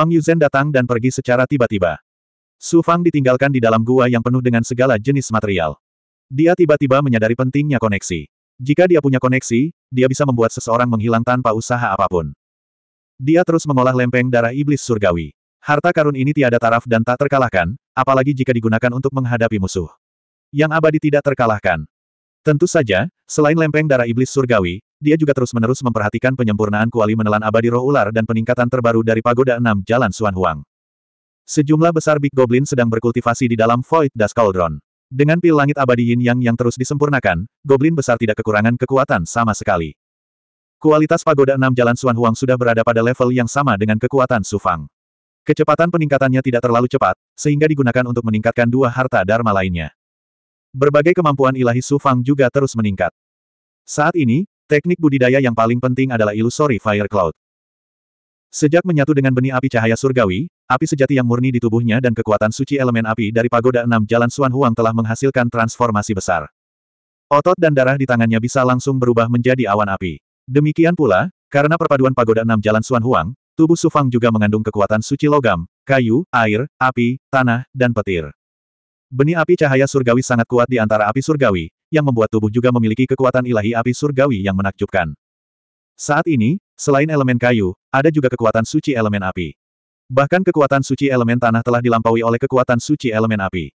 Wang Yuzhen datang dan pergi secara tiba-tiba. Su Fang ditinggalkan di dalam gua yang penuh dengan segala jenis material. Dia tiba-tiba menyadari pentingnya koneksi. Jika dia punya koneksi, dia bisa membuat seseorang menghilang tanpa usaha apapun. Dia terus mengolah lempeng darah iblis surgawi. Harta karun ini tiada taraf dan tak terkalahkan, apalagi jika digunakan untuk menghadapi musuh. Yang abadi tidak terkalahkan. Tentu saja, selain lempeng darah iblis surgawi, dia juga terus-menerus memperhatikan penyempurnaan kuali menelan abadi roh ular dan peningkatan terbaru dari Pagoda enam Jalan Suan Huang. Sejumlah besar Big Goblin sedang berkultivasi di dalam Void Das Cauldron. Dengan pil langit abadi yin yang yang terus disempurnakan, Goblin besar tidak kekurangan kekuatan sama sekali. Kualitas Pagoda enam Jalan Suan Huang sudah berada pada level yang sama dengan kekuatan Sufang. Kecepatan peningkatannya tidak terlalu cepat, sehingga digunakan untuk meningkatkan dua harta dharma lainnya. Berbagai kemampuan ilahi Su Fang juga terus meningkat. Saat ini, teknik budidaya yang paling penting adalah Illusory Fire Cloud. Sejak menyatu dengan benih api cahaya surgawi, api sejati yang murni di tubuhnya dan kekuatan suci elemen api dari pagoda enam jalan Suan Huang telah menghasilkan transformasi besar. Otot dan darah di tangannya bisa langsung berubah menjadi awan api. Demikian pula, karena perpaduan pagoda enam jalan Suan Huang, tubuh Sufang juga mengandung kekuatan suci logam, kayu, air, api, tanah, dan petir. Benih api cahaya surgawi sangat kuat di antara api surgawi, yang membuat tubuh juga memiliki kekuatan ilahi api surgawi yang menakjubkan. Saat ini, selain elemen kayu, ada juga kekuatan suci elemen api. Bahkan kekuatan suci elemen tanah telah dilampaui oleh kekuatan suci elemen api.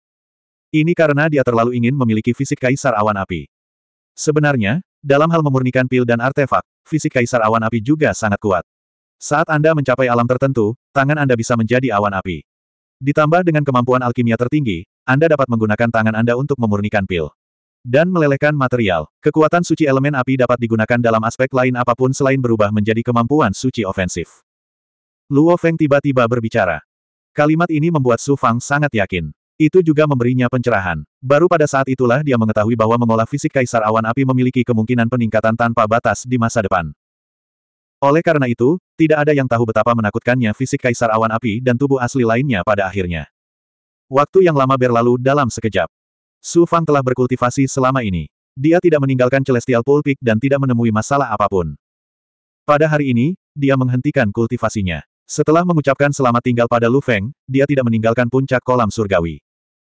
Ini karena dia terlalu ingin memiliki fisik kaisar awan api. Sebenarnya, dalam hal memurnikan pil dan artefak, fisik kaisar awan api juga sangat kuat. Saat Anda mencapai alam tertentu, tangan Anda bisa menjadi awan api. Ditambah dengan kemampuan alkimia tertinggi, anda dapat menggunakan tangan Anda untuk memurnikan pil. Dan melelehkan material. Kekuatan suci elemen api dapat digunakan dalam aspek lain apapun selain berubah menjadi kemampuan suci ofensif. Luo Feng tiba-tiba berbicara. Kalimat ini membuat Su Fang sangat yakin. Itu juga memberinya pencerahan. Baru pada saat itulah dia mengetahui bahwa mengolah fisik Kaisar Awan Api memiliki kemungkinan peningkatan tanpa batas di masa depan. Oleh karena itu, tidak ada yang tahu betapa menakutkannya fisik Kaisar Awan Api dan tubuh asli lainnya pada akhirnya. Waktu yang lama berlalu dalam sekejap. Su Fang telah berkultivasi selama ini. Dia tidak meninggalkan Celestial Pulpik dan tidak menemui masalah apapun. Pada hari ini, dia menghentikan kultivasinya. Setelah mengucapkan selamat tinggal pada Lu Feng, dia tidak meninggalkan puncak kolam surgawi.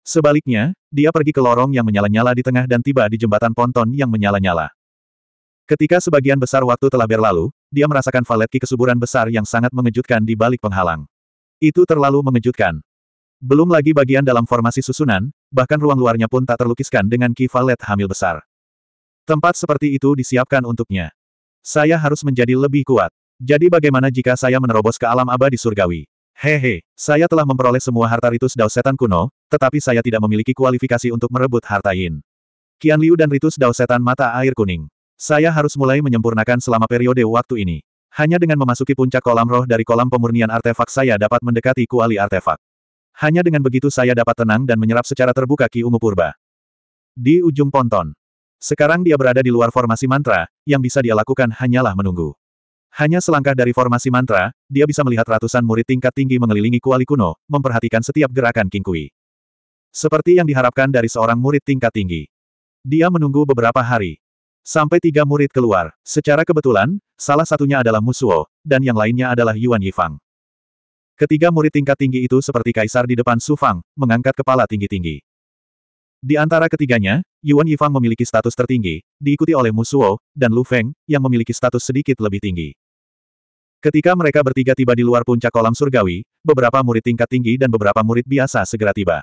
Sebaliknya, dia pergi ke lorong yang menyala-nyala di tengah dan tiba di jembatan ponton yang menyala-nyala. Ketika sebagian besar waktu telah berlalu, dia merasakan valetki kesuburan besar yang sangat mengejutkan di balik penghalang. Itu terlalu mengejutkan. Belum lagi bagian dalam formasi susunan, bahkan ruang luarnya pun tak terlukiskan dengan kivalet hamil besar. Tempat seperti itu disiapkan untuknya. Saya harus menjadi lebih kuat. Jadi bagaimana jika saya menerobos ke alam abadi surgawi? Hehe, saya telah memperoleh semua harta Ritus Dao Setan kuno, tetapi saya tidak memiliki kualifikasi untuk merebut harta Yin. Qian Liu dan Ritus Dao Setan mata air kuning. Saya harus mulai menyempurnakan selama periode waktu ini. Hanya dengan memasuki puncak kolam roh dari kolam pemurnian artefak saya dapat mendekati kuali artefak. Hanya dengan begitu saya dapat tenang dan menyerap secara terbuka Ki Ungu Purba. Di ujung ponton. Sekarang dia berada di luar formasi mantra, yang bisa dia lakukan hanyalah menunggu. Hanya selangkah dari formasi mantra, dia bisa melihat ratusan murid tingkat tinggi mengelilingi Kuali Kuno, memperhatikan setiap gerakan King Kui. Seperti yang diharapkan dari seorang murid tingkat tinggi. Dia menunggu beberapa hari. Sampai tiga murid keluar. Secara kebetulan, salah satunya adalah Musuo, dan yang lainnya adalah Yuan Yifang. Ketiga murid tingkat tinggi itu seperti kaisar di depan Su Fang, mengangkat kepala tinggi-tinggi. Di antara ketiganya, Yuan Yifang memiliki status tertinggi, diikuti oleh Musuo, dan Lu Feng, yang memiliki status sedikit lebih tinggi. Ketika mereka bertiga tiba di luar puncak kolam surgawi, beberapa murid tingkat tinggi dan beberapa murid biasa segera tiba.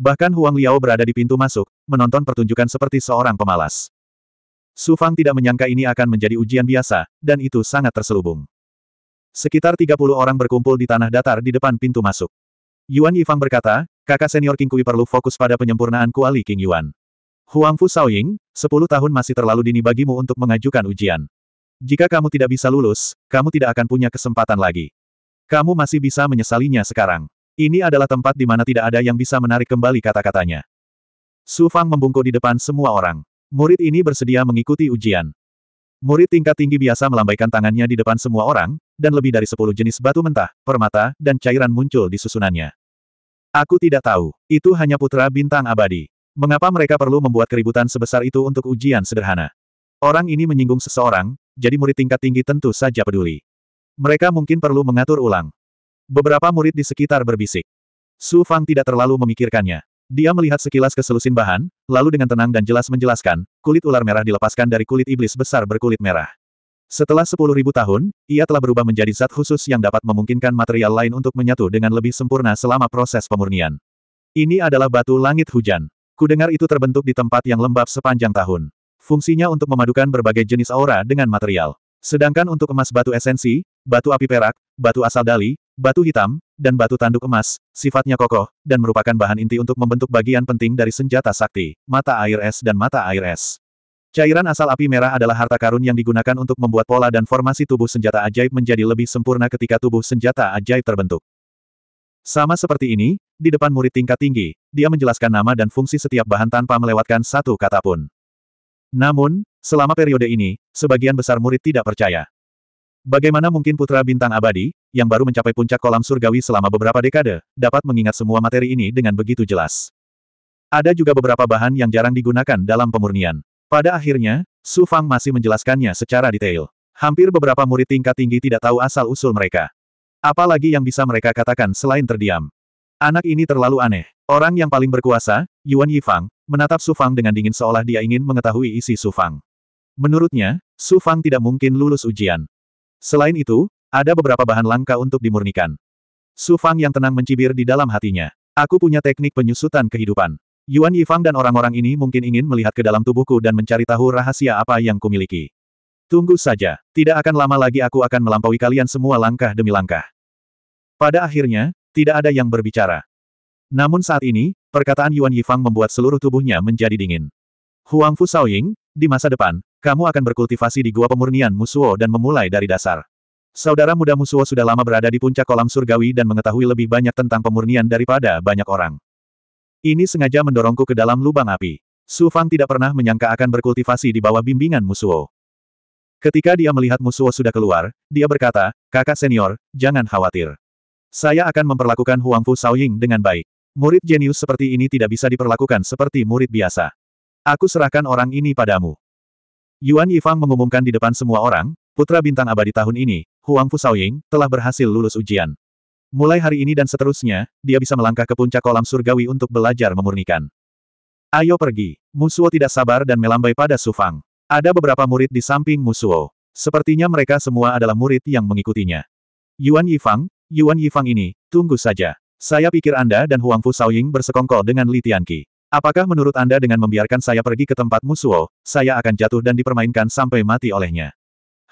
Bahkan Huang Liao berada di pintu masuk, menonton pertunjukan seperti seorang pemalas. Su Fang tidak menyangka ini akan menjadi ujian biasa, dan itu sangat terselubung. Sekitar 30 orang berkumpul di tanah datar di depan pintu masuk. Yuan Yifang berkata, kakak senior King Kui perlu fokus pada penyempurnaan kuali King Yuan. Huang Huangfu Saoying, 10 tahun masih terlalu dini bagimu untuk mengajukan ujian. Jika kamu tidak bisa lulus, kamu tidak akan punya kesempatan lagi. Kamu masih bisa menyesalinya sekarang. Ini adalah tempat di mana tidak ada yang bisa menarik kembali kata-katanya. Su Fang membungkuk di depan semua orang. Murid ini bersedia mengikuti ujian. Murid tingkat tinggi biasa melambaikan tangannya di depan semua orang, dan lebih dari sepuluh jenis batu mentah, permata, dan cairan muncul di susunannya. Aku tidak tahu, itu hanya putra bintang abadi. Mengapa mereka perlu membuat keributan sebesar itu untuk ujian sederhana? Orang ini menyinggung seseorang, jadi murid tingkat tinggi tentu saja peduli. Mereka mungkin perlu mengatur ulang. Beberapa murid di sekitar berbisik. Su Fang tidak terlalu memikirkannya. Dia melihat sekilas ke selusin bahan, lalu dengan tenang dan jelas menjelaskan, kulit ular merah dilepaskan dari kulit iblis besar berkulit merah. Setelah ribu tahun, ia telah berubah menjadi zat khusus yang dapat memungkinkan material lain untuk menyatu dengan lebih sempurna selama proses pemurnian. Ini adalah batu langit hujan. Kudengar itu terbentuk di tempat yang lembab sepanjang tahun. Fungsinya untuk memadukan berbagai jenis aura dengan material. Sedangkan untuk emas batu esensi, batu api perak, batu asal dali, batu hitam, dan batu tanduk emas, sifatnya kokoh, dan merupakan bahan inti untuk membentuk bagian penting dari senjata sakti, mata air es dan mata air es. Cairan asal api merah adalah harta karun yang digunakan untuk membuat pola dan formasi tubuh senjata ajaib menjadi lebih sempurna ketika tubuh senjata ajaib terbentuk. Sama seperti ini, di depan murid tingkat tinggi, dia menjelaskan nama dan fungsi setiap bahan tanpa melewatkan satu kata pun. Namun, selama periode ini, sebagian besar murid tidak percaya. Bagaimana mungkin putra bintang abadi, yang baru mencapai puncak kolam surgawi selama beberapa dekade, dapat mengingat semua materi ini dengan begitu jelas. Ada juga beberapa bahan yang jarang digunakan dalam pemurnian. Pada akhirnya, Su Fang masih menjelaskannya secara detail. Hampir beberapa murid tingkat tinggi tidak tahu asal-usul mereka. Apalagi yang bisa mereka katakan selain terdiam. Anak ini terlalu aneh. Orang yang paling berkuasa, Yuan Yifang, menatap Su Fang dengan dingin seolah dia ingin mengetahui isi Su Fang. Menurutnya, Su Fang tidak mungkin lulus ujian. Selain itu, ada beberapa bahan langka untuk dimurnikan. Su Fang yang tenang mencibir di dalam hatinya. Aku punya teknik penyusutan kehidupan. Yuan Yifang dan orang-orang ini mungkin ingin melihat ke dalam tubuhku dan mencari tahu rahasia apa yang kumiliki. Tunggu saja, tidak akan lama lagi aku akan melampaui kalian semua langkah demi langkah. Pada akhirnya, tidak ada yang berbicara. Namun saat ini, perkataan Yuan Yifang membuat seluruh tubuhnya menjadi dingin. Huang Fu Saoying, di masa depan, kamu akan berkultivasi di gua pemurnian Musuo dan memulai dari dasar. Saudara muda Musuo sudah lama berada di puncak kolam surgawi dan mengetahui lebih banyak tentang pemurnian daripada banyak orang. Ini sengaja mendorongku ke dalam lubang api. Su Fang tidak pernah menyangka akan berkultivasi di bawah bimbingan Musuo. Ketika dia melihat Musuo sudah keluar, dia berkata, kakak senior, jangan khawatir. Saya akan memperlakukan Huang Huangfu Saoying dengan baik. Murid jenius seperti ini tidak bisa diperlakukan seperti murid biasa. Aku serahkan orang ini padamu. Yuan Yifang mengumumkan di depan semua orang, putra bintang abadi tahun ini, Huang Fu telah berhasil lulus ujian. Mulai hari ini dan seterusnya, dia bisa melangkah ke puncak kolam surgawi untuk belajar memurnikan. Ayo pergi. Musuo tidak sabar dan melambai pada Sufang. Ada beberapa murid di samping Musuo. Sepertinya mereka semua adalah murid yang mengikutinya. Yuan Yifang, Yuan Yifang ini, tunggu saja. Saya pikir Anda dan Huang Fu bersekongkol dengan Li Tianqi. Apakah menurut Anda dengan membiarkan saya pergi ke tempat Musuo, saya akan jatuh dan dipermainkan sampai mati olehnya?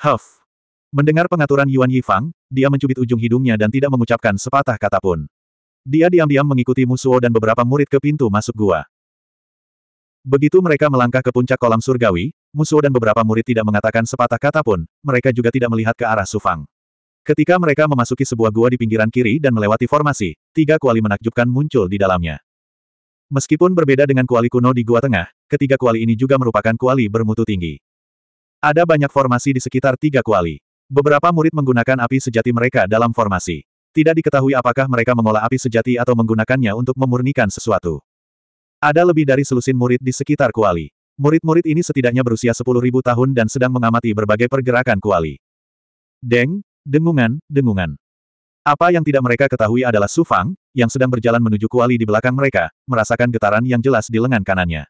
Huff. Mendengar pengaturan Yuan Yifang, dia mencubit ujung hidungnya dan tidak mengucapkan sepatah kata pun. Dia diam-diam mengikuti Musuo dan beberapa murid ke pintu masuk gua. Begitu mereka melangkah ke puncak kolam surgawi, Musuo dan beberapa murid tidak mengatakan sepatah kata pun, mereka juga tidak melihat ke arah Sufang. Ketika mereka memasuki sebuah gua di pinggiran kiri dan melewati formasi, tiga kuali menakjubkan muncul di dalamnya. Meskipun berbeda dengan kuali kuno di Gua Tengah, ketiga kuali ini juga merupakan kuali bermutu tinggi. Ada banyak formasi di sekitar tiga kuali. Beberapa murid menggunakan api sejati mereka dalam formasi. Tidak diketahui apakah mereka mengolah api sejati atau menggunakannya untuk memurnikan sesuatu. Ada lebih dari selusin murid di sekitar kuali. Murid-murid ini setidaknya berusia 10.000 tahun dan sedang mengamati berbagai pergerakan kuali. Deng, dengungan, dengungan. Apa yang tidak mereka ketahui adalah Su Fang, yang sedang berjalan menuju kuali di belakang mereka, merasakan getaran yang jelas di lengan kanannya.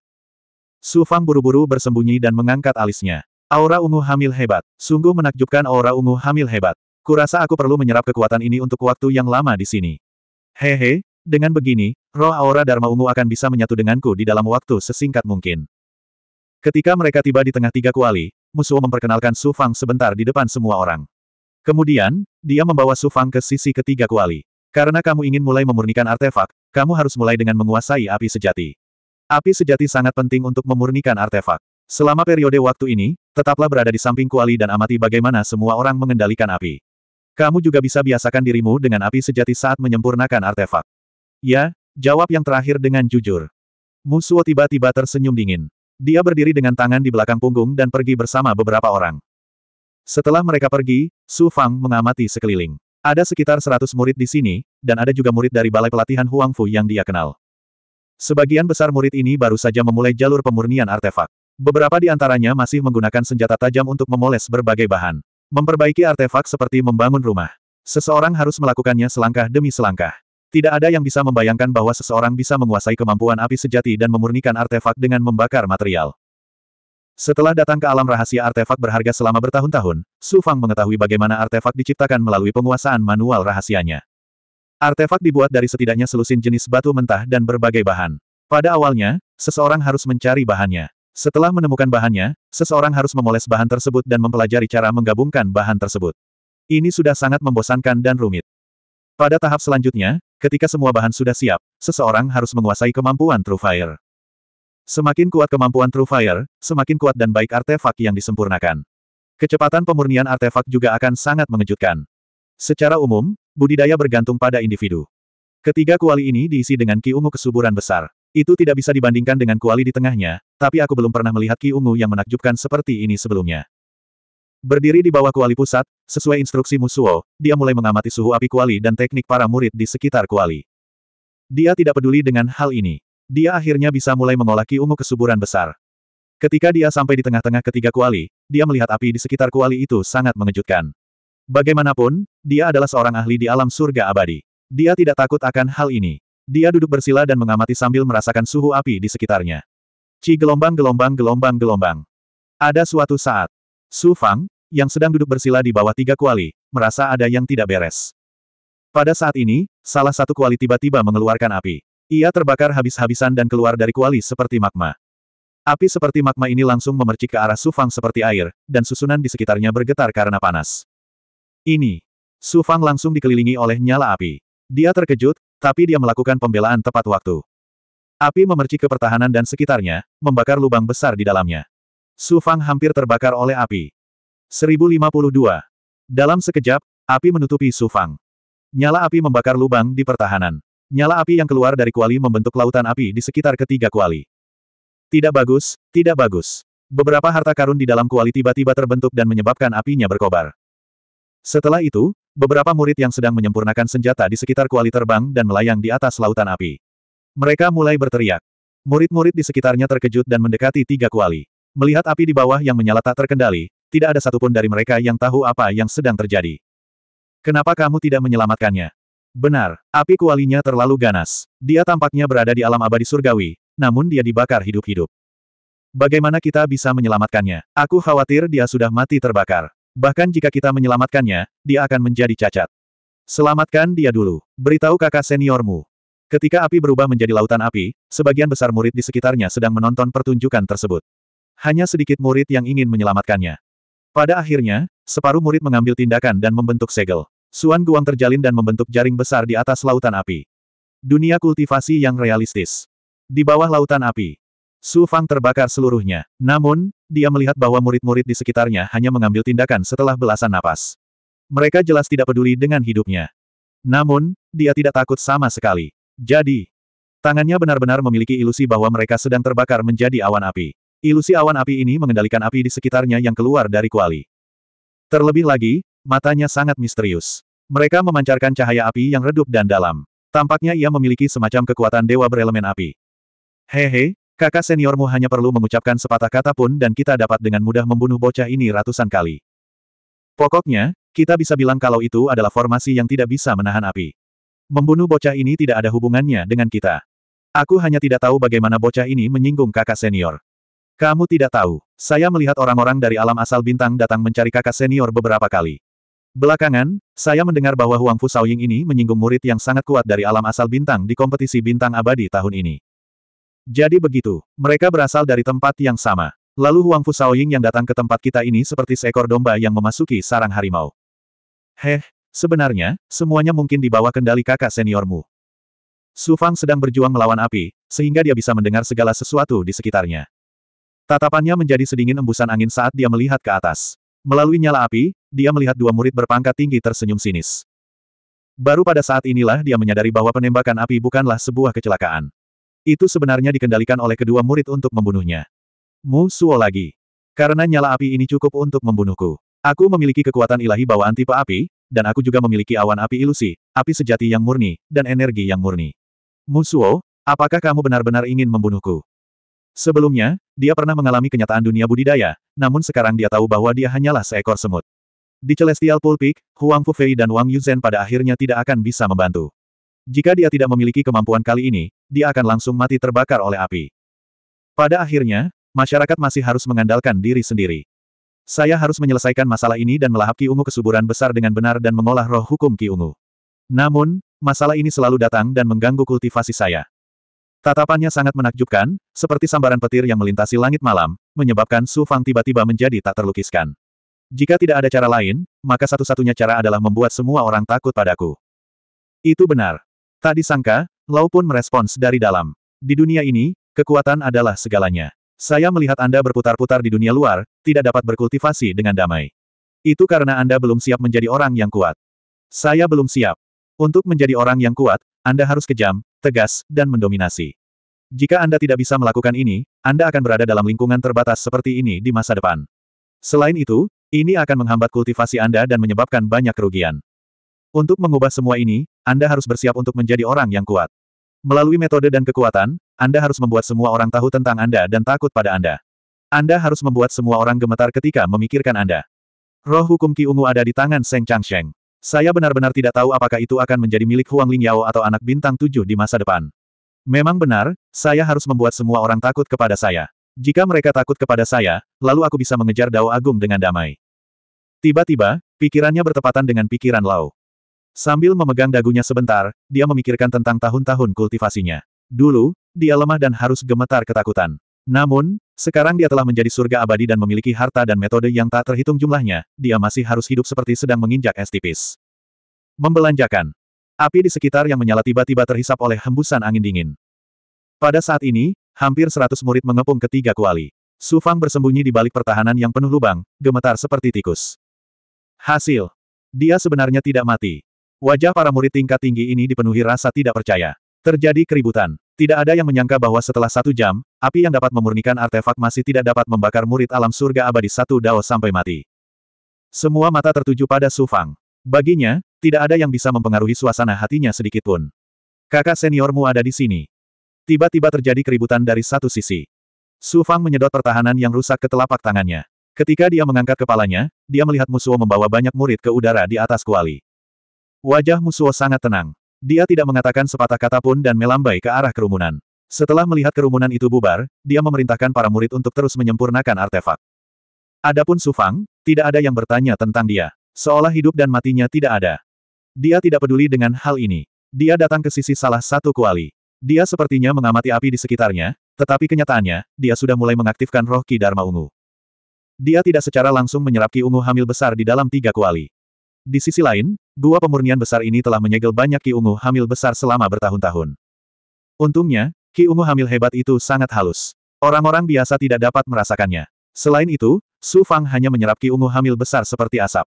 Su Fang buru-buru bersembunyi dan mengangkat alisnya. Aura ungu hamil hebat. Sungguh menakjubkan aura ungu hamil hebat. Kurasa aku perlu menyerap kekuatan ini untuk waktu yang lama di sini. Hehe, dengan begini, roh aura Dharma ungu akan bisa menyatu denganku di dalam waktu sesingkat mungkin. Ketika mereka tiba di tengah tiga kuali, Musuo memperkenalkan Su Fang sebentar di depan semua orang. Kemudian, dia membawa Su Fang ke sisi ketiga kuali. Karena kamu ingin mulai memurnikan artefak, kamu harus mulai dengan menguasai api sejati. Api sejati sangat penting untuk memurnikan artefak. Selama periode waktu ini, tetaplah berada di samping kuali dan amati bagaimana semua orang mengendalikan api. Kamu juga bisa biasakan dirimu dengan api sejati saat menyempurnakan artefak. Ya, jawab yang terakhir dengan jujur. Musuo tiba-tiba tersenyum dingin. Dia berdiri dengan tangan di belakang punggung dan pergi bersama beberapa orang. Setelah mereka pergi, Su Fang mengamati sekeliling. Ada sekitar 100 murid di sini, dan ada juga murid dari balai pelatihan Huang Fu yang dia kenal. Sebagian besar murid ini baru saja memulai jalur pemurnian artefak. Beberapa di antaranya masih menggunakan senjata tajam untuk memoles berbagai bahan. Memperbaiki artefak seperti membangun rumah. Seseorang harus melakukannya selangkah demi selangkah. Tidak ada yang bisa membayangkan bahwa seseorang bisa menguasai kemampuan api sejati dan memurnikan artefak dengan membakar material. Setelah datang ke alam rahasia artefak berharga selama bertahun-tahun, Su Fang mengetahui bagaimana artefak diciptakan melalui penguasaan manual rahasianya. Artefak dibuat dari setidaknya selusin jenis batu mentah dan berbagai bahan. Pada awalnya, seseorang harus mencari bahannya. Setelah menemukan bahannya, seseorang harus memoles bahan tersebut dan mempelajari cara menggabungkan bahan tersebut. Ini sudah sangat membosankan dan rumit. Pada tahap selanjutnya, ketika semua bahan sudah siap, seseorang harus menguasai kemampuan True Fire. Semakin kuat kemampuan True Fire, semakin kuat dan baik artefak yang disempurnakan. Kecepatan pemurnian artefak juga akan sangat mengejutkan. Secara umum, budidaya bergantung pada individu. Ketiga kuali ini diisi dengan ki ungu kesuburan besar. Itu tidak bisa dibandingkan dengan kuali di tengahnya, tapi aku belum pernah melihat ki ungu yang menakjubkan seperti ini sebelumnya. Berdiri di bawah kuali pusat, sesuai instruksi Musuo, dia mulai mengamati suhu api kuali dan teknik para murid di sekitar kuali. Dia tidak peduli dengan hal ini. Dia akhirnya bisa mulai mengolaki ungu kesuburan besar. Ketika dia sampai di tengah-tengah ketiga kuali, dia melihat api di sekitar kuali itu sangat mengejutkan. Bagaimanapun, dia adalah seorang ahli di alam surga abadi. Dia tidak takut akan hal ini. Dia duduk bersila dan mengamati sambil merasakan suhu api di sekitarnya. Ci gelombang gelombang gelombang gelombang. Ada suatu saat, Su Fang, yang sedang duduk bersila di bawah tiga kuali, merasa ada yang tidak beres. Pada saat ini, salah satu kuali tiba-tiba mengeluarkan api. Ia terbakar habis-habisan dan keluar dari kuali seperti magma. Api seperti magma ini langsung memercik ke arah Sufang seperti air, dan susunan di sekitarnya bergetar karena panas. Ini. Sufang langsung dikelilingi oleh nyala api. Dia terkejut, tapi dia melakukan pembelaan tepat waktu. Api memercik ke pertahanan dan sekitarnya, membakar lubang besar di dalamnya. Sufang hampir terbakar oleh api. 1052. Dalam sekejap, api menutupi Sufang. Nyala api membakar lubang di pertahanan. Nyala api yang keluar dari kuali membentuk lautan api di sekitar ketiga kuali. Tidak bagus, tidak bagus. Beberapa harta karun di dalam kuali tiba-tiba terbentuk dan menyebabkan apinya berkobar. Setelah itu, beberapa murid yang sedang menyempurnakan senjata di sekitar kuali terbang dan melayang di atas lautan api. Mereka mulai berteriak. Murid-murid di sekitarnya terkejut dan mendekati tiga kuali. Melihat api di bawah yang menyala tak terkendali, tidak ada satupun dari mereka yang tahu apa yang sedang terjadi. Kenapa kamu tidak menyelamatkannya? Benar, api kualinya terlalu ganas. Dia tampaknya berada di alam abadi surgawi, namun dia dibakar hidup-hidup. Bagaimana kita bisa menyelamatkannya? Aku khawatir dia sudah mati terbakar. Bahkan jika kita menyelamatkannya, dia akan menjadi cacat. Selamatkan dia dulu. Beritahu kakak seniormu. Ketika api berubah menjadi lautan api, sebagian besar murid di sekitarnya sedang menonton pertunjukan tersebut. Hanya sedikit murid yang ingin menyelamatkannya. Pada akhirnya, separuh murid mengambil tindakan dan membentuk segel. Suan Guang terjalin dan membentuk jaring besar di atas lautan api. Dunia kultivasi yang realistis. Di bawah lautan api, Su Fang terbakar seluruhnya. Namun, dia melihat bahwa murid-murid di sekitarnya hanya mengambil tindakan setelah belasan napas. Mereka jelas tidak peduli dengan hidupnya. Namun, dia tidak takut sama sekali. Jadi, tangannya benar-benar memiliki ilusi bahwa mereka sedang terbakar menjadi awan api. Ilusi awan api ini mengendalikan api di sekitarnya yang keluar dari kuali. Terlebih lagi, Matanya sangat misterius. Mereka memancarkan cahaya api yang redup dan dalam. Tampaknya ia memiliki semacam kekuatan dewa berelemen api. Hehe, kakak seniormu hanya perlu mengucapkan sepatah kata pun dan kita dapat dengan mudah membunuh bocah ini ratusan kali. Pokoknya, kita bisa bilang kalau itu adalah formasi yang tidak bisa menahan api. Membunuh bocah ini tidak ada hubungannya dengan kita. Aku hanya tidak tahu bagaimana bocah ini menyinggung kakak senior. Kamu tidak tahu, saya melihat orang-orang dari alam asal bintang datang mencari kakak senior beberapa kali. Belakangan, saya mendengar bahwa Huang Fu Shaoying ini menyinggung murid yang sangat kuat dari alam asal bintang di kompetisi bintang abadi tahun ini. Jadi begitu, mereka berasal dari tempat yang sama. Lalu Huang Fu Shaoying yang datang ke tempat kita ini seperti seekor domba yang memasuki sarang harimau. Heh, sebenarnya, semuanya mungkin di bawah kendali kakak seniormu. Su Fang sedang berjuang melawan api, sehingga dia bisa mendengar segala sesuatu di sekitarnya. Tatapannya menjadi sedingin embusan angin saat dia melihat ke atas. Melalui nyala api, dia melihat dua murid berpangkat tinggi tersenyum sinis. Baru pada saat inilah dia menyadari bahwa penembakan api bukanlah sebuah kecelakaan. Itu sebenarnya dikendalikan oleh kedua murid untuk membunuhnya. Mu Suo lagi. Karena nyala api ini cukup untuk membunuhku. Aku memiliki kekuatan ilahi bawaan tipe api, dan aku juga memiliki awan api ilusi, api sejati yang murni, dan energi yang murni. Mu Suo, apakah kamu benar-benar ingin membunuhku? Sebelumnya, dia pernah mengalami kenyataan dunia budidaya, namun sekarang dia tahu bahwa dia hanyalah seekor semut. Di Celestial Pulpik, Huang Fufei dan Wang Yuzhen pada akhirnya tidak akan bisa membantu. Jika dia tidak memiliki kemampuan kali ini, dia akan langsung mati terbakar oleh api. Pada akhirnya, masyarakat masih harus mengandalkan diri sendiri. Saya harus menyelesaikan masalah ini dan melahap Ki Ungu kesuburan besar dengan benar dan mengolah roh hukum Ki Ungu. Namun, masalah ini selalu datang dan mengganggu kultivasi saya. Tatapannya sangat menakjubkan, seperti sambaran petir yang melintasi langit malam, menyebabkan Su Fang tiba-tiba menjadi tak terlukiskan. Jika tidak ada cara lain, maka satu-satunya cara adalah membuat semua orang takut padaku. Itu benar. Tak disangka, Lau pun merespons dari dalam. Di dunia ini, kekuatan adalah segalanya. Saya melihat Anda berputar-putar di dunia luar, tidak dapat berkultivasi dengan damai. Itu karena Anda belum siap menjadi orang yang kuat. Saya belum siap. Untuk menjadi orang yang kuat, Anda harus kejam, tegas, dan mendominasi. Jika Anda tidak bisa melakukan ini, Anda akan berada dalam lingkungan terbatas seperti ini di masa depan. Selain itu, ini akan menghambat kultivasi Anda dan menyebabkan banyak kerugian. Untuk mengubah semua ini, Anda harus bersiap untuk menjadi orang yang kuat. Melalui metode dan kekuatan, Anda harus membuat semua orang tahu tentang Anda dan takut pada Anda. Anda harus membuat semua orang gemetar ketika memikirkan Anda. Roh hukum Ki Ungu ada di tangan Seng Changsheng. Saya benar-benar tidak tahu apakah itu akan menjadi milik Huang Ling Yao atau anak bintang tujuh di masa depan. Memang benar, saya harus membuat semua orang takut kepada saya. Jika mereka takut kepada saya, lalu aku bisa mengejar Dao Agung dengan damai. Tiba-tiba, pikirannya bertepatan dengan pikiran Lau. Sambil memegang dagunya sebentar, dia memikirkan tentang tahun-tahun kultivasinya. Dulu, dia lemah dan harus gemetar ketakutan. Namun, sekarang dia telah menjadi surga abadi dan memiliki harta dan metode yang tak terhitung jumlahnya, dia masih harus hidup seperti sedang menginjak es tipis. Membelanjakan. Api di sekitar yang menyala tiba-tiba terhisap oleh hembusan angin dingin. Pada saat ini, hampir seratus murid mengepung ketiga kuali. Sufang bersembunyi di balik pertahanan yang penuh lubang, gemetar seperti tikus. Hasil. Dia sebenarnya tidak mati. Wajah para murid tingkat tinggi ini dipenuhi rasa tidak percaya. Terjadi keributan. Tidak ada yang menyangka bahwa setelah satu jam, api yang dapat memurnikan artefak masih tidak dapat membakar murid alam surga abadi satu dao sampai mati. Semua mata tertuju pada Su Fang. Baginya, tidak ada yang bisa mempengaruhi suasana hatinya sedikitpun. Kakak seniormu ada di sini. Tiba-tiba terjadi keributan dari satu sisi. Su Fang menyedot pertahanan yang rusak ke telapak tangannya. Ketika dia mengangkat kepalanya, dia melihat Musuo membawa banyak murid ke udara di atas kuali. Wajah Musuo sangat tenang. Dia tidak mengatakan sepatah kata pun dan melambai ke arah kerumunan. Setelah melihat kerumunan itu bubar, dia memerintahkan para murid untuk terus menyempurnakan artefak. Adapun Sufang, tidak ada yang bertanya tentang dia. Seolah hidup dan matinya tidak ada. Dia tidak peduli dengan hal ini. Dia datang ke sisi salah satu kuali. Dia sepertinya mengamati api di sekitarnya, tetapi kenyataannya, dia sudah mulai mengaktifkan roh Ki Dharma Ungu. Dia tidak secara langsung menyerap ki ungu hamil besar di dalam tiga kuali. Di sisi lain, gua pemurnian besar ini telah menyegel banyak ki ungu hamil besar selama bertahun-tahun. Untungnya, ki ungu hamil hebat itu sangat halus. Orang-orang biasa tidak dapat merasakannya. Selain itu, Su Fang hanya menyerap ki ungu hamil besar seperti asap.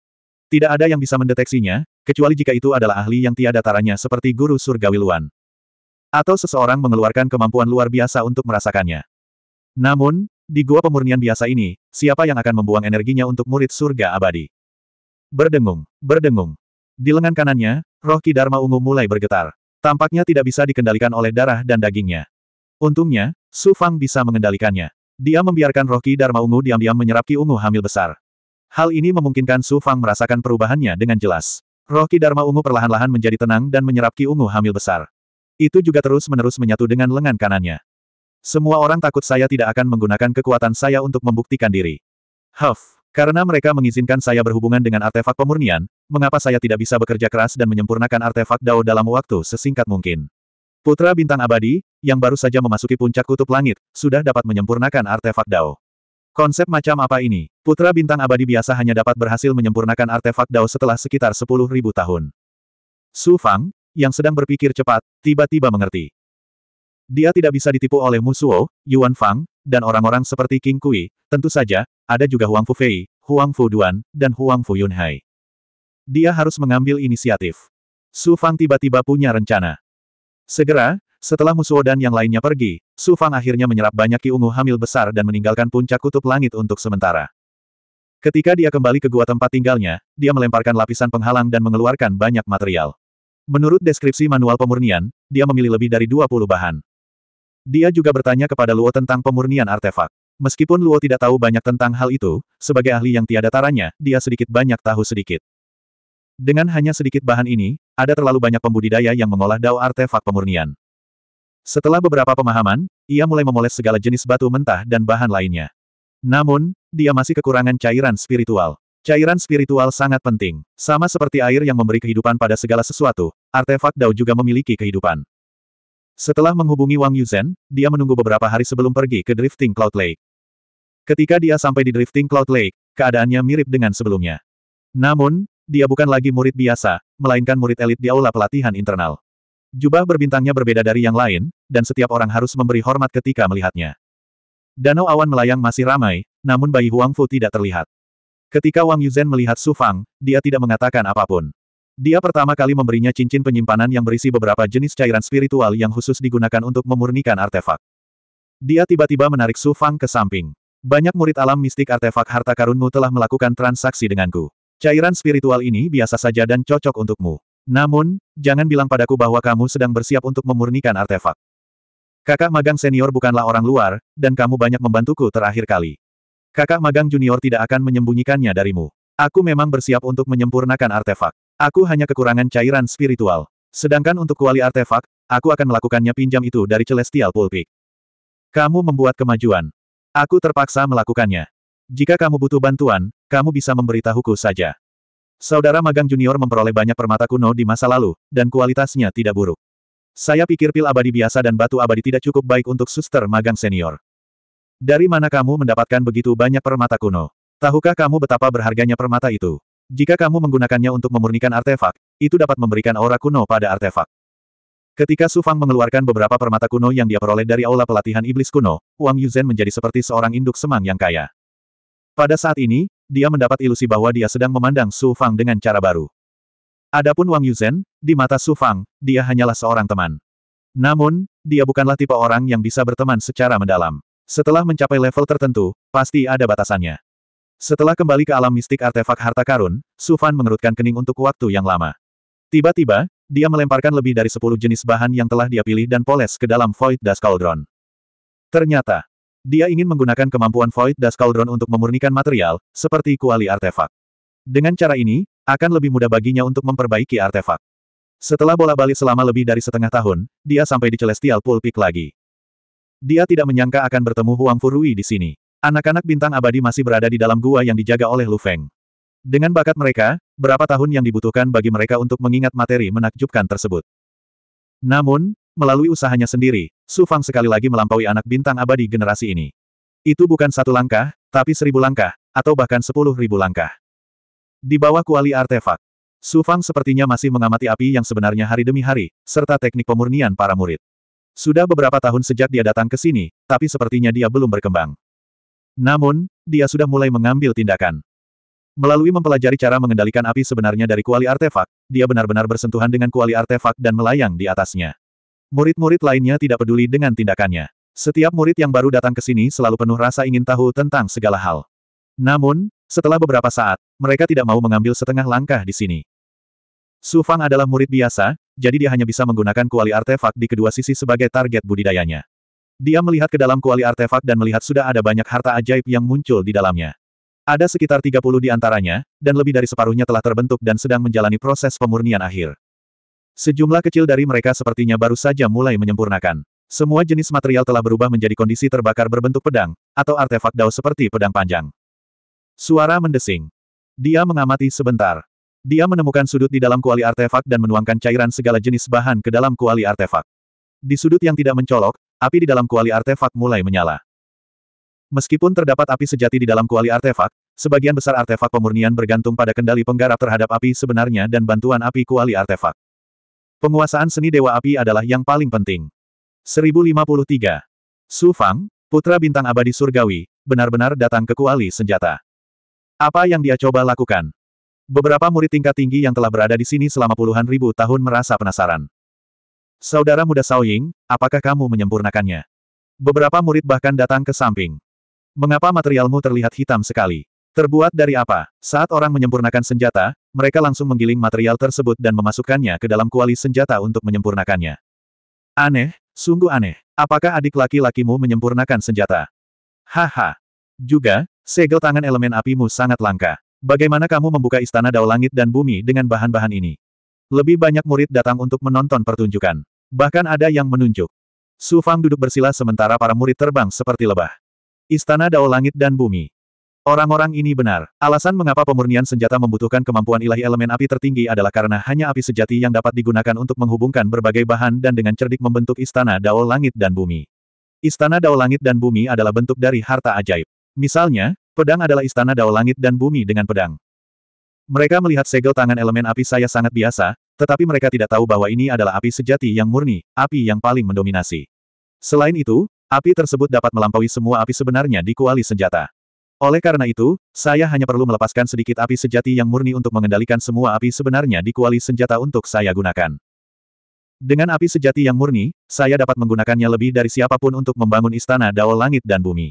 Tidak ada yang bisa mendeteksinya, kecuali jika itu adalah ahli yang tiada taranya seperti guru surgawi Luan. Atau seseorang mengeluarkan kemampuan luar biasa untuk merasakannya. Namun, di gua pemurnian biasa ini, siapa yang akan membuang energinya untuk murid surga abadi? Berdengung, berdengung. Di lengan kanannya, roh Ki Dharma ungu mulai bergetar. Tampaknya tidak bisa dikendalikan oleh darah dan dagingnya. Untungnya, Su Fang bisa mengendalikannya. Dia membiarkan roh Ki Dharma ungu diam-diam menyerap Ki ungu hamil besar. Hal ini memungkinkan Su Fang merasakan perubahannya dengan jelas. Roh Ki Dharma ungu perlahan-lahan menjadi tenang dan menyerap Ki ungu hamil besar. Itu juga terus-menerus menyatu dengan lengan kanannya. Semua orang takut saya tidak akan menggunakan kekuatan saya untuk membuktikan diri. Huff, karena mereka mengizinkan saya berhubungan dengan artefak pemurnian, mengapa saya tidak bisa bekerja keras dan menyempurnakan artefak Dao dalam waktu sesingkat mungkin? Putra Bintang Abadi, yang baru saja memasuki puncak kutub langit, sudah dapat menyempurnakan artefak Dao. Konsep macam apa ini? Putra Bintang Abadi biasa hanya dapat berhasil menyempurnakan artefak Dao setelah sekitar 10.000 tahun. Su Fang, yang sedang berpikir cepat, tiba-tiba mengerti. Dia tidak bisa ditipu oleh Musuo, Yuan Fang, dan orang-orang seperti King Kui, tentu saja, ada juga Huang Fu Fei, Huang Fu Duan, dan Huang Fu Yunhai. Dia harus mengambil inisiatif. Su Fang tiba-tiba punya rencana. Segera, setelah Musuo dan yang lainnya pergi, Su Fang akhirnya menyerap banyak ki ungu hamil besar dan meninggalkan puncak kutub langit untuk sementara. Ketika dia kembali ke gua tempat tinggalnya, dia melemparkan lapisan penghalang dan mengeluarkan banyak material. Menurut deskripsi manual pemurnian, dia memilih lebih dari 20 bahan. Dia juga bertanya kepada Luo tentang pemurnian artefak. Meskipun Luo tidak tahu banyak tentang hal itu, sebagai ahli yang tiada taranya, dia sedikit banyak tahu sedikit. Dengan hanya sedikit bahan ini, ada terlalu banyak pembudidaya yang mengolah dao artefak pemurnian. Setelah beberapa pemahaman, ia mulai memoles segala jenis batu mentah dan bahan lainnya. Namun, dia masih kekurangan cairan spiritual. Cairan spiritual sangat penting. Sama seperti air yang memberi kehidupan pada segala sesuatu, artefak Dao juga memiliki kehidupan. Setelah menghubungi Wang Yuzhen, dia menunggu beberapa hari sebelum pergi ke Drifting Cloud Lake. Ketika dia sampai di Drifting Cloud Lake, keadaannya mirip dengan sebelumnya. Namun, dia bukan lagi murid biasa, melainkan murid elit di aula pelatihan internal. Jubah berbintangnya berbeda dari yang lain, dan setiap orang harus memberi hormat ketika melihatnya. Danau awan melayang masih ramai, namun bayi Huang Fu tidak terlihat. Ketika Wang Yuzhen melihat Su Fang, dia tidak mengatakan apapun. Dia pertama kali memberinya cincin penyimpanan yang berisi beberapa jenis cairan spiritual yang khusus digunakan untuk memurnikan artefak. Dia tiba-tiba menarik Su Fang ke samping. Banyak murid alam mistik artefak harta karunmu telah melakukan transaksi denganku. Cairan spiritual ini biasa saja dan cocok untukmu. Namun, jangan bilang padaku bahwa kamu sedang bersiap untuk memurnikan artefak. Kakak magang senior bukanlah orang luar, dan kamu banyak membantuku terakhir kali. Kakak magang junior tidak akan menyembunyikannya darimu. Aku memang bersiap untuk menyempurnakan artefak. Aku hanya kekurangan cairan spiritual. Sedangkan untuk kuali artefak, aku akan melakukannya pinjam itu dari Celestial Pulpit. Kamu membuat kemajuan. Aku terpaksa melakukannya. Jika kamu butuh bantuan, kamu bisa memberitahuku saja. Saudara magang junior memperoleh banyak permata kuno di masa lalu, dan kualitasnya tidak buruk. Saya pikir pil abadi biasa dan batu abadi tidak cukup baik untuk suster magang senior. Dari mana kamu mendapatkan begitu banyak permata kuno? Tahukah kamu betapa berharganya permata itu? Jika kamu menggunakannya untuk memurnikan artefak, itu dapat memberikan aura kuno pada artefak. Ketika Su Fang mengeluarkan beberapa permata kuno yang dia peroleh dari aula pelatihan iblis kuno, Wang Yuzhen menjadi seperti seorang induk semang yang kaya. Pada saat ini, dia mendapat ilusi bahwa dia sedang memandang Su Fang dengan cara baru. Adapun Wang Yuzhen, di mata Su Fang, dia hanyalah seorang teman. Namun, dia bukanlah tipe orang yang bisa berteman secara mendalam. Setelah mencapai level tertentu, pasti ada batasannya. Setelah kembali ke alam mistik artefak harta karun, Sufan mengerutkan kening untuk waktu yang lama. Tiba-tiba, dia melemparkan lebih dari sepuluh jenis bahan yang telah dia pilih dan poles ke dalam Void Dust Cauldron. Ternyata, dia ingin menggunakan kemampuan Void Dust Cauldron untuk memurnikan material, seperti kuali artefak. Dengan cara ini, akan lebih mudah baginya untuk memperbaiki artefak. Setelah bola balik selama lebih dari setengah tahun, dia sampai di Celestial Pulpik lagi. Dia tidak menyangka akan bertemu Huang Furui di sini. Anak-anak bintang abadi masih berada di dalam gua yang dijaga oleh Lu Feng. Dengan bakat mereka, berapa tahun yang dibutuhkan bagi mereka untuk mengingat materi menakjubkan tersebut. Namun, melalui usahanya sendiri, Su Fang sekali lagi melampaui anak bintang abadi generasi ini. Itu bukan satu langkah, tapi seribu langkah, atau bahkan sepuluh ribu langkah. Di bawah kuali artefak, Su Fang sepertinya masih mengamati api yang sebenarnya hari demi hari, serta teknik pemurnian para murid. Sudah beberapa tahun sejak dia datang ke sini, tapi sepertinya dia belum berkembang. Namun, dia sudah mulai mengambil tindakan. Melalui mempelajari cara mengendalikan api sebenarnya dari kuali artefak, dia benar-benar bersentuhan dengan kuali artefak dan melayang di atasnya. Murid-murid lainnya tidak peduli dengan tindakannya. Setiap murid yang baru datang ke sini selalu penuh rasa ingin tahu tentang segala hal. Namun, setelah beberapa saat, mereka tidak mau mengambil setengah langkah di sini. Su Fang adalah murid biasa, jadi dia hanya bisa menggunakan kuali artefak di kedua sisi sebagai target budidayanya. Dia melihat ke dalam kuali artefak dan melihat sudah ada banyak harta ajaib yang muncul di dalamnya. Ada sekitar 30 di antaranya, dan lebih dari separuhnya telah terbentuk dan sedang menjalani proses pemurnian akhir. Sejumlah kecil dari mereka sepertinya baru saja mulai menyempurnakan. Semua jenis material telah berubah menjadi kondisi terbakar berbentuk pedang, atau artefak dao seperti pedang panjang. Suara mendesing. Dia mengamati sebentar. Dia menemukan sudut di dalam kuali artefak dan menuangkan cairan segala jenis bahan ke dalam kuali artefak. Di sudut yang tidak mencolok, Api di dalam kuali artefak mulai menyala. Meskipun terdapat api sejati di dalam kuali artefak, sebagian besar artefak pemurnian bergantung pada kendali penggarap terhadap api sebenarnya dan bantuan api kuali artefak. Penguasaan seni Dewa Api adalah yang paling penting. 1053. Su Fang, putra bintang abadi surgawi, benar-benar datang ke kuali senjata. Apa yang dia coba lakukan? Beberapa murid tingkat tinggi yang telah berada di sini selama puluhan ribu tahun merasa penasaran. Saudara muda Sao Ying, apakah kamu menyempurnakannya? Beberapa murid bahkan datang ke samping. Mengapa materialmu terlihat hitam sekali? Terbuat dari apa? Saat orang menyempurnakan senjata, mereka langsung menggiling material tersebut dan memasukkannya ke dalam kuali senjata untuk menyempurnakannya. Aneh, sungguh aneh. Apakah adik laki-lakimu menyempurnakan senjata? Haha. Juga, segel tangan elemen apimu sangat langka. Bagaimana kamu membuka istana dao langit dan bumi dengan bahan-bahan ini? Lebih banyak murid datang untuk menonton pertunjukan. Bahkan ada yang menunjuk. Su Fang duduk bersila sementara para murid terbang seperti lebah. Istana Dao Langit dan Bumi. Orang-orang ini benar. Alasan mengapa pemurnian senjata membutuhkan kemampuan ilahi elemen api tertinggi adalah karena hanya api sejati yang dapat digunakan untuk menghubungkan berbagai bahan dan dengan cerdik membentuk istana Dao Langit dan Bumi. Istana Dao Langit dan Bumi adalah bentuk dari harta ajaib. Misalnya, pedang adalah istana Dao Langit dan Bumi dengan pedang. Mereka melihat segel tangan elemen api saya sangat biasa, tetapi mereka tidak tahu bahwa ini adalah api sejati yang murni, api yang paling mendominasi. Selain itu, api tersebut dapat melampaui semua api sebenarnya di kuali senjata. Oleh karena itu, saya hanya perlu melepaskan sedikit api sejati yang murni untuk mengendalikan semua api sebenarnya di kuali senjata untuk saya gunakan. Dengan api sejati yang murni, saya dapat menggunakannya lebih dari siapapun untuk membangun istana Dao Langit dan Bumi.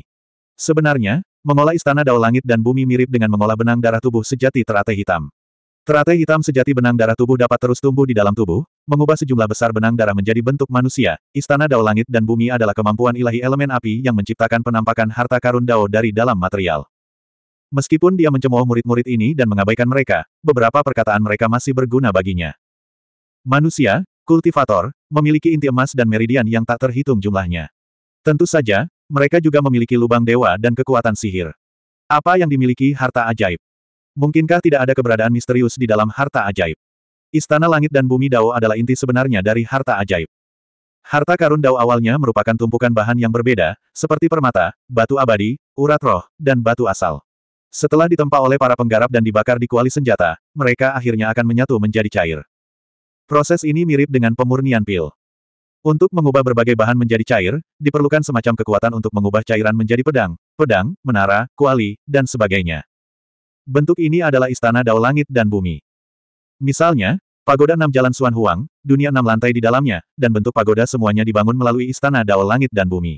Sebenarnya, Mengolah istana dao langit dan bumi mirip dengan mengolah benang darah tubuh sejati teratai hitam. Teratai hitam sejati benang darah tubuh dapat terus tumbuh di dalam tubuh, mengubah sejumlah besar benang darah menjadi bentuk manusia. Istana dao langit dan bumi adalah kemampuan ilahi elemen api yang menciptakan penampakan harta karun dao dari dalam material. Meskipun dia mencemooh murid-murid ini dan mengabaikan mereka, beberapa perkataan mereka masih berguna baginya. Manusia, kultivator, memiliki inti emas dan meridian yang tak terhitung jumlahnya. Tentu saja, mereka juga memiliki lubang dewa dan kekuatan sihir. Apa yang dimiliki harta ajaib? Mungkinkah tidak ada keberadaan misterius di dalam harta ajaib? Istana Langit dan Bumi Dao adalah inti sebenarnya dari harta ajaib. Harta karun Dao awalnya merupakan tumpukan bahan yang berbeda, seperti permata, batu abadi, urat roh, dan batu asal. Setelah ditempa oleh para penggarap dan dibakar di kuali senjata, mereka akhirnya akan menyatu menjadi cair. Proses ini mirip dengan pemurnian pil. Untuk mengubah berbagai bahan menjadi cair, diperlukan semacam kekuatan untuk mengubah cairan menjadi pedang, pedang, menara, kuali, dan sebagainya. Bentuk ini adalah istana dao langit dan bumi. Misalnya, pagoda enam jalan Suan Huang, dunia enam lantai di dalamnya, dan bentuk pagoda semuanya dibangun melalui istana dao langit dan bumi.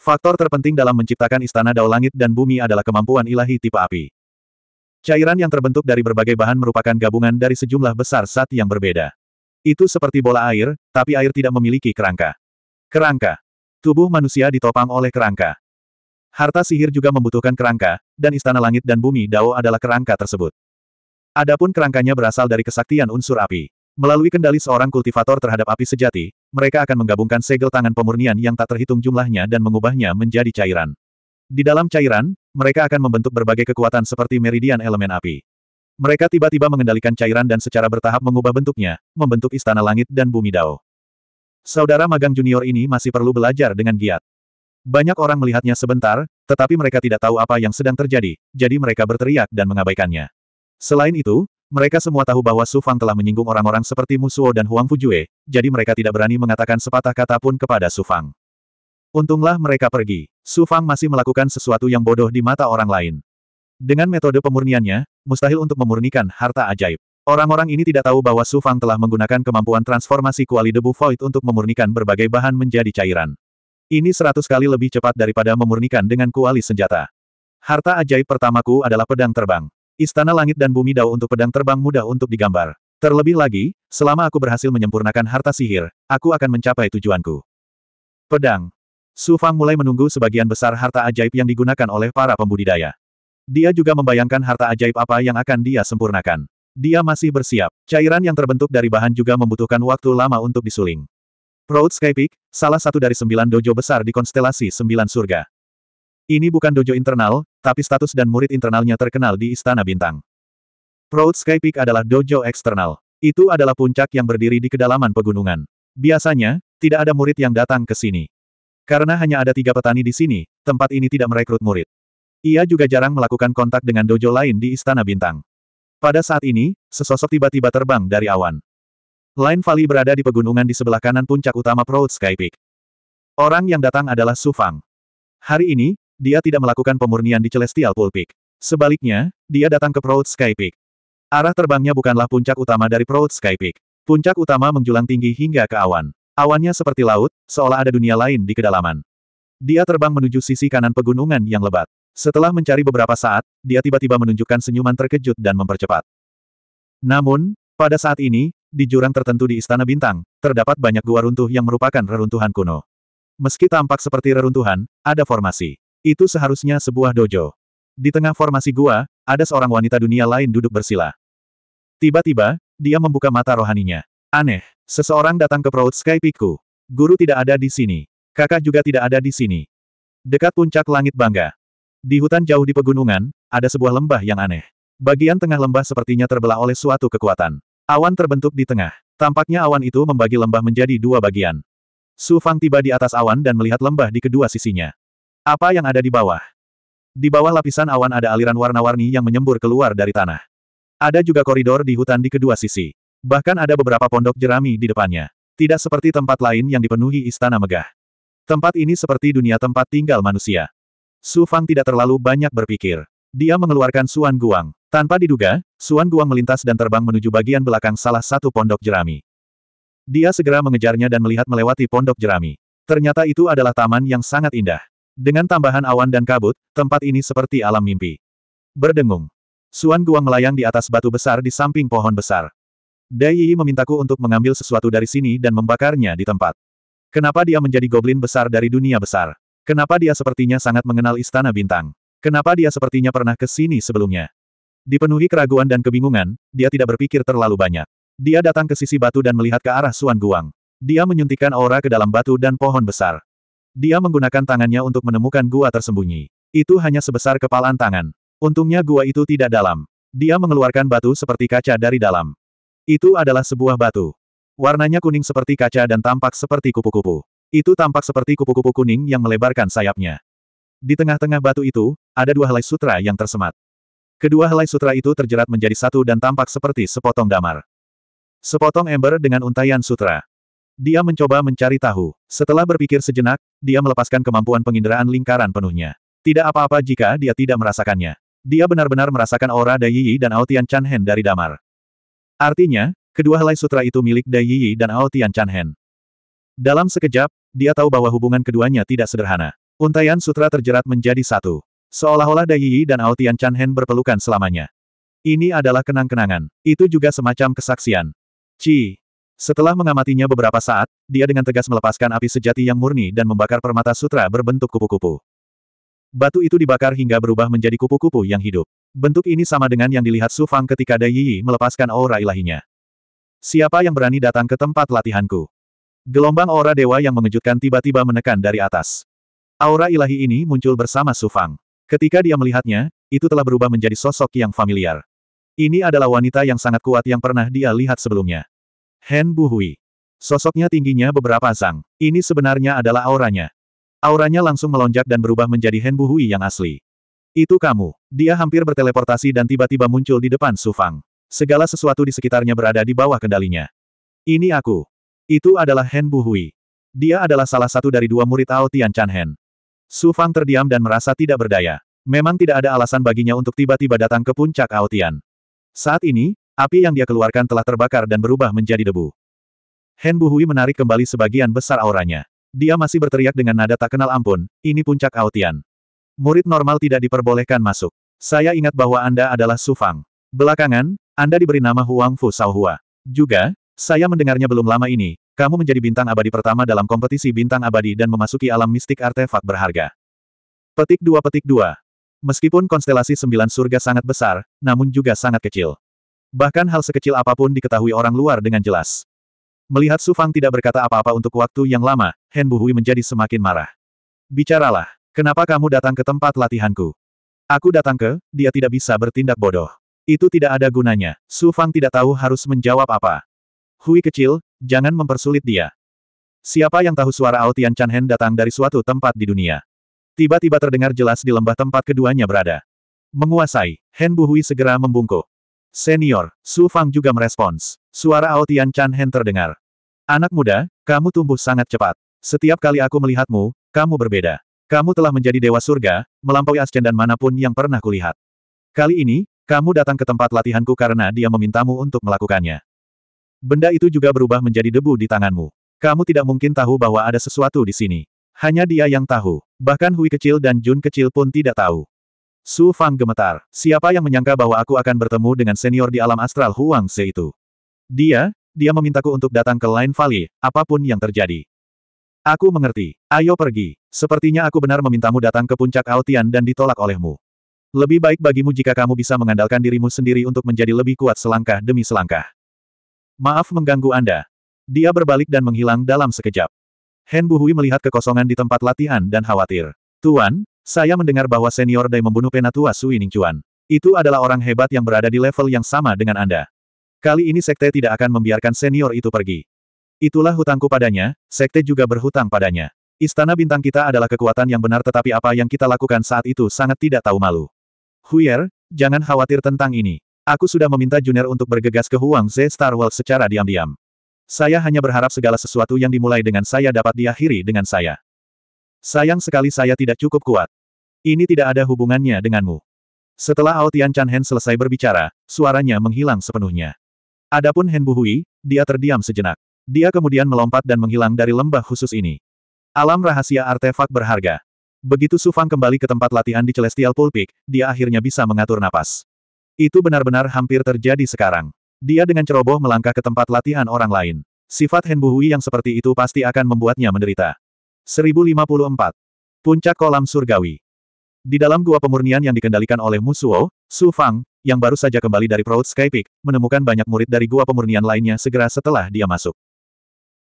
Faktor terpenting dalam menciptakan istana dao langit dan bumi adalah kemampuan ilahi tipe api. Cairan yang terbentuk dari berbagai bahan merupakan gabungan dari sejumlah besar sat yang berbeda. Itu seperti bola air, tapi air tidak memiliki kerangka. Kerangka. Tubuh manusia ditopang oleh kerangka. Harta sihir juga membutuhkan kerangka, dan istana langit dan bumi Dao adalah kerangka tersebut. Adapun kerangkanya berasal dari kesaktian unsur api. Melalui kendali seorang kultivator terhadap api sejati, mereka akan menggabungkan segel tangan pemurnian yang tak terhitung jumlahnya dan mengubahnya menjadi cairan. Di dalam cairan, mereka akan membentuk berbagai kekuatan seperti meridian elemen api. Mereka tiba-tiba mengendalikan cairan dan secara bertahap mengubah bentuknya, membentuk istana langit dan bumi Dao. Saudara magang junior ini masih perlu belajar dengan giat. Banyak orang melihatnya sebentar, tetapi mereka tidak tahu apa yang sedang terjadi, jadi mereka berteriak dan mengabaikannya. Selain itu, mereka semua tahu bahwa Su Fang telah menyinggung orang-orang seperti Musuo dan Huang Fujue, jadi mereka tidak berani mengatakan sepatah kata pun kepada Su Fang. Untunglah mereka pergi. Su Fang masih melakukan sesuatu yang bodoh di mata orang lain. Dengan metode pemurniannya, mustahil untuk memurnikan harta ajaib. Orang-orang ini tidak tahu bahwa Su Fang telah menggunakan kemampuan transformasi kuali debu void untuk memurnikan berbagai bahan menjadi cairan. Ini seratus kali lebih cepat daripada memurnikan dengan kuali senjata. Harta ajaib pertamaku adalah pedang terbang. Istana langit dan bumi dao untuk pedang terbang mudah untuk digambar. Terlebih lagi, selama aku berhasil menyempurnakan harta sihir, aku akan mencapai tujuanku. Pedang. Su Fang mulai menunggu sebagian besar harta ajaib yang digunakan oleh para pembudidaya. Dia juga membayangkan harta ajaib apa yang akan dia sempurnakan. Dia masih bersiap. Cairan yang terbentuk dari bahan juga membutuhkan waktu lama untuk disuling. Proud Sky Peak, salah satu dari sembilan dojo besar di konstelasi sembilan surga. Ini bukan dojo internal, tapi status dan murid internalnya terkenal di Istana Bintang. Proud Sky Peak adalah dojo eksternal. Itu adalah puncak yang berdiri di kedalaman pegunungan. Biasanya, tidak ada murid yang datang ke sini. Karena hanya ada tiga petani di sini, tempat ini tidak merekrut murid. Ia juga jarang melakukan kontak dengan dojo lain di Istana Bintang. Pada saat ini, sesosok tiba-tiba terbang dari awan. Lain Vali berada di pegunungan di sebelah kanan puncak utama Proud Sky Peak. Orang yang datang adalah Su Fang. Hari ini, dia tidak melakukan pemurnian di Celestial Pool Peak. Sebaliknya, dia datang ke Proud Sky Peak. Arah terbangnya bukanlah puncak utama dari Proud Sky Peak. Puncak utama menjulang tinggi hingga ke awan. Awannya seperti laut, seolah ada dunia lain di kedalaman. Dia terbang menuju sisi kanan pegunungan yang lebat. Setelah mencari beberapa saat, dia tiba-tiba menunjukkan senyuman terkejut dan mempercepat. Namun, pada saat ini, di jurang tertentu di Istana Bintang, terdapat banyak gua runtuh yang merupakan reruntuhan kuno. Meski tampak seperti reruntuhan, ada formasi. Itu seharusnya sebuah dojo. Di tengah formasi gua, ada seorang wanita dunia lain duduk bersila. Tiba-tiba, dia membuka mata rohaninya. Aneh, seseorang datang ke Proud Sky Piku. Guru tidak ada di sini. Kakak juga tidak ada di sini. Dekat puncak langit bangga, di hutan jauh di pegunungan, ada sebuah lembah yang aneh. Bagian tengah lembah sepertinya terbelah oleh suatu kekuatan. Awan terbentuk di tengah. Tampaknya awan itu membagi lembah menjadi dua bagian. Su Fang tiba di atas awan dan melihat lembah di kedua sisinya. Apa yang ada di bawah? Di bawah lapisan awan ada aliran warna-warni yang menyembur keluar dari tanah. Ada juga koridor di hutan di kedua sisi. Bahkan ada beberapa pondok jerami di depannya. Tidak seperti tempat lain yang dipenuhi istana megah. Tempat ini seperti dunia tempat tinggal manusia. Su Fang tidak terlalu banyak berpikir. Dia mengeluarkan Suan Guang. Tanpa diduga, Suan Guang melintas dan terbang menuju bagian belakang salah satu pondok jerami. Dia segera mengejarnya dan melihat melewati pondok jerami. Ternyata itu adalah taman yang sangat indah. Dengan tambahan awan dan kabut, tempat ini seperti alam mimpi. Berdengung. Suan Guang melayang di atas batu besar di samping pohon besar. Dai Yi memintaku untuk mengambil sesuatu dari sini dan membakarnya di tempat. Kenapa dia menjadi goblin besar dari dunia besar? Kenapa dia sepertinya sangat mengenal Istana Bintang? Kenapa dia sepertinya pernah ke sini sebelumnya? Dipenuhi keraguan dan kebingungan, dia tidak berpikir terlalu banyak. Dia datang ke sisi batu dan melihat ke arah Suan Guang. Dia menyuntikkan aura ke dalam batu dan pohon besar. Dia menggunakan tangannya untuk menemukan gua tersembunyi. Itu hanya sebesar kepalan tangan. Untungnya gua itu tidak dalam. Dia mengeluarkan batu seperti kaca dari dalam. Itu adalah sebuah batu. Warnanya kuning seperti kaca dan tampak seperti kupu-kupu. Itu tampak seperti kupu-kupu kuning yang melebarkan sayapnya. Di tengah-tengah batu itu, ada dua helai sutra yang tersemat. Kedua helai sutra itu terjerat menjadi satu dan tampak seperti sepotong damar. Sepotong ember dengan untayan sutra. Dia mencoba mencari tahu. Setelah berpikir sejenak, dia melepaskan kemampuan penginderaan lingkaran penuhnya. Tidak apa-apa jika dia tidak merasakannya. Dia benar-benar merasakan aura Dai dan Ao Tian Chanhen dari damar. Artinya, kedua helai sutra itu milik Dai dan Ao Tian Chanhen. Dalam sekejap, dia tahu bahwa hubungan keduanya tidak sederhana. Untaian sutra terjerat menjadi satu. Seolah-olah Dai Yi dan Ao Tian Chan Hen berpelukan selamanya. Ini adalah kenang-kenangan. Itu juga semacam kesaksian. Ci. Setelah mengamatinya beberapa saat, dia dengan tegas melepaskan api sejati yang murni dan membakar permata sutra berbentuk kupu-kupu. Batu itu dibakar hingga berubah menjadi kupu-kupu yang hidup. Bentuk ini sama dengan yang dilihat Su Fang ketika Dai Yi melepaskan aura ilahinya. Siapa yang berani datang ke tempat latihanku? Gelombang aura dewa yang mengejutkan tiba-tiba menekan dari atas. Aura ilahi ini muncul bersama Sufang. Ketika dia melihatnya, itu telah berubah menjadi sosok yang familiar. Ini adalah wanita yang sangat kuat yang pernah dia lihat sebelumnya. Hen Buhui. Sosoknya tingginya beberapa zang. Ini sebenarnya adalah auranya. Auranya langsung melonjak dan berubah menjadi Hen Buhui yang asli. Itu kamu. Dia hampir berteleportasi dan tiba-tiba muncul di depan Sufang. Segala sesuatu di sekitarnya berada di bawah kendalinya. Ini aku. Itu adalah Hen Buhui. Dia adalah salah satu dari dua murid Ao Tian Chan Hen. Su Fang terdiam dan merasa tidak berdaya. Memang tidak ada alasan baginya untuk tiba-tiba datang ke puncak Ao Tian. Saat ini, api yang dia keluarkan telah terbakar dan berubah menjadi debu. Hen Buhui menarik kembali sebagian besar auranya. Dia masih berteriak dengan nada tak kenal ampun, ini puncak Ao Tian. Murid normal tidak diperbolehkan masuk. Saya ingat bahwa Anda adalah Su Fang. Belakangan, Anda diberi nama Huang Fu Sao Hua. Juga, saya mendengarnya belum lama ini, kamu menjadi bintang abadi pertama dalam kompetisi bintang abadi dan memasuki alam mistik artefak berharga. Petik 2 Petik 2 Meskipun konstelasi sembilan surga sangat besar, namun juga sangat kecil. Bahkan hal sekecil apapun diketahui orang luar dengan jelas. Melihat Su Fang tidak berkata apa-apa untuk waktu yang lama, Hen Buhui menjadi semakin marah. Bicaralah, kenapa kamu datang ke tempat latihanku? Aku datang ke, dia tidak bisa bertindak bodoh. Itu tidak ada gunanya, Su Fang tidak tahu harus menjawab apa. Hui kecil, jangan mempersulit dia. Siapa yang tahu suara Ao Tian Chanhen datang dari suatu tempat di dunia? Tiba-tiba terdengar jelas di lembah tempat keduanya berada. Menguasai, Hen Buhui segera membungkuk. Senior, Su Fang juga merespons. Suara Ao Tian Chanhen terdengar. Anak muda, kamu tumbuh sangat cepat. Setiap kali aku melihatmu, kamu berbeda. Kamu telah menjadi dewa surga, melampaui ascendan manapun yang pernah kulihat. Kali ini, kamu datang ke tempat latihanku karena dia memintamu untuk melakukannya. Benda itu juga berubah menjadi debu di tanganmu. Kamu tidak mungkin tahu bahwa ada sesuatu di sini. Hanya dia yang tahu. Bahkan Hui kecil dan Jun kecil pun tidak tahu. Su Fang gemetar. Siapa yang menyangka bahwa aku akan bertemu dengan senior di alam astral Huang Se itu? Dia, dia memintaku untuk datang ke Line Valley, apapun yang terjadi. Aku mengerti. Ayo pergi. Sepertinya aku benar memintamu datang ke puncak Aotian dan ditolak olehmu. Lebih baik bagimu jika kamu bisa mengandalkan dirimu sendiri untuk menjadi lebih kuat selangkah demi selangkah. Maaf mengganggu Anda. Dia berbalik dan menghilang dalam sekejap. Hen Buhui melihat kekosongan di tempat latihan dan khawatir. Tuan, saya mendengar bahwa senior Dai membunuh penatua Sui Ningcuan. Itu adalah orang hebat yang berada di level yang sama dengan Anda. Kali ini sekte tidak akan membiarkan senior itu pergi. Itulah hutangku padanya, sekte juga berhutang padanya. Istana bintang kita adalah kekuatan yang benar tetapi apa yang kita lakukan saat itu sangat tidak tahu malu. Huyer, jangan khawatir tentang ini. Aku sudah meminta Junior untuk bergegas ke Huang Zhe Star World secara diam-diam. Saya hanya berharap segala sesuatu yang dimulai dengan saya dapat diakhiri dengan saya. Sayang sekali saya tidak cukup kuat. Ini tidak ada hubungannya denganmu. Setelah Ao Tian Chan Hen selesai berbicara, suaranya menghilang sepenuhnya. Adapun Hen Buhui, dia terdiam sejenak. Dia kemudian melompat dan menghilang dari lembah khusus ini. Alam rahasia artefak berharga. Begitu Sufang kembali ke tempat latihan di Celestial Pulpik, dia akhirnya bisa mengatur napas. Itu benar-benar hampir terjadi sekarang. Dia dengan ceroboh melangkah ke tempat latihan orang lain. Sifat Buhui yang seperti itu pasti akan membuatnya menderita. 1054. Puncak Kolam Surgawi Di dalam gua pemurnian yang dikendalikan oleh Musuo, Su Fang, yang baru saja kembali dari Proud Sky Peak, menemukan banyak murid dari gua pemurnian lainnya segera setelah dia masuk.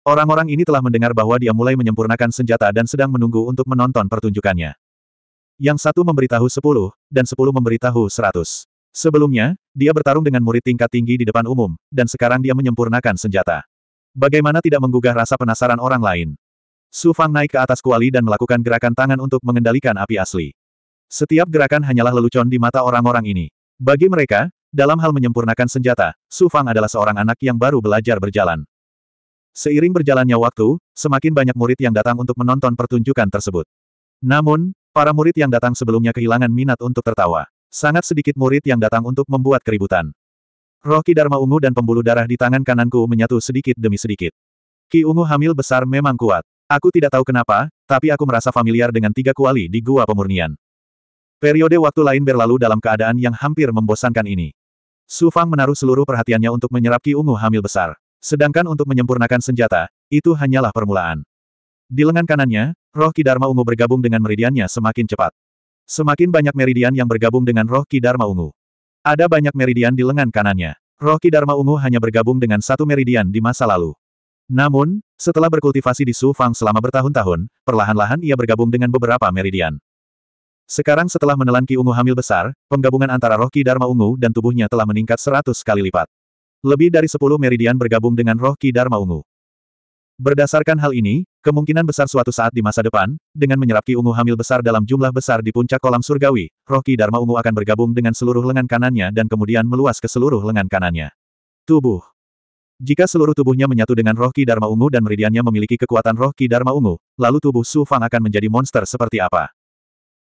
Orang-orang ini telah mendengar bahwa dia mulai menyempurnakan senjata dan sedang menunggu untuk menonton pertunjukannya. Yang satu memberitahu sepuluh, dan sepuluh memberitahu seratus. Sebelumnya, dia bertarung dengan murid tingkat tinggi di depan umum, dan sekarang dia menyempurnakan senjata. Bagaimana tidak menggugah rasa penasaran orang lain? Su Fang naik ke atas kuali dan melakukan gerakan tangan untuk mengendalikan api asli. Setiap gerakan hanyalah lelucon di mata orang-orang ini. Bagi mereka, dalam hal menyempurnakan senjata, Su Fang adalah seorang anak yang baru belajar berjalan. Seiring berjalannya waktu, semakin banyak murid yang datang untuk menonton pertunjukan tersebut. Namun, para murid yang datang sebelumnya kehilangan minat untuk tertawa. Sangat sedikit murid yang datang untuk membuat keributan. Roh Ki Dharma Ungu dan pembuluh darah di tangan kananku menyatu sedikit demi sedikit. Ki Ungu hamil besar memang kuat. Aku tidak tahu kenapa, tapi aku merasa familiar dengan tiga kuali di gua pemurnian. Periode waktu lain berlalu dalam keadaan yang hampir membosankan ini. Su Fang menaruh seluruh perhatiannya untuk menyerap Ki Ungu hamil besar. Sedangkan untuk menyempurnakan senjata, itu hanyalah permulaan. Di lengan kanannya, roh Ki Dharma Ungu bergabung dengan meridiannya semakin cepat. Semakin banyak meridian yang bergabung dengan roh Ki Dharma Ungu. Ada banyak meridian di lengan kanannya. Roh Ki Dharma Ungu hanya bergabung dengan satu meridian di masa lalu. Namun, setelah berkultivasi di Su Fang selama bertahun-tahun, perlahan-lahan ia bergabung dengan beberapa meridian. Sekarang setelah menelan Ki Ungu hamil besar, penggabungan antara roh Ki Dharma Ungu dan tubuhnya telah meningkat seratus kali lipat. Lebih dari sepuluh meridian bergabung dengan roh Ki Dharma Ungu. Berdasarkan hal ini, Kemungkinan besar suatu saat di masa depan, dengan menyerap Ki Ungu hamil besar dalam jumlah besar di puncak kolam surgawi, roh Ki Dharma Ungu akan bergabung dengan seluruh lengan kanannya dan kemudian meluas ke seluruh lengan kanannya. Tubuh Jika seluruh tubuhnya menyatu dengan roh Ki Dharma Ungu dan meridiannya memiliki kekuatan roh Ki Dharma Ungu, lalu tubuh Su Fang akan menjadi monster seperti apa?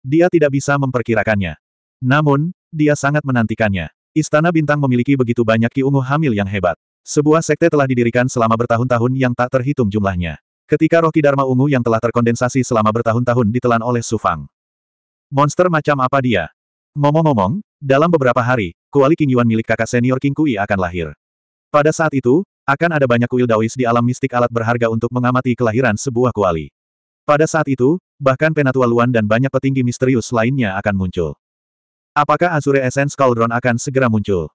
Dia tidak bisa memperkirakannya. Namun, dia sangat menantikannya. Istana Bintang memiliki begitu banyak Ki Ungu hamil yang hebat. Sebuah sekte telah didirikan selama bertahun-tahun yang tak terhitung jumlahnya. Ketika roh Dharma ungu yang telah terkondensasi selama bertahun-tahun ditelan oleh Sufang. Monster macam apa dia? Ngomong-ngomong, dalam beberapa hari, kuali King Yuan milik kakak senior King Kui akan lahir. Pada saat itu, akan ada banyak kuil Daois di alam mistik alat berharga untuk mengamati kelahiran sebuah kuali. Pada saat itu, bahkan Penatua Luan dan banyak petinggi misterius lainnya akan muncul. Apakah Azure Essence Cauldron akan segera muncul?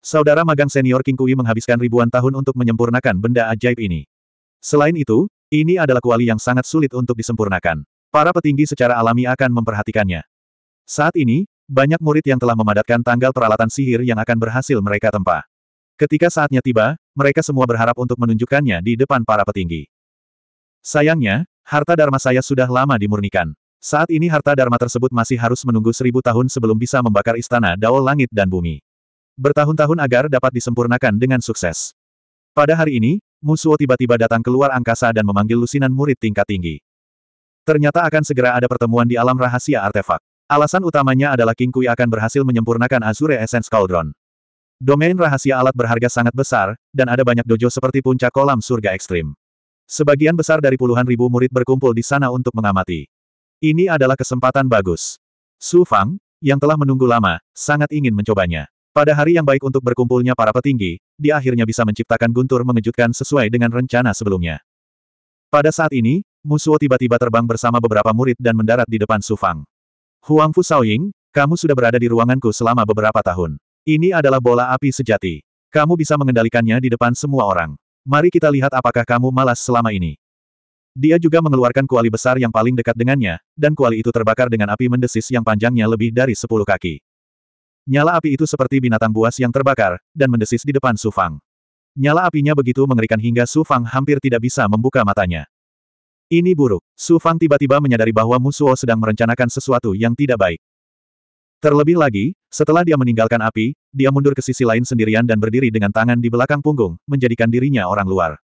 Saudara magang senior King Kui menghabiskan ribuan tahun untuk menyempurnakan benda ajaib ini. Selain itu, ini adalah kuali yang sangat sulit untuk disempurnakan. Para petinggi secara alami akan memperhatikannya. Saat ini, banyak murid yang telah memadatkan tanggal peralatan sihir yang akan berhasil mereka tempa. Ketika saatnya tiba, mereka semua berharap untuk menunjukkannya di depan para petinggi. Sayangnya, harta dharma saya sudah lama dimurnikan. Saat ini harta dharma tersebut masih harus menunggu seribu tahun sebelum bisa membakar istana Dao Langit dan Bumi. Bertahun-tahun agar dapat disempurnakan dengan sukses. Pada hari ini, Musuo tiba-tiba datang keluar angkasa dan memanggil lusinan murid tingkat tinggi. Ternyata akan segera ada pertemuan di alam rahasia artefak. Alasan utamanya adalah King Kui akan berhasil menyempurnakan Azure Essence Cauldron. Domain rahasia alat berharga sangat besar, dan ada banyak dojo seperti puncak kolam surga ekstrim. Sebagian besar dari puluhan ribu murid berkumpul di sana untuk mengamati. Ini adalah kesempatan bagus. Su Fang, yang telah menunggu lama, sangat ingin mencobanya. Pada hari yang baik untuk berkumpulnya para petinggi, dia akhirnya bisa menciptakan guntur mengejutkan sesuai dengan rencana sebelumnya. Pada saat ini, Musuo tiba-tiba terbang bersama beberapa murid dan mendarat di depan Sufang. Fang. Huang Fu Saoying, kamu sudah berada di ruanganku selama beberapa tahun. Ini adalah bola api sejati. Kamu bisa mengendalikannya di depan semua orang. Mari kita lihat apakah kamu malas selama ini. Dia juga mengeluarkan kuali besar yang paling dekat dengannya, dan kuali itu terbakar dengan api mendesis yang panjangnya lebih dari 10 kaki. Nyala api itu seperti binatang buas yang terbakar, dan mendesis di depan Su Fang. Nyala apinya begitu mengerikan hingga Su Fang hampir tidak bisa membuka matanya. Ini buruk. Su Fang tiba-tiba menyadari bahwa Musuo sedang merencanakan sesuatu yang tidak baik. Terlebih lagi, setelah dia meninggalkan api, dia mundur ke sisi lain sendirian dan berdiri dengan tangan di belakang punggung, menjadikan dirinya orang luar.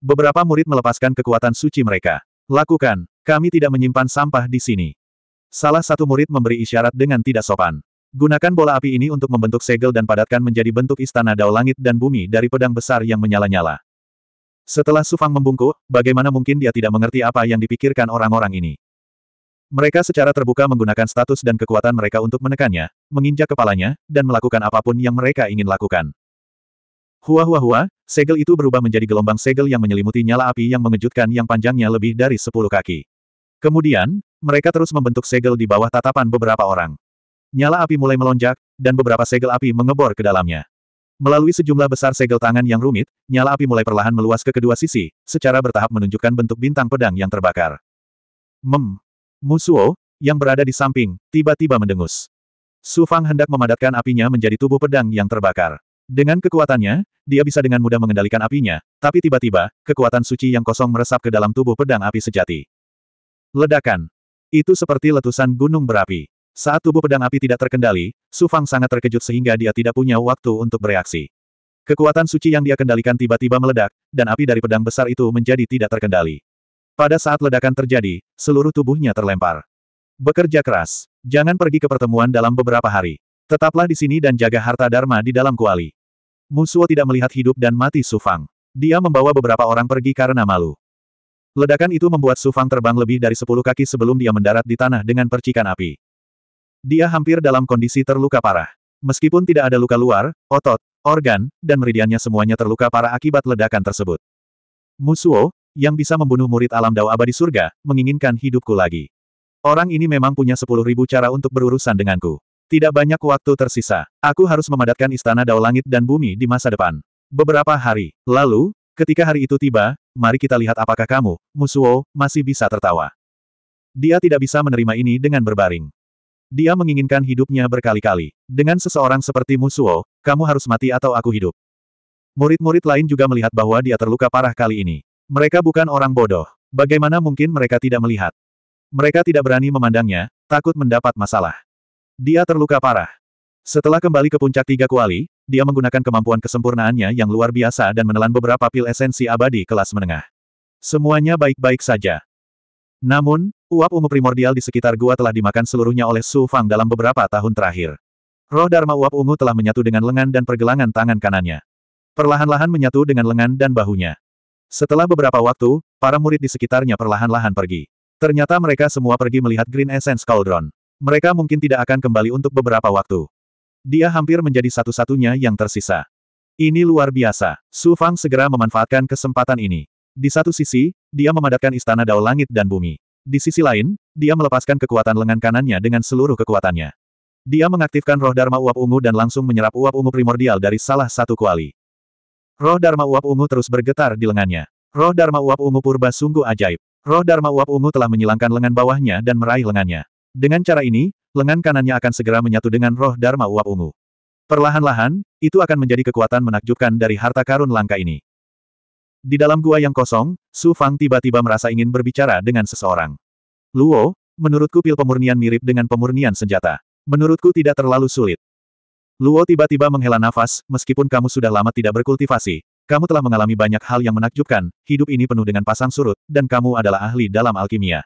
Beberapa murid melepaskan kekuatan suci mereka. Lakukan, kami tidak menyimpan sampah di sini. Salah satu murid memberi isyarat dengan tidak sopan. Gunakan bola api ini untuk membentuk segel dan padatkan menjadi bentuk istana dao langit dan bumi dari pedang besar yang menyala-nyala. Setelah Sufang membungkuk, bagaimana mungkin dia tidak mengerti apa yang dipikirkan orang-orang ini? Mereka secara terbuka menggunakan status dan kekuatan mereka untuk menekannya, menginjak kepalanya, dan melakukan apapun yang mereka ingin lakukan. Hua hua hua, segel itu berubah menjadi gelombang segel yang menyelimuti nyala api yang mengejutkan yang panjangnya lebih dari sepuluh kaki. Kemudian, mereka terus membentuk segel di bawah tatapan beberapa orang. Nyala api mulai melonjak, dan beberapa segel api mengebor ke dalamnya. Melalui sejumlah besar segel tangan yang rumit, nyala api mulai perlahan meluas ke kedua sisi, secara bertahap menunjukkan bentuk bintang pedang yang terbakar. Mem. Musuo, yang berada di samping, tiba-tiba mendengus. Su Fang hendak memadatkan apinya menjadi tubuh pedang yang terbakar. Dengan kekuatannya, dia bisa dengan mudah mengendalikan apinya, tapi tiba-tiba, kekuatan suci yang kosong meresap ke dalam tubuh pedang api sejati. Ledakan. Itu seperti letusan gunung berapi. Saat tubuh pedang api tidak terkendali, Su Fang sangat terkejut sehingga dia tidak punya waktu untuk bereaksi. Kekuatan suci yang dia kendalikan tiba-tiba meledak, dan api dari pedang besar itu menjadi tidak terkendali. Pada saat ledakan terjadi, seluruh tubuhnya terlempar. Bekerja keras. Jangan pergi ke pertemuan dalam beberapa hari. Tetaplah di sini dan jaga harta Dharma di dalam kuali. Musuo tidak melihat hidup dan mati Su Fang. Dia membawa beberapa orang pergi karena malu. Ledakan itu membuat Su Fang terbang lebih dari 10 kaki sebelum dia mendarat di tanah dengan percikan api. Dia hampir dalam kondisi terluka parah. Meskipun tidak ada luka luar, otot, organ, dan meridiannya semuanya terluka parah akibat ledakan tersebut. Musuo, yang bisa membunuh murid alam Dao abadi surga, menginginkan hidupku lagi. Orang ini memang punya sepuluh ribu cara untuk berurusan denganku. Tidak banyak waktu tersisa. Aku harus memadatkan istana Dao Langit dan Bumi di masa depan. Beberapa hari. Lalu, ketika hari itu tiba, mari kita lihat apakah kamu, Musuo, masih bisa tertawa. Dia tidak bisa menerima ini dengan berbaring. Dia menginginkan hidupnya berkali-kali. Dengan seseorang seperti Musuo, kamu harus mati atau aku hidup. Murid-murid lain juga melihat bahwa dia terluka parah kali ini. Mereka bukan orang bodoh. Bagaimana mungkin mereka tidak melihat? Mereka tidak berani memandangnya, takut mendapat masalah. Dia terluka parah. Setelah kembali ke puncak tiga kuali, dia menggunakan kemampuan kesempurnaannya yang luar biasa dan menelan beberapa pil esensi abadi kelas menengah. Semuanya baik-baik saja. Namun, Uap ungu primordial di sekitar gua telah dimakan seluruhnya oleh Su Fang dalam beberapa tahun terakhir. Roh Dharma uap ungu telah menyatu dengan lengan dan pergelangan tangan kanannya. Perlahan-lahan menyatu dengan lengan dan bahunya. Setelah beberapa waktu, para murid di sekitarnya perlahan-lahan pergi. Ternyata mereka semua pergi melihat Green Essence Cauldron. Mereka mungkin tidak akan kembali untuk beberapa waktu. Dia hampir menjadi satu-satunya yang tersisa. Ini luar biasa. Su Fang segera memanfaatkan kesempatan ini. Di satu sisi, dia memadatkan istana dao langit dan bumi. Di sisi lain, dia melepaskan kekuatan lengan kanannya dengan seluruh kekuatannya. Dia mengaktifkan roh Dharma uap ungu dan langsung menyerap uap ungu primordial dari salah satu kuali. Roh Dharma uap ungu terus bergetar di lengannya. Roh Dharma uap ungu purba sungguh ajaib. Roh Dharma uap ungu telah menyilangkan lengan bawahnya dan meraih lengannya. Dengan cara ini, lengan kanannya akan segera menyatu dengan roh Dharma uap ungu. Perlahan-lahan, itu akan menjadi kekuatan menakjubkan dari harta karun langka ini. Di dalam gua yang kosong, Su Fang tiba-tiba merasa ingin berbicara dengan seseorang. Luo, menurutku pil pemurnian mirip dengan pemurnian senjata. Menurutku tidak terlalu sulit. Luo tiba-tiba menghela nafas, meskipun kamu sudah lama tidak berkultivasi, kamu telah mengalami banyak hal yang menakjubkan, hidup ini penuh dengan pasang surut, dan kamu adalah ahli dalam alkimia.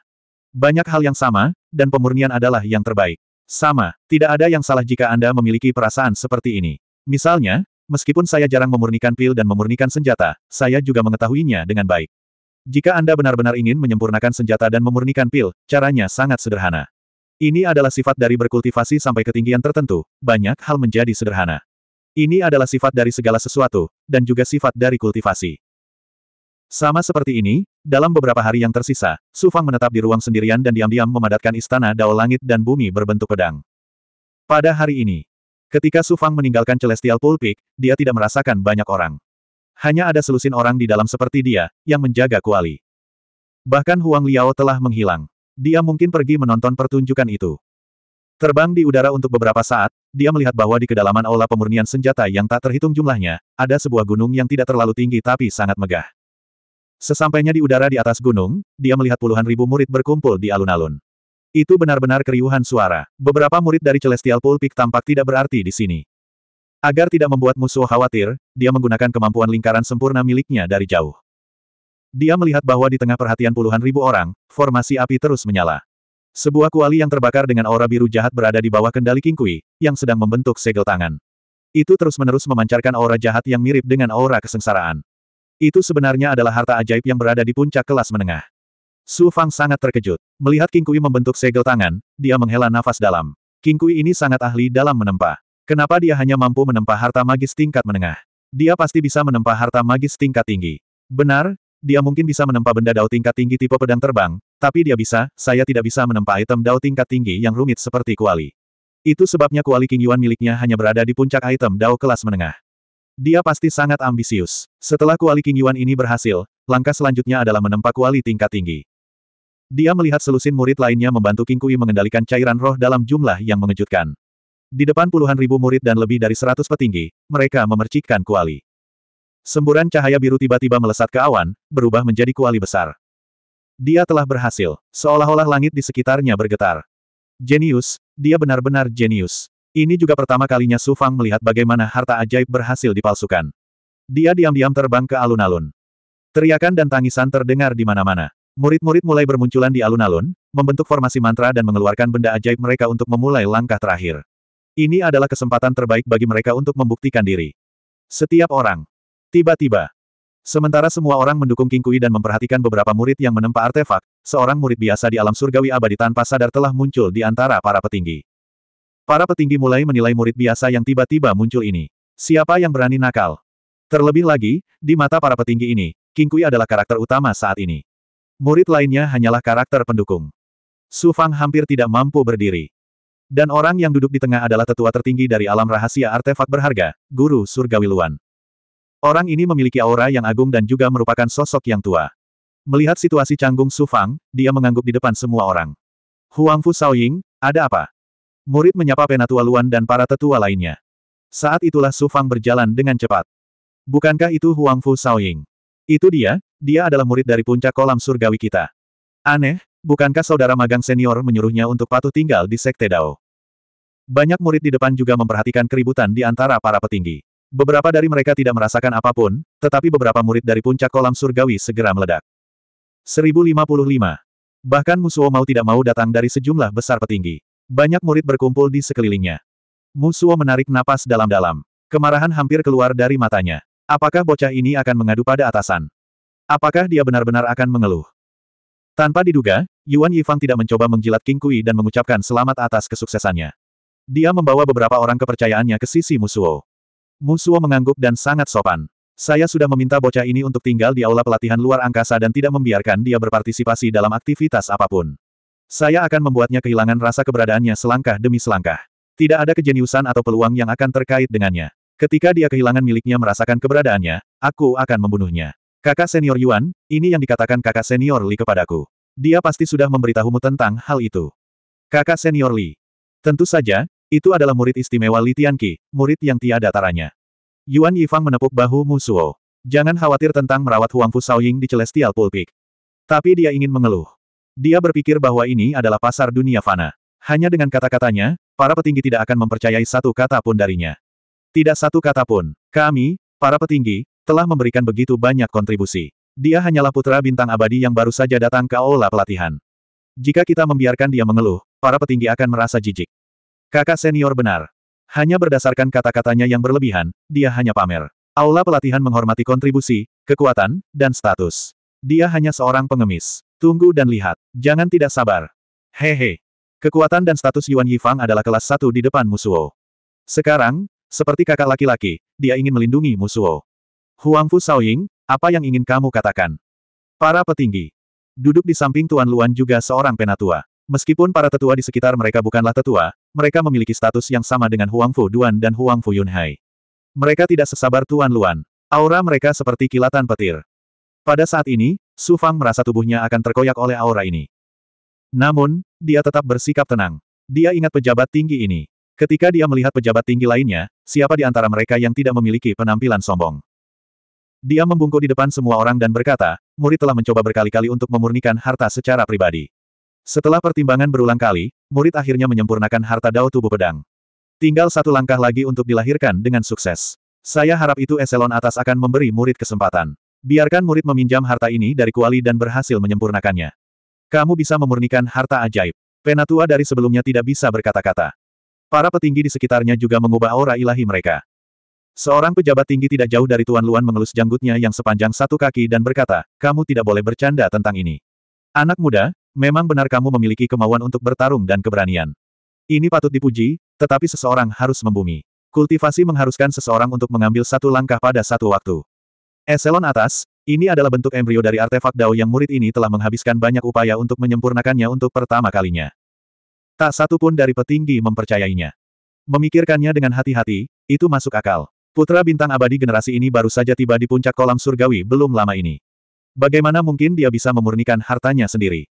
Banyak hal yang sama, dan pemurnian adalah yang terbaik. Sama, tidak ada yang salah jika Anda memiliki perasaan seperti ini. Misalnya, Meskipun saya jarang memurnikan pil dan memurnikan senjata, saya juga mengetahuinya dengan baik. Jika Anda benar-benar ingin menyempurnakan senjata dan memurnikan pil, caranya sangat sederhana. Ini adalah sifat dari berkultivasi sampai ketinggian tertentu, banyak hal menjadi sederhana. Ini adalah sifat dari segala sesuatu, dan juga sifat dari kultivasi. Sama seperti ini, dalam beberapa hari yang tersisa, Su Fang menetap di ruang sendirian dan diam-diam memadatkan istana Dao Langit dan Bumi berbentuk pedang. Pada hari ini, Ketika Su Fang meninggalkan Celestial Pulpit, dia tidak merasakan banyak orang. Hanya ada selusin orang di dalam seperti dia, yang menjaga kuali. Bahkan Huang Liao telah menghilang. Dia mungkin pergi menonton pertunjukan itu. Terbang di udara untuk beberapa saat, dia melihat bahwa di kedalaman aula pemurnian senjata yang tak terhitung jumlahnya, ada sebuah gunung yang tidak terlalu tinggi tapi sangat megah. Sesampainya di udara di atas gunung, dia melihat puluhan ribu murid berkumpul di alun-alun. Itu benar-benar keriuhan suara. Beberapa murid dari Celestial Pulpik tampak tidak berarti di sini. Agar tidak membuat musuh khawatir, dia menggunakan kemampuan lingkaran sempurna miliknya dari jauh. Dia melihat bahwa di tengah perhatian puluhan ribu orang, formasi api terus menyala. Sebuah kuali yang terbakar dengan aura biru jahat berada di bawah kendali King Kui, yang sedang membentuk segel tangan. Itu terus-menerus memancarkan aura jahat yang mirip dengan aura kesengsaraan. Itu sebenarnya adalah harta ajaib yang berada di puncak kelas menengah. Su Fang sangat terkejut. Melihat King Kui membentuk segel tangan, dia menghela nafas dalam. King Kui ini sangat ahli dalam menempa. Kenapa dia hanya mampu menempa harta magis tingkat menengah? Dia pasti bisa menempa harta magis tingkat tinggi. Benar, dia mungkin bisa menempa benda dao tingkat tinggi tipe pedang terbang, tapi dia bisa, saya tidak bisa menempa item dao tingkat tinggi yang rumit seperti kuali. Itu sebabnya kuali King Yuan miliknya hanya berada di puncak item dao kelas menengah. Dia pasti sangat ambisius. Setelah kuali King Yuan ini berhasil, langkah selanjutnya adalah menempa kuali tingkat tinggi. Dia melihat selusin murid lainnya membantu King Kui mengendalikan cairan roh dalam jumlah yang mengejutkan. Di depan puluhan ribu murid dan lebih dari seratus petinggi, mereka memercikkan kuali. Semburan cahaya biru tiba-tiba melesat ke awan, berubah menjadi kuali besar. Dia telah berhasil, seolah-olah langit di sekitarnya bergetar. Jenius, dia benar-benar jenius. Ini juga pertama kalinya Su Fang melihat bagaimana harta ajaib berhasil dipalsukan. Dia diam-diam terbang ke alun-alun. Teriakan dan tangisan terdengar di mana-mana. Murid-murid mulai bermunculan di alun-alun, membentuk formasi mantra dan mengeluarkan benda ajaib mereka untuk memulai langkah terakhir. Ini adalah kesempatan terbaik bagi mereka untuk membuktikan diri. Setiap orang. Tiba-tiba. Sementara semua orang mendukung King Kui dan memperhatikan beberapa murid yang menempa artefak, seorang murid biasa di alam surgawi abadi tanpa sadar telah muncul di antara para petinggi. Para petinggi mulai menilai murid biasa yang tiba-tiba muncul ini. Siapa yang berani nakal? Terlebih lagi, di mata para petinggi ini, King Kui adalah karakter utama saat ini. Murid lainnya hanyalah karakter pendukung. Su Fang hampir tidak mampu berdiri. Dan orang yang duduk di tengah adalah tetua tertinggi dari alam rahasia artefak berharga, Guru Surgawi Luan. Orang ini memiliki aura yang agung dan juga merupakan sosok yang tua. Melihat situasi canggung Su Fang, dia mengangguk di depan semua orang. Huang Huangfu Saoying, ada apa? Murid menyapa penatua Luan dan para tetua lainnya. Saat itulah Su Fang berjalan dengan cepat. Bukankah itu Huang Huangfu Saoying? Itu dia, dia adalah murid dari puncak kolam surgawi kita. Aneh, bukankah saudara magang senior menyuruhnya untuk patuh tinggal di Sekte Dao? Banyak murid di depan juga memperhatikan keributan di antara para petinggi. Beberapa dari mereka tidak merasakan apapun, tetapi beberapa murid dari puncak kolam surgawi segera meledak. 1055. Bahkan Musuo mau tidak mau datang dari sejumlah besar petinggi. Banyak murid berkumpul di sekelilingnya. Musuo menarik napas dalam-dalam. Kemarahan hampir keluar dari matanya. Apakah bocah ini akan mengadu pada atasan? Apakah dia benar-benar akan mengeluh? Tanpa diduga, Yuan Yifang tidak mencoba menjilat King Kui dan mengucapkan selamat atas kesuksesannya. Dia membawa beberapa orang kepercayaannya ke sisi Musuo. Musuo mengangguk dan sangat sopan. Saya sudah meminta bocah ini untuk tinggal di aula pelatihan luar angkasa dan tidak membiarkan dia berpartisipasi dalam aktivitas apapun. Saya akan membuatnya kehilangan rasa keberadaannya selangkah demi selangkah. Tidak ada kejeniusan atau peluang yang akan terkait dengannya. Ketika dia kehilangan miliknya merasakan keberadaannya, aku akan membunuhnya. Kakak senior Yuan, ini yang dikatakan kakak senior Li kepadaku. Dia pasti sudah memberitahumu tentang hal itu. Kakak senior Li. Tentu saja, itu adalah murid istimewa Li Tianqi, murid yang tiada taranya. Yuan Yifang menepuk bahu Musuo. Jangan khawatir tentang merawat Huang Fu Shaoying di Celestial Pulpik. Tapi dia ingin mengeluh. Dia berpikir bahwa ini adalah pasar dunia fana. Hanya dengan kata-katanya, para petinggi tidak akan mempercayai satu kata pun darinya. Tidak satu kata pun. Kami, para petinggi, telah memberikan begitu banyak kontribusi. Dia hanyalah putra bintang abadi yang baru saja datang ke aula pelatihan. Jika kita membiarkan dia mengeluh, para petinggi akan merasa jijik. Kakak senior benar. Hanya berdasarkan kata-katanya yang berlebihan, dia hanya pamer. Aula pelatihan menghormati kontribusi, kekuatan, dan status. Dia hanya seorang pengemis. Tunggu dan lihat. Jangan tidak sabar. Hehe. Kekuatan dan status Yuan Yifang adalah kelas satu di depan Musuo. Sekarang, seperti kakak laki-laki, dia ingin melindungi Musuo. Huangfu Saoying, apa yang ingin kamu katakan? Para petinggi. Duduk di samping Tuan Luan juga seorang penatua. Meskipun para tetua di sekitar mereka bukanlah tetua, mereka memiliki status yang sama dengan Huangfu Duan dan Huangfu Yunhai. Mereka tidak sesabar Tuan Luan. Aura mereka seperti kilatan petir. Pada saat ini, Su Fang merasa tubuhnya akan terkoyak oleh aura ini. Namun, dia tetap bersikap tenang. Dia ingat pejabat tinggi ini. Ketika dia melihat pejabat tinggi lainnya, siapa di antara mereka yang tidak memiliki penampilan sombong? Dia membungkuk di depan semua orang dan berkata, murid telah mencoba berkali-kali untuk memurnikan harta secara pribadi. Setelah pertimbangan berulang kali, murid akhirnya menyempurnakan harta dao tubuh pedang. Tinggal satu langkah lagi untuk dilahirkan dengan sukses. Saya harap itu eselon atas akan memberi murid kesempatan. Biarkan murid meminjam harta ini dari kuali dan berhasil menyempurnakannya. Kamu bisa memurnikan harta ajaib. Penatua dari sebelumnya tidak bisa berkata-kata. Para petinggi di sekitarnya juga mengubah aura ilahi mereka. Seorang pejabat tinggi tidak jauh dari Tuan Luan mengelus janggutnya yang sepanjang satu kaki dan berkata, kamu tidak boleh bercanda tentang ini. Anak muda, memang benar kamu memiliki kemauan untuk bertarung dan keberanian. Ini patut dipuji, tetapi seseorang harus membumi. Kultivasi mengharuskan seseorang untuk mengambil satu langkah pada satu waktu. Eselon atas, ini adalah bentuk embrio dari artefak Dao yang murid ini telah menghabiskan banyak upaya untuk menyempurnakannya untuk pertama kalinya. Tak satu pun dari petinggi mempercayainya. Memikirkannya dengan hati-hati, itu masuk akal. Putra bintang abadi generasi ini baru saja tiba di puncak kolam surgawi belum lama ini. Bagaimana mungkin dia bisa memurnikan hartanya sendiri?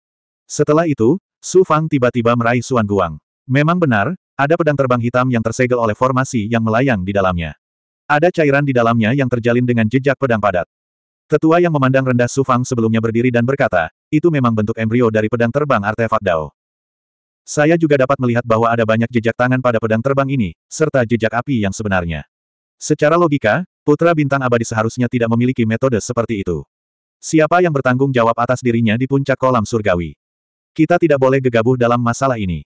Setelah itu, Su Fang tiba-tiba meraih Suan Guang. Memang benar, ada pedang terbang hitam yang tersegel oleh formasi yang melayang di dalamnya. Ada cairan di dalamnya yang terjalin dengan jejak pedang padat. Tetua yang memandang rendah Su Fang sebelumnya berdiri dan berkata, itu memang bentuk embrio dari pedang terbang artefak Dao. Saya juga dapat melihat bahwa ada banyak jejak tangan pada pedang terbang ini, serta jejak api yang sebenarnya. Secara logika, putra bintang abadi seharusnya tidak memiliki metode seperti itu. Siapa yang bertanggung jawab atas dirinya di puncak kolam surgawi? Kita tidak boleh gegabah dalam masalah ini.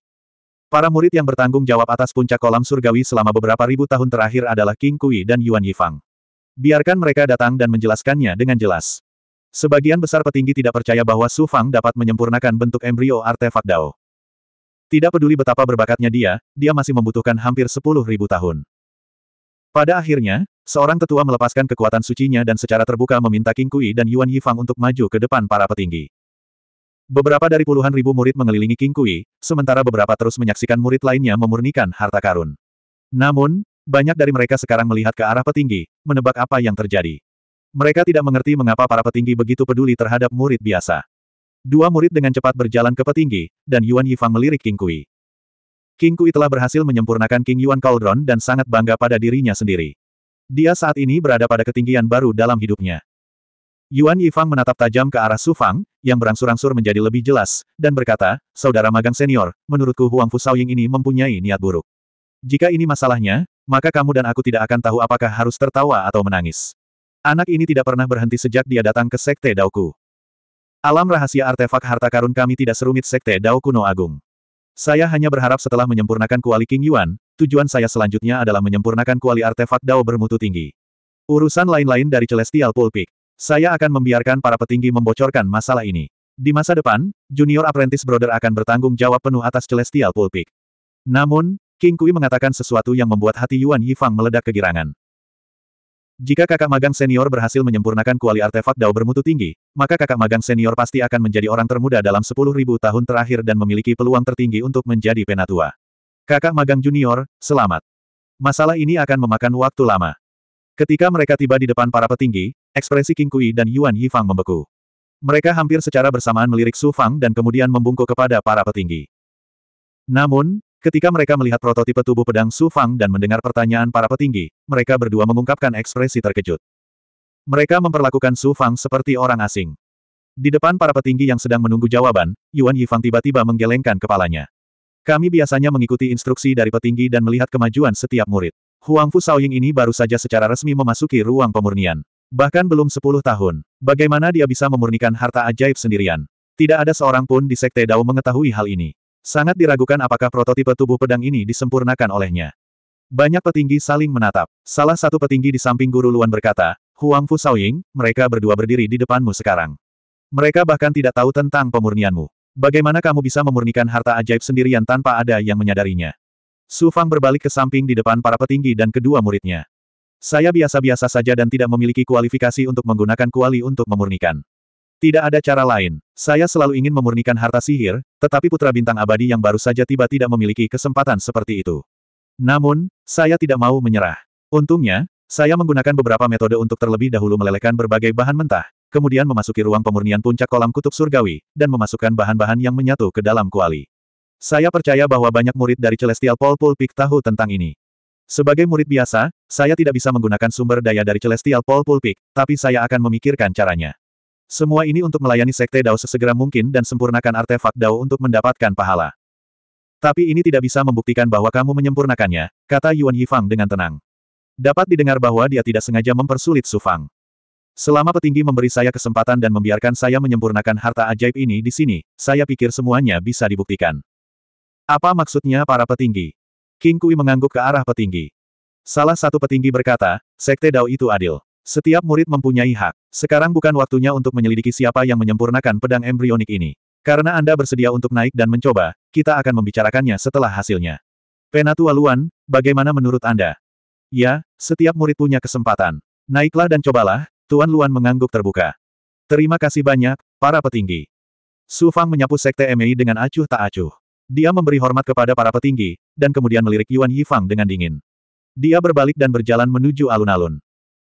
Para murid yang bertanggung jawab atas puncak kolam surgawi selama beberapa ribu tahun terakhir adalah King Kui dan Yuan Yifang. Biarkan mereka datang dan menjelaskannya dengan jelas. Sebagian besar petinggi tidak percaya bahwa Su Fang dapat menyempurnakan bentuk embrio artefak Dao. Tidak peduli betapa berbakatnya dia, dia masih membutuhkan hampir sepuluh ribu tahun. Pada akhirnya, seorang tetua melepaskan kekuatan sucinya dan secara terbuka meminta King Kui dan Yuan Yifang untuk maju ke depan para petinggi. Beberapa dari puluhan ribu murid mengelilingi King Kui, sementara beberapa terus menyaksikan murid lainnya memurnikan harta karun. Namun, banyak dari mereka sekarang melihat ke arah petinggi, menebak apa yang terjadi. Mereka tidak mengerti mengapa para petinggi begitu peduli terhadap murid biasa. Dua murid dengan cepat berjalan ke petinggi, dan Yuan Yifang melirik King Kui. King Kui telah berhasil menyempurnakan King Yuan Cauldron dan sangat bangga pada dirinya sendiri. Dia saat ini berada pada ketinggian baru dalam hidupnya. Yuan Yifang menatap tajam ke arah Su Fang, yang berangsur-angsur menjadi lebih jelas, dan berkata, Saudara magang senior, menurutku Huang Fu Saoying ini mempunyai niat buruk. Jika ini masalahnya, maka kamu dan aku tidak akan tahu apakah harus tertawa atau menangis. Anak ini tidak pernah berhenti sejak dia datang ke Sekte Daoku. Alam rahasia artefak harta karun kami tidak serumit Sekte Daoku No agung. Saya hanya berharap setelah menyempurnakan kuali King Yuan, tujuan saya selanjutnya adalah menyempurnakan kuali artefak Dao bermutu tinggi. Urusan lain-lain dari Celestial Pulpik. Saya akan membiarkan para petinggi membocorkan masalah ini. Di masa depan, junior apprentice brother akan bertanggung jawab penuh atas Celestial Pulpik. Namun, King Kui mengatakan sesuatu yang membuat hati Yuan Yifang meledak kegirangan. Jika kakak magang senior berhasil menyempurnakan kuali artefak dao bermutu tinggi, maka kakak magang senior pasti akan menjadi orang termuda dalam 10.000 tahun terakhir dan memiliki peluang tertinggi untuk menjadi penatua. Kakak magang junior, selamat. Masalah ini akan memakan waktu lama. Ketika mereka tiba di depan para petinggi, ekspresi King Kui dan Yuan Yifang membeku. Mereka hampir secara bersamaan melirik Su Fang dan kemudian membungkuk kepada para petinggi. Namun, Ketika mereka melihat prototipe tubuh pedang Su Fang dan mendengar pertanyaan para petinggi, mereka berdua mengungkapkan ekspresi terkejut. Mereka memperlakukan Su Fang seperti orang asing. Di depan para petinggi yang sedang menunggu jawaban, Yuan Yifang tiba-tiba menggelengkan kepalanya. Kami biasanya mengikuti instruksi dari petinggi dan melihat kemajuan setiap murid. Huang Fu Saoying ini baru saja secara resmi memasuki ruang pemurnian. Bahkan belum 10 tahun. Bagaimana dia bisa memurnikan harta ajaib sendirian? Tidak ada seorang pun di Sekte Dao mengetahui hal ini. Sangat diragukan apakah prototipe tubuh pedang ini disempurnakan olehnya. Banyak petinggi saling menatap. Salah satu petinggi di samping Guru Luan berkata, Huang Fu Saoying, mereka berdua berdiri di depanmu sekarang. Mereka bahkan tidak tahu tentang pemurnianmu. Bagaimana kamu bisa memurnikan harta ajaib sendirian tanpa ada yang menyadarinya? Su Fang berbalik ke samping di depan para petinggi dan kedua muridnya. Saya biasa-biasa saja dan tidak memiliki kualifikasi untuk menggunakan kuali untuk memurnikan. Tidak ada cara lain. Saya selalu ingin memurnikan harta sihir, tetapi putra bintang abadi yang baru saja tiba tidak memiliki kesempatan seperti itu. Namun, saya tidak mau menyerah. Untungnya, saya menggunakan beberapa metode untuk terlebih dahulu melelehkan berbagai bahan mentah, kemudian memasuki ruang pemurnian puncak kolam kutub surgawi, dan memasukkan bahan-bahan yang menyatu ke dalam kuali. Saya percaya bahwa banyak murid dari Celestial Paul Pulpik tahu tentang ini. Sebagai murid biasa, saya tidak bisa menggunakan sumber daya dari Celestial Paul Pulpik, tapi saya akan memikirkan caranya. Semua ini untuk melayani Sekte Dao sesegera mungkin dan sempurnakan artefak Dao untuk mendapatkan pahala. Tapi ini tidak bisa membuktikan bahwa kamu menyempurnakannya, kata Yuan Yifang dengan tenang. Dapat didengar bahwa dia tidak sengaja mempersulit Su Fang. Selama petinggi memberi saya kesempatan dan membiarkan saya menyempurnakan harta ajaib ini di sini, saya pikir semuanya bisa dibuktikan. Apa maksudnya para petinggi? King Kui mengangguk ke arah petinggi. Salah satu petinggi berkata, Sekte Dao itu adil. Setiap murid mempunyai hak. Sekarang bukan waktunya untuk menyelidiki siapa yang menyempurnakan pedang embrionik ini. Karena Anda bersedia untuk naik dan mencoba, kita akan membicarakannya setelah hasilnya. Penatua Luan, bagaimana menurut Anda? Ya, setiap murid punya kesempatan. Naiklah dan cobalah, Tuan Luan mengangguk terbuka. Terima kasih banyak, para petinggi. Su Fang menyapu sekte Mei dengan acuh tak acuh. Dia memberi hormat kepada para petinggi, dan kemudian melirik Yuan Yifang dengan dingin. Dia berbalik dan berjalan menuju alun-alun.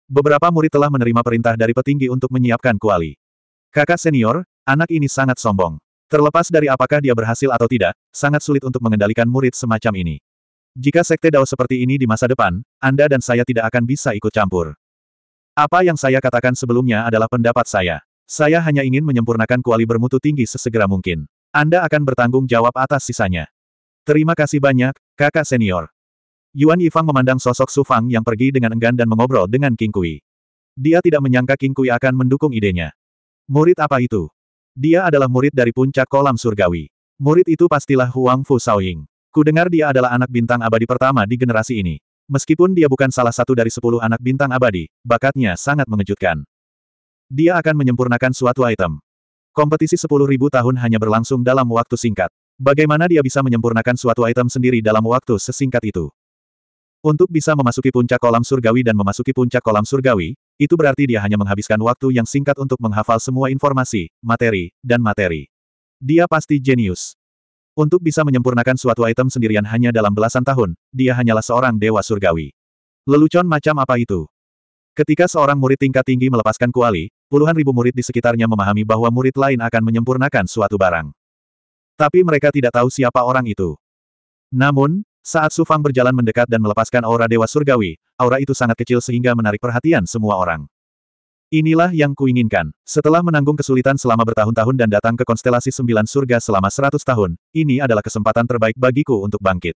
Beberapa murid telah menerima perintah dari petinggi untuk menyiapkan kuali. Kakak senior, anak ini sangat sombong. Terlepas dari apakah dia berhasil atau tidak, sangat sulit untuk mengendalikan murid semacam ini. Jika sekte Dao seperti ini di masa depan, Anda dan saya tidak akan bisa ikut campur. Apa yang saya katakan sebelumnya adalah pendapat saya. Saya hanya ingin menyempurnakan kuali bermutu tinggi sesegera mungkin. Anda akan bertanggung jawab atas sisanya. Terima kasih banyak, kakak senior. Yuan Yifang memandang sosok Su Fang yang pergi dengan enggan dan mengobrol dengan King Kui. Dia tidak menyangka King Kui akan mendukung idenya. Murid apa itu? Dia adalah murid dari puncak kolam surgawi. Murid itu pastilah Huang Fu Ku dengar dia adalah anak bintang abadi pertama di generasi ini. Meskipun dia bukan salah satu dari sepuluh anak bintang abadi, bakatnya sangat mengejutkan. Dia akan menyempurnakan suatu item. Kompetisi sepuluh ribu tahun hanya berlangsung dalam waktu singkat. Bagaimana dia bisa menyempurnakan suatu item sendiri dalam waktu sesingkat itu? Untuk bisa memasuki puncak kolam surgawi dan memasuki puncak kolam surgawi, itu berarti dia hanya menghabiskan waktu yang singkat untuk menghafal semua informasi, materi, dan materi. Dia pasti jenius. Untuk bisa menyempurnakan suatu item sendirian hanya dalam belasan tahun, dia hanyalah seorang dewa surgawi. Lelucon macam apa itu? Ketika seorang murid tingkat tinggi melepaskan kuali, puluhan ribu murid di sekitarnya memahami bahwa murid lain akan menyempurnakan suatu barang. Tapi mereka tidak tahu siapa orang itu. Namun, saat Su Fang berjalan mendekat dan melepaskan aura Dewa Surgawi, aura itu sangat kecil sehingga menarik perhatian semua orang. Inilah yang kuinginkan. Setelah menanggung kesulitan selama bertahun-tahun dan datang ke konstelasi sembilan surga selama seratus tahun, ini adalah kesempatan terbaik bagiku untuk bangkit.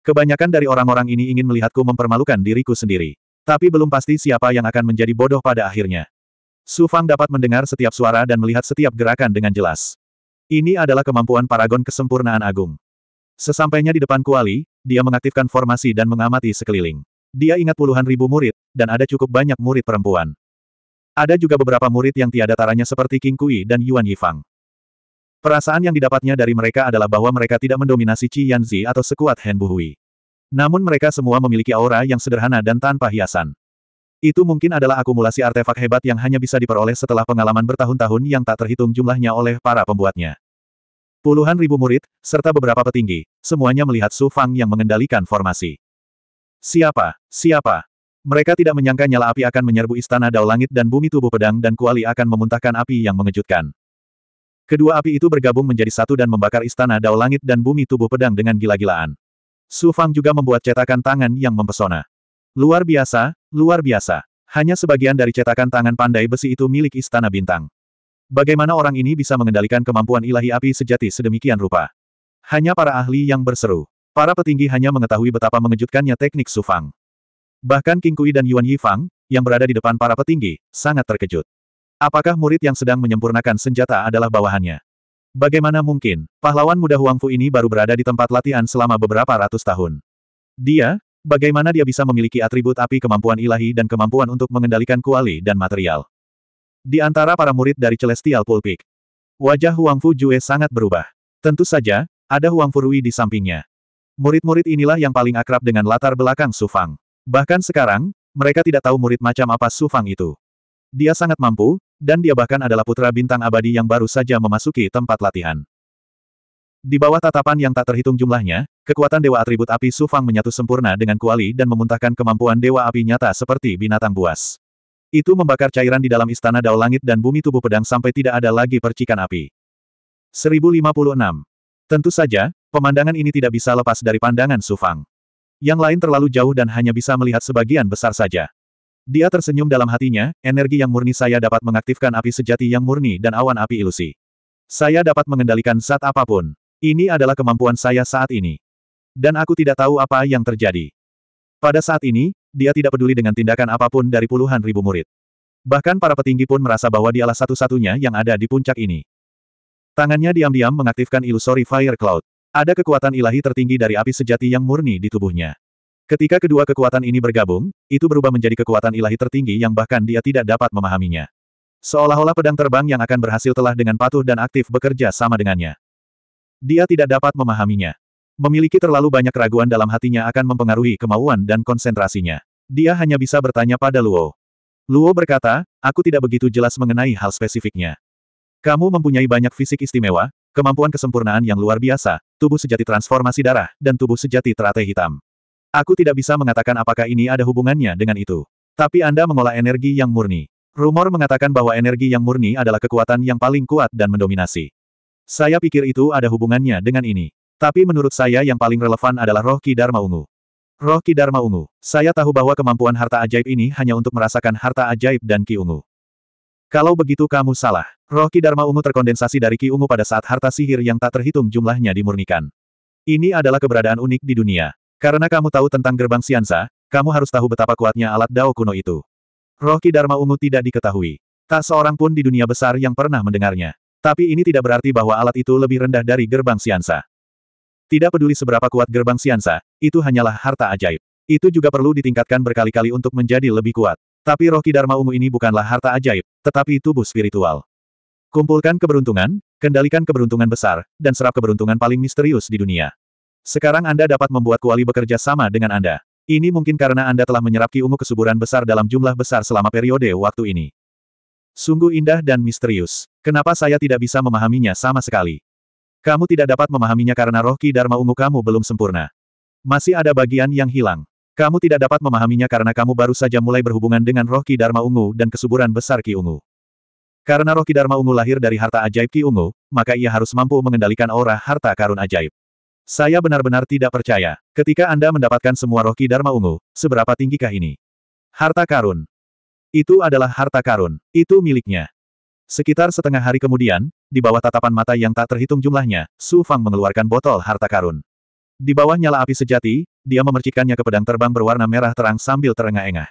Kebanyakan dari orang-orang ini ingin melihatku mempermalukan diriku sendiri. Tapi belum pasti siapa yang akan menjadi bodoh pada akhirnya. Su Fang dapat mendengar setiap suara dan melihat setiap gerakan dengan jelas. Ini adalah kemampuan paragon kesempurnaan agung. Sesampainya di depan kuali, dia mengaktifkan formasi dan mengamati sekeliling. Dia ingat puluhan ribu murid, dan ada cukup banyak murid perempuan. Ada juga beberapa murid yang tiada taranya seperti King Kui dan Yuan Yifang. Perasaan yang didapatnya dari mereka adalah bahwa mereka tidak mendominasi Qi Yanzi atau sekuat Han Buhui. Namun mereka semua memiliki aura yang sederhana dan tanpa hiasan. Itu mungkin adalah akumulasi artefak hebat yang hanya bisa diperoleh setelah pengalaman bertahun-tahun yang tak terhitung jumlahnya oleh para pembuatnya. Puluhan ribu murid, serta beberapa petinggi, semuanya melihat Su Fang yang mengendalikan formasi. Siapa? Siapa? Mereka tidak menyangka nyala api akan menyerbu istana Dao Langit dan bumi tubuh pedang dan kuali akan memuntahkan api yang mengejutkan. Kedua api itu bergabung menjadi satu dan membakar istana Dao Langit dan bumi tubuh pedang dengan gila-gilaan. Su Fang juga membuat cetakan tangan yang mempesona. Luar biasa, luar biasa. Hanya sebagian dari cetakan tangan pandai besi itu milik Istana Bintang. Bagaimana orang ini bisa mengendalikan kemampuan ilahi api sejati sedemikian rupa? Hanya para ahli yang berseru. Para petinggi hanya mengetahui betapa mengejutkannya teknik Sufang. Bahkan King Kui dan Yuan Yifang, yang berada di depan para petinggi, sangat terkejut. Apakah murid yang sedang menyempurnakan senjata adalah bawahannya? Bagaimana mungkin, pahlawan muda Huang Fu ini baru berada di tempat latihan selama beberapa ratus tahun. Dia, bagaimana dia bisa memiliki atribut api kemampuan ilahi dan kemampuan untuk mengendalikan kuali dan material. Di antara para murid dari Celestial Pulpik, wajah Huang Fu Jue sangat berubah. Tentu saja, ada Huang Furui di sampingnya. Murid-murid inilah yang paling akrab dengan latar belakang Su Fang. Bahkan sekarang, mereka tidak tahu murid macam apa Su Fang itu. Dia sangat mampu, dan dia bahkan adalah putra bintang abadi yang baru saja memasuki tempat latihan. Di bawah tatapan yang tak terhitung jumlahnya, kekuatan Dewa Atribut Api Su Fang menyatu sempurna dengan kuali dan memuntahkan kemampuan Dewa Api nyata seperti binatang buas. Itu membakar cairan di dalam istana Dao Langit dan bumi tubuh pedang sampai tidak ada lagi percikan api. 1056. Tentu saja, pemandangan ini tidak bisa lepas dari pandangan Sufang. Yang lain terlalu jauh dan hanya bisa melihat sebagian besar saja. Dia tersenyum dalam hatinya, energi yang murni saya dapat mengaktifkan api sejati yang murni dan awan api ilusi. Saya dapat mengendalikan saat apapun. Ini adalah kemampuan saya saat ini. Dan aku tidak tahu apa yang terjadi. Pada saat ini, dia tidak peduli dengan tindakan apapun dari puluhan ribu murid. Bahkan para petinggi pun merasa bahwa dialah satu-satunya yang ada di puncak ini. Tangannya diam-diam mengaktifkan ilusori fire cloud. Ada kekuatan ilahi tertinggi dari api sejati yang murni di tubuhnya. Ketika kedua kekuatan ini bergabung, itu berubah menjadi kekuatan ilahi tertinggi yang bahkan dia tidak dapat memahaminya. Seolah-olah pedang terbang yang akan berhasil telah dengan patuh dan aktif bekerja sama dengannya. Dia tidak dapat memahaminya. Memiliki terlalu banyak keraguan dalam hatinya akan mempengaruhi kemauan dan konsentrasinya. Dia hanya bisa bertanya pada Luo. Luo berkata, aku tidak begitu jelas mengenai hal spesifiknya. Kamu mempunyai banyak fisik istimewa, kemampuan kesempurnaan yang luar biasa, tubuh sejati transformasi darah, dan tubuh sejati teratai hitam. Aku tidak bisa mengatakan apakah ini ada hubungannya dengan itu. Tapi Anda mengolah energi yang murni. Rumor mengatakan bahwa energi yang murni adalah kekuatan yang paling kuat dan mendominasi. Saya pikir itu ada hubungannya dengan ini. Tapi menurut saya yang paling relevan adalah roh Ki Dharma Ungu. Roh Ki Dharma Ungu. Saya tahu bahwa kemampuan harta ajaib ini hanya untuk merasakan harta ajaib dan Ki Ungu. Kalau begitu kamu salah. Roh Ki Dharma Ungu terkondensasi dari Ki Ungu pada saat harta sihir yang tak terhitung jumlahnya dimurnikan. Ini adalah keberadaan unik di dunia. Karena kamu tahu tentang gerbang Siansa, kamu harus tahu betapa kuatnya alat Dao kuno itu. Roh Ki Dharma Ungu tidak diketahui. Tak seorang pun di dunia besar yang pernah mendengarnya. Tapi ini tidak berarti bahwa alat itu lebih rendah dari gerbang Siansa. Tidak peduli seberapa kuat gerbang Siansa, itu hanyalah harta ajaib. Itu juga perlu ditingkatkan berkali-kali untuk menjadi lebih kuat. Tapi roh Dharma ungu ini bukanlah harta ajaib, tetapi tubuh spiritual. Kumpulkan keberuntungan, kendalikan keberuntungan besar, dan serap keberuntungan paling misterius di dunia. Sekarang Anda dapat membuat kuali bekerja sama dengan Anda. Ini mungkin karena Anda telah menyerap ki ungu kesuburan besar dalam jumlah besar selama periode waktu ini. Sungguh indah dan misterius. Kenapa saya tidak bisa memahaminya sama sekali? Kamu tidak dapat memahaminya karena roh ki Dharma ungu kamu belum sempurna. Masih ada bagian yang hilang. Kamu tidak dapat memahaminya karena kamu baru saja mulai berhubungan dengan roh ki Dharma ungu dan kesuburan besar ki ungu. Karena roh ki Dharma ungu lahir dari harta ajaib ki ungu, maka ia harus mampu mengendalikan aura harta karun ajaib. Saya benar-benar tidak percaya. Ketika Anda mendapatkan semua roh ki Dharma ungu, seberapa tinggikah ini? Harta karun. Itu adalah harta karun. Itu miliknya. Sekitar setengah hari kemudian, di bawah tatapan mata yang tak terhitung jumlahnya, Su Fang mengeluarkan botol harta karun. Di bawah nyala api sejati, dia memercikannya ke pedang terbang berwarna merah terang sambil terengah-engah.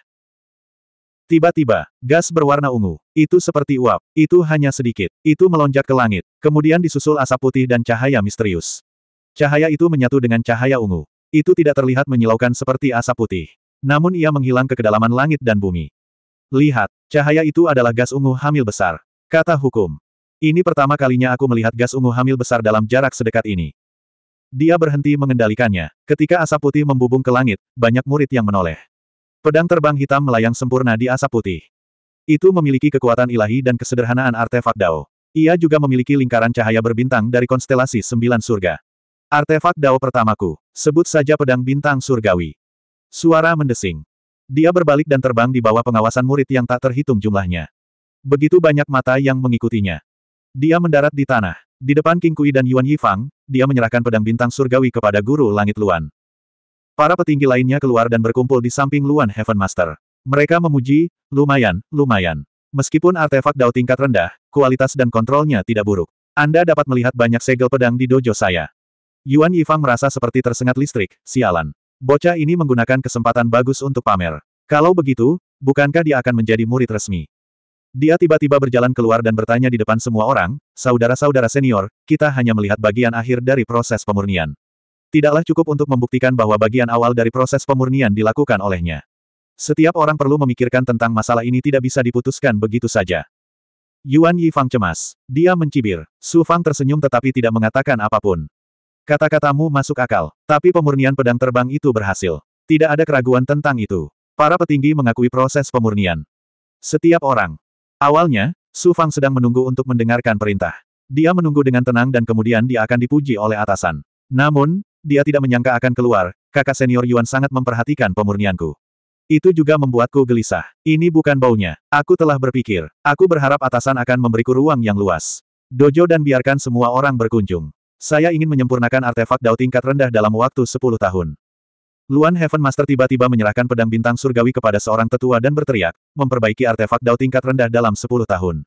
Tiba-tiba, gas berwarna ungu. Itu seperti uap. Itu hanya sedikit. Itu melonjak ke langit. Kemudian disusul asap putih dan cahaya misterius. Cahaya itu menyatu dengan cahaya ungu. Itu tidak terlihat menyilaukan seperti asap putih. Namun ia menghilang ke kedalaman langit dan bumi. Lihat, cahaya itu adalah gas ungu hamil besar. Kata hukum. Ini pertama kalinya aku melihat gas ungu hamil besar dalam jarak sedekat ini. Dia berhenti mengendalikannya. Ketika asap putih membubung ke langit, banyak murid yang menoleh. Pedang terbang hitam melayang sempurna di asap putih. Itu memiliki kekuatan ilahi dan kesederhanaan artefak Dao. Ia juga memiliki lingkaran cahaya berbintang dari konstelasi sembilan surga. Artefak Dao pertamaku, sebut saja pedang bintang surgawi. Suara mendesing. Dia berbalik dan terbang di bawah pengawasan murid yang tak terhitung jumlahnya. Begitu banyak mata yang mengikutinya. Dia mendarat di tanah. Di depan King Kui dan Yuan Yifang, dia menyerahkan pedang bintang surgawi kepada guru langit Luan. Para petinggi lainnya keluar dan berkumpul di samping Luan Heaven Master. Mereka memuji, lumayan, lumayan. Meskipun artefak dao tingkat rendah, kualitas dan kontrolnya tidak buruk. Anda dapat melihat banyak segel pedang di dojo saya. Yuan Yifang merasa seperti tersengat listrik, sialan. Bocah ini menggunakan kesempatan bagus untuk pamer. Kalau begitu, bukankah dia akan menjadi murid resmi? Dia tiba-tiba berjalan keluar dan bertanya di depan semua orang, saudara-saudara senior, kita hanya melihat bagian akhir dari proses pemurnian. Tidaklah cukup untuk membuktikan bahwa bagian awal dari proses pemurnian dilakukan olehnya. Setiap orang perlu memikirkan tentang masalah ini tidak bisa diputuskan begitu saja. Yuan Yifang cemas. Dia mencibir. Su Fang tersenyum tetapi tidak mengatakan apapun. Kata-katamu masuk akal, tapi pemurnian pedang terbang itu berhasil. Tidak ada keraguan tentang itu. Para petinggi mengakui proses pemurnian. Setiap orang, Awalnya, Su Fang sedang menunggu untuk mendengarkan perintah. Dia menunggu dengan tenang dan kemudian dia akan dipuji oleh atasan. Namun, dia tidak menyangka akan keluar, kakak senior Yuan sangat memperhatikan pemurnianku. Itu juga membuatku gelisah. Ini bukan baunya. Aku telah berpikir, aku berharap atasan akan memberiku ruang yang luas. Dojo dan biarkan semua orang berkunjung. Saya ingin menyempurnakan artefak Dao tingkat rendah dalam waktu 10 tahun. Luan Heaven Master tiba-tiba menyerahkan pedang bintang surgawi kepada seorang tetua dan berteriak, memperbaiki artefak dao tingkat rendah dalam 10 tahun.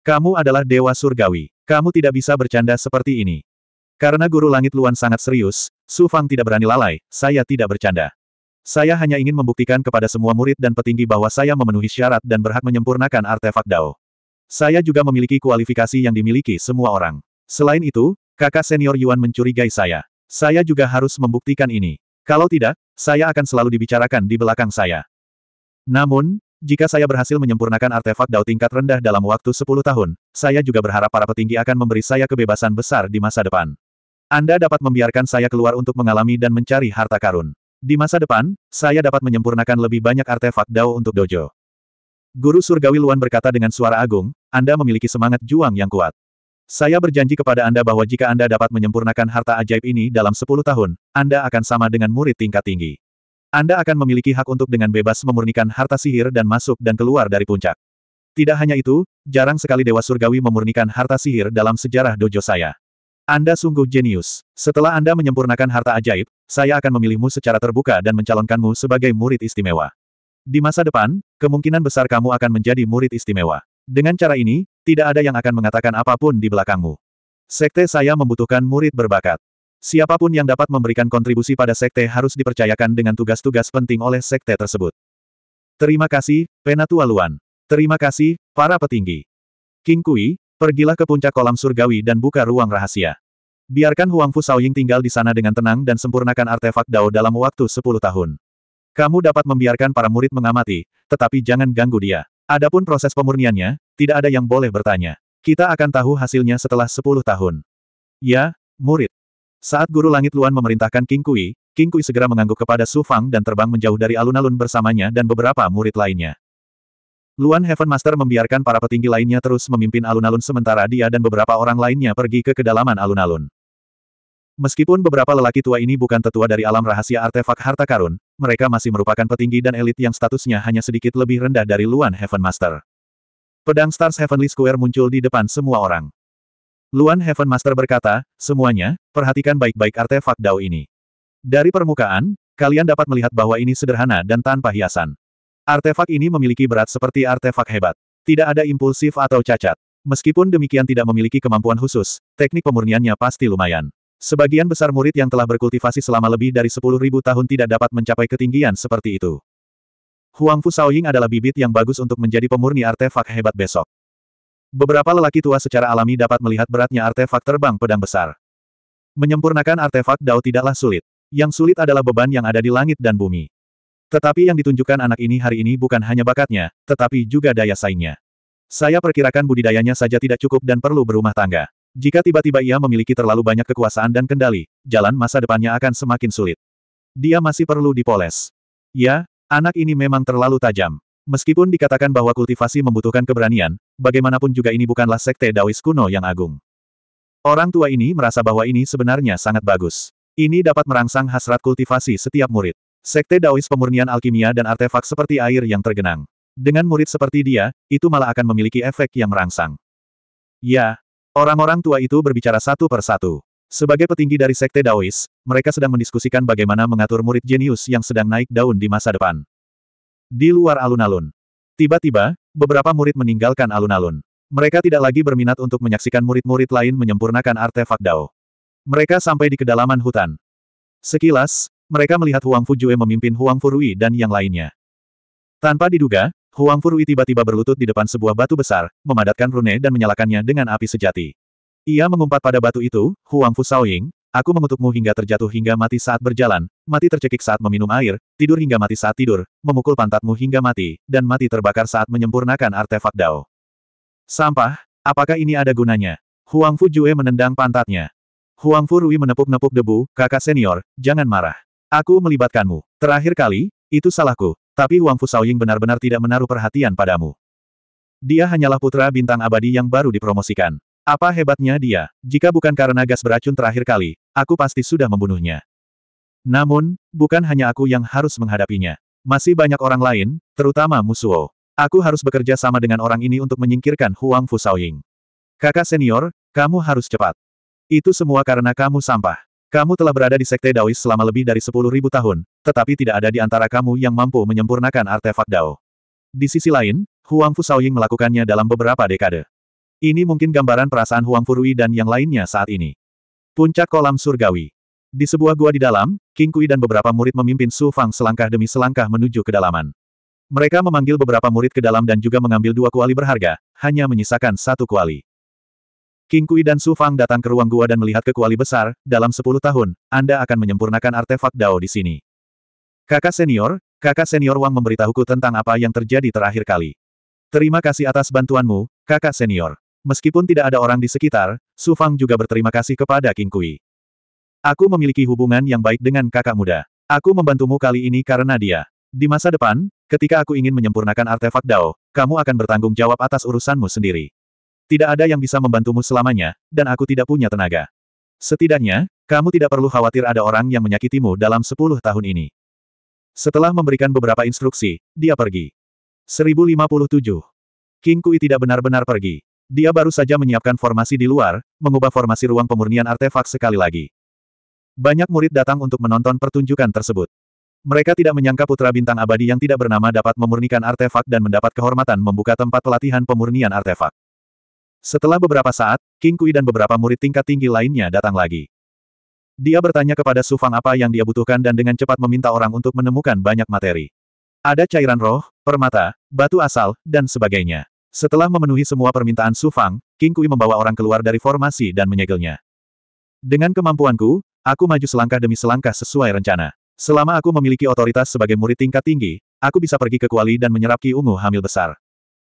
Kamu adalah dewa surgawi. Kamu tidak bisa bercanda seperti ini. Karena guru langit Luan sangat serius, Su Fang tidak berani lalai, saya tidak bercanda. Saya hanya ingin membuktikan kepada semua murid dan petinggi bahwa saya memenuhi syarat dan berhak menyempurnakan artefak dao. Saya juga memiliki kualifikasi yang dimiliki semua orang. Selain itu, kakak senior Yuan mencurigai saya. Saya juga harus membuktikan ini. Kalau tidak, saya akan selalu dibicarakan di belakang saya. Namun, jika saya berhasil menyempurnakan artefak Dao tingkat rendah dalam waktu 10 tahun, saya juga berharap para petinggi akan memberi saya kebebasan besar di masa depan. Anda dapat membiarkan saya keluar untuk mengalami dan mencari harta karun. Di masa depan, saya dapat menyempurnakan lebih banyak artefak Dao untuk dojo. Guru Surgawi Luan berkata dengan suara agung, Anda memiliki semangat juang yang kuat. Saya berjanji kepada Anda bahwa jika Anda dapat menyempurnakan harta ajaib ini dalam 10 tahun, Anda akan sama dengan murid tingkat tinggi. Anda akan memiliki hak untuk dengan bebas memurnikan harta sihir dan masuk dan keluar dari puncak. Tidak hanya itu, jarang sekali Dewa Surgawi memurnikan harta sihir dalam sejarah dojo saya. Anda sungguh jenius. Setelah Anda menyempurnakan harta ajaib, saya akan memilihmu secara terbuka dan mencalonkanmu sebagai murid istimewa. Di masa depan, kemungkinan besar kamu akan menjadi murid istimewa. Dengan cara ini, tidak ada yang akan mengatakan apapun di belakangmu. Sekte saya membutuhkan murid berbakat. Siapapun yang dapat memberikan kontribusi pada sekte harus dipercayakan dengan tugas-tugas penting oleh sekte tersebut. Terima kasih, Penatua Luan. Terima kasih, para petinggi. King Kui, pergilah ke puncak kolam surgawi dan buka ruang rahasia. Biarkan Huang Fu Shaoying tinggal di sana dengan tenang dan sempurnakan artefak Dao dalam waktu 10 tahun. Kamu dapat membiarkan para murid mengamati, tetapi jangan ganggu dia. Adapun proses pemurniannya, tidak ada yang boleh bertanya. Kita akan tahu hasilnya setelah sepuluh tahun. Ya, murid. Saat Guru Langit Luan memerintahkan King Kui, King Kui segera mengangguk kepada Su Fang dan terbang menjauh dari alun-alun bersamanya dan beberapa murid lainnya. Luan Heaven Master membiarkan para petinggi lainnya terus memimpin alun-alun sementara dia dan beberapa orang lainnya pergi ke kedalaman alun-alun. Meskipun beberapa lelaki tua ini bukan tetua dari alam rahasia artefak harta karun, mereka masih merupakan petinggi dan elit yang statusnya hanya sedikit lebih rendah dari Luan Heaven Master. Pedang Stars Heavenly Square muncul di depan semua orang. Luan Heaven Master berkata, semuanya, perhatikan baik-baik artefak Dao ini. Dari permukaan, kalian dapat melihat bahwa ini sederhana dan tanpa hiasan. Artefak ini memiliki berat seperti artefak hebat. Tidak ada impulsif atau cacat. Meskipun demikian tidak memiliki kemampuan khusus, teknik pemurniannya pasti lumayan. Sebagian besar murid yang telah berkultivasi selama lebih dari 10.000 tahun tidak dapat mencapai ketinggian seperti itu. Huang Fu Shaoying adalah bibit yang bagus untuk menjadi pemurni artefak hebat besok. Beberapa lelaki tua secara alami dapat melihat beratnya artefak terbang pedang besar. Menyempurnakan artefak Dao tidaklah sulit. Yang sulit adalah beban yang ada di langit dan bumi. Tetapi yang ditunjukkan anak ini hari ini bukan hanya bakatnya, tetapi juga daya saingnya. Saya perkirakan budidayanya saja tidak cukup dan perlu berumah tangga. Jika tiba-tiba ia memiliki terlalu banyak kekuasaan dan kendali, jalan masa depannya akan semakin sulit. Dia masih perlu dipoles. Ya, Anak ini memang terlalu tajam. Meskipun dikatakan bahwa kultivasi membutuhkan keberanian, bagaimanapun juga ini bukanlah sekte Daois kuno yang agung. Orang tua ini merasa bahwa ini sebenarnya sangat bagus. Ini dapat merangsang hasrat kultivasi setiap murid. Sekte Daois pemurnian alkimia dan artefak seperti air yang tergenang. Dengan murid seperti dia, itu malah akan memiliki efek yang merangsang. Ya, orang-orang tua itu berbicara satu per satu. Sebagai petinggi dari Sekte Daois, mereka sedang mendiskusikan bagaimana mengatur murid jenius yang sedang naik daun di masa depan. Di luar alun-alun. Tiba-tiba, beberapa murid meninggalkan alun-alun. Mereka tidak lagi berminat untuk menyaksikan murid-murid lain menyempurnakan artefak Dao. Mereka sampai di kedalaman hutan. Sekilas, mereka melihat Huang Fujue memimpin Huang Furui dan yang lainnya. Tanpa diduga, Huang Furui tiba-tiba berlutut di depan sebuah batu besar, memadatkan rune dan menyalakannya dengan api sejati. Ia mengumpat pada batu itu, Huang Fu Saoying, aku mengutukmu hingga terjatuh hingga mati saat berjalan, mati tercekik saat meminum air, tidur hingga mati saat tidur, memukul pantatmu hingga mati, dan mati terbakar saat menyempurnakan artefak Dao. Sampah, apakah ini ada gunanya? Huang Fu Jue menendang pantatnya. Huang Fu Rui menepuk-nepuk debu, kakak senior, jangan marah. Aku melibatkanmu. Terakhir kali, itu salahku, tapi Huang Fu Saoying benar-benar tidak menaruh perhatian padamu. Dia hanyalah putra bintang abadi yang baru dipromosikan. Apa hebatnya dia? Jika bukan karena gas beracun terakhir kali, aku pasti sudah membunuhnya. Namun, bukan hanya aku yang harus menghadapinya. Masih banyak orang lain, terutama Musuo. Aku harus bekerja sama dengan orang ini untuk menyingkirkan Huang Fu Ying. Kakak senior, kamu harus cepat. Itu semua karena kamu sampah. Kamu telah berada di Sekte Daois selama lebih dari 10.000 tahun, tetapi tidak ada di antara kamu yang mampu menyempurnakan artefak Dao. Di sisi lain, Huang Fu Ying melakukannya dalam beberapa dekade. Ini mungkin gambaran perasaan Huang Furui dan yang lainnya saat ini. Puncak kolam surgawi. Di sebuah gua di dalam, King Kui dan beberapa murid memimpin Su Fang selangkah demi selangkah menuju kedalaman. Mereka memanggil beberapa murid ke dalam dan juga mengambil dua kuali berharga, hanya menyisakan satu kuali. King Kui dan Su Fang datang ke ruang gua dan melihat ke kuali besar, dalam sepuluh tahun, Anda akan menyempurnakan artefak Dao di sini. Kakak senior, kakak senior Wang memberitahuku tentang apa yang terjadi terakhir kali. Terima kasih atas bantuanmu, kakak senior. Meskipun tidak ada orang di sekitar, Su Fang juga berterima kasih kepada King Kui. Aku memiliki hubungan yang baik dengan kakak muda. Aku membantumu kali ini karena dia. Di masa depan, ketika aku ingin menyempurnakan artefak Dao, kamu akan bertanggung jawab atas urusanmu sendiri. Tidak ada yang bisa membantumu selamanya, dan aku tidak punya tenaga. Setidaknya, kamu tidak perlu khawatir ada orang yang menyakitimu dalam sepuluh tahun ini. Setelah memberikan beberapa instruksi, dia pergi. 1057. King Kui tidak benar-benar pergi. Dia baru saja menyiapkan formasi di luar, mengubah formasi ruang pemurnian artefak sekali lagi. Banyak murid datang untuk menonton pertunjukan tersebut. Mereka tidak menyangka putra bintang abadi yang tidak bernama dapat memurnikan artefak dan mendapat kehormatan membuka tempat pelatihan pemurnian artefak. Setelah beberapa saat, King Kui dan beberapa murid tingkat tinggi lainnya datang lagi. Dia bertanya kepada Su Fang apa yang dia butuhkan dan dengan cepat meminta orang untuk menemukan banyak materi. Ada cairan roh, permata, batu asal, dan sebagainya. Setelah memenuhi semua permintaan Su Fang, King Kui membawa orang keluar dari formasi dan menyegelnya. Dengan kemampuanku, aku maju selangkah demi selangkah sesuai rencana. Selama aku memiliki otoritas sebagai murid tingkat tinggi, aku bisa pergi ke Kuali dan menyerap Ki Ungu hamil besar.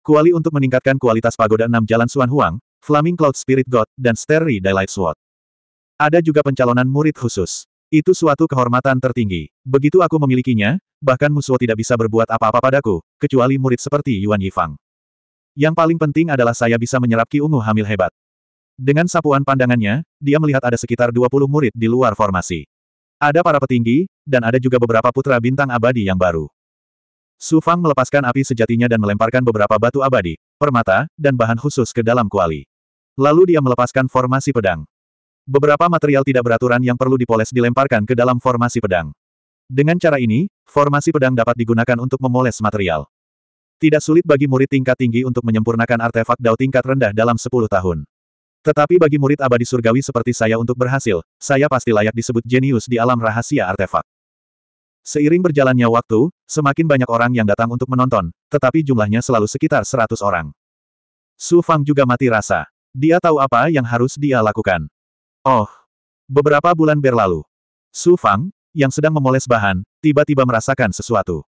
Kuali untuk meningkatkan kualitas pagoda enam Jalan Suan Huang, Flaming Cloud Spirit God, dan Starry Daylight Sword. Ada juga pencalonan murid khusus. Itu suatu kehormatan tertinggi. Begitu aku memilikinya, bahkan musuh tidak bisa berbuat apa-apa padaku, kecuali murid seperti Yuan Yifang. Yang paling penting adalah saya bisa menyerap Ki Ungu hamil hebat. Dengan sapuan pandangannya, dia melihat ada sekitar 20 murid di luar formasi. Ada para petinggi, dan ada juga beberapa putra bintang abadi yang baru. Su Fang melepaskan api sejatinya dan melemparkan beberapa batu abadi, permata, dan bahan khusus ke dalam kuali. Lalu dia melepaskan formasi pedang. Beberapa material tidak beraturan yang perlu dipoles dilemparkan ke dalam formasi pedang. Dengan cara ini, formasi pedang dapat digunakan untuk memoles material. Tidak sulit bagi murid tingkat tinggi untuk menyempurnakan artefak dao tingkat rendah dalam 10 tahun. Tetapi bagi murid abadi surgawi seperti saya untuk berhasil, saya pasti layak disebut jenius di alam rahasia artefak. Seiring berjalannya waktu, semakin banyak orang yang datang untuk menonton, tetapi jumlahnya selalu sekitar 100 orang. Su Fang juga mati rasa. Dia tahu apa yang harus dia lakukan. Oh. Beberapa bulan berlalu. Su Fang, yang sedang memoles bahan, tiba-tiba merasakan sesuatu.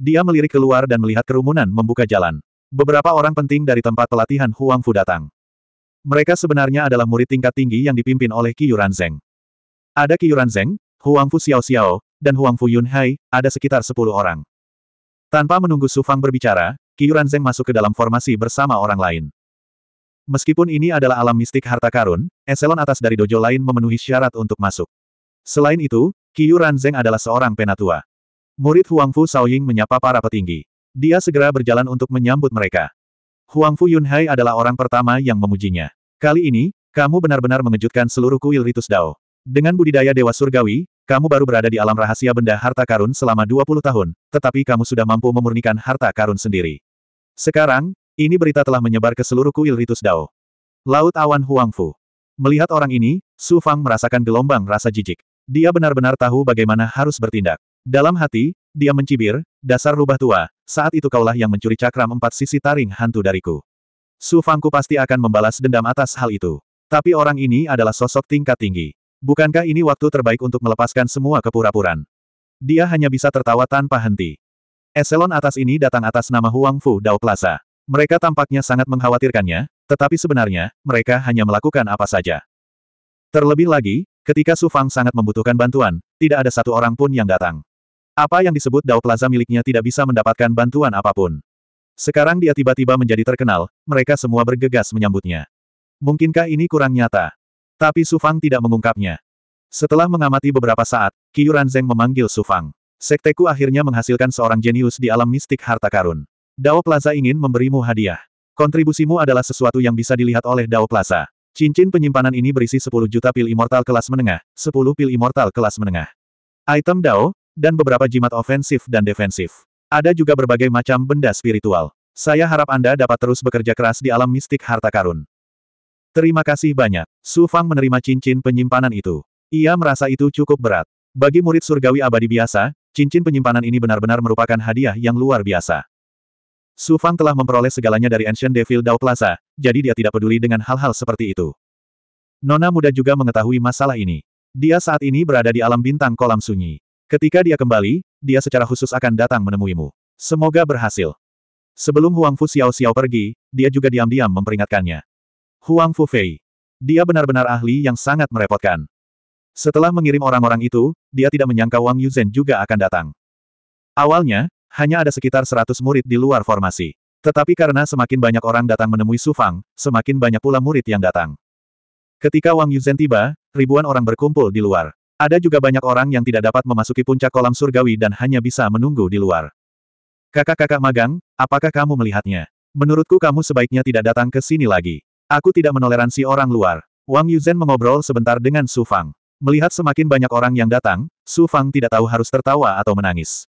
Dia melirik keluar dan melihat kerumunan membuka jalan. Beberapa orang penting dari tempat pelatihan Huang Fu datang. Mereka sebenarnya adalah murid tingkat tinggi yang dipimpin oleh Qi Zeng. Ada Qi Zeng, Huang Fu Xiao Xiao, dan Huang Fu Yun Hai, ada sekitar sepuluh orang. Tanpa menunggu Su Fang berbicara, Qi Zeng masuk ke dalam formasi bersama orang lain. Meskipun ini adalah alam mistik harta karun, eselon atas dari dojo lain memenuhi syarat untuk masuk. Selain itu, Qi Zeng adalah seorang penatua. Murid Huangfu Shaoying menyapa para petinggi. Dia segera berjalan untuk menyambut mereka. Huangfu Yunhai adalah orang pertama yang memujinya. Kali ini, kamu benar-benar mengejutkan seluruh kuil Ritus Dao. Dengan budidaya Dewa Surgawi, kamu baru berada di alam rahasia benda harta karun selama 20 tahun, tetapi kamu sudah mampu memurnikan harta karun sendiri. Sekarang, ini berita telah menyebar ke seluruh kuil Ritus Dao. Laut Awan Huangfu. Melihat orang ini, Su Fang merasakan gelombang rasa jijik. Dia benar-benar tahu bagaimana harus bertindak. Dalam hati, dia mencibir, dasar rubah tua, saat itu kaulah yang mencuri cakram empat sisi taring hantu dariku. Su Fangku pasti akan membalas dendam atas hal itu. Tapi orang ini adalah sosok tingkat tinggi. Bukankah ini waktu terbaik untuk melepaskan semua kepura puraan Dia hanya bisa tertawa tanpa henti. Eselon atas ini datang atas nama Huang Fu Dao Plaza. Mereka tampaknya sangat mengkhawatirkannya, tetapi sebenarnya, mereka hanya melakukan apa saja. Terlebih lagi, ketika Su Fang sangat membutuhkan bantuan, tidak ada satu orang pun yang datang. Apa yang disebut Dao Plaza miliknya tidak bisa mendapatkan bantuan apapun. Sekarang dia tiba-tiba menjadi terkenal, mereka semua bergegas menyambutnya. Mungkinkah ini kurang nyata? Tapi Su Fang tidak mengungkapnya. Setelah mengamati beberapa saat, Qiyuran Zeng memanggil Su Fang. Sekteku akhirnya menghasilkan seorang jenius di alam mistik harta karun. Dao Plaza ingin memberimu hadiah. Kontribusimu adalah sesuatu yang bisa dilihat oleh Dao Plaza. Cincin penyimpanan ini berisi 10 juta pil immortal kelas menengah, 10 pil immortal kelas menengah. Item Dao, dan beberapa jimat ofensif dan defensif. Ada juga berbagai macam benda spiritual. Saya harap Anda dapat terus bekerja keras di alam mistik harta karun. Terima kasih banyak. Su Fang menerima cincin penyimpanan itu. Ia merasa itu cukup berat. Bagi murid surgawi abadi biasa, cincin penyimpanan ini benar-benar merupakan hadiah yang luar biasa. Su Fang telah memperoleh segalanya dari Ancient Devil Dao Plaza, jadi dia tidak peduli dengan hal-hal seperti itu. Nona muda juga mengetahui masalah ini. Dia saat ini berada di alam bintang kolam sunyi. Ketika dia kembali, dia secara khusus akan datang menemuimu. Semoga berhasil. Sebelum Huang Fu Xiao Xiao pergi, dia juga diam-diam memperingatkannya. Huang Fu Fei. Dia benar-benar ahli yang sangat merepotkan. Setelah mengirim orang-orang itu, dia tidak menyangka Wang Yuzhen juga akan datang. Awalnya, hanya ada sekitar 100 murid di luar formasi. Tetapi karena semakin banyak orang datang menemui Su Fang, semakin banyak pula murid yang datang. Ketika Wang Yuzhen tiba, ribuan orang berkumpul di luar. Ada juga banyak orang yang tidak dapat memasuki puncak kolam surgawi dan hanya bisa menunggu di luar. Kakak-kakak magang, apakah kamu melihatnya? Menurutku kamu sebaiknya tidak datang ke sini lagi. Aku tidak menoleransi orang luar. Wang Yuzhen mengobrol sebentar dengan Su Fang. Melihat semakin banyak orang yang datang, Su Fang tidak tahu harus tertawa atau menangis.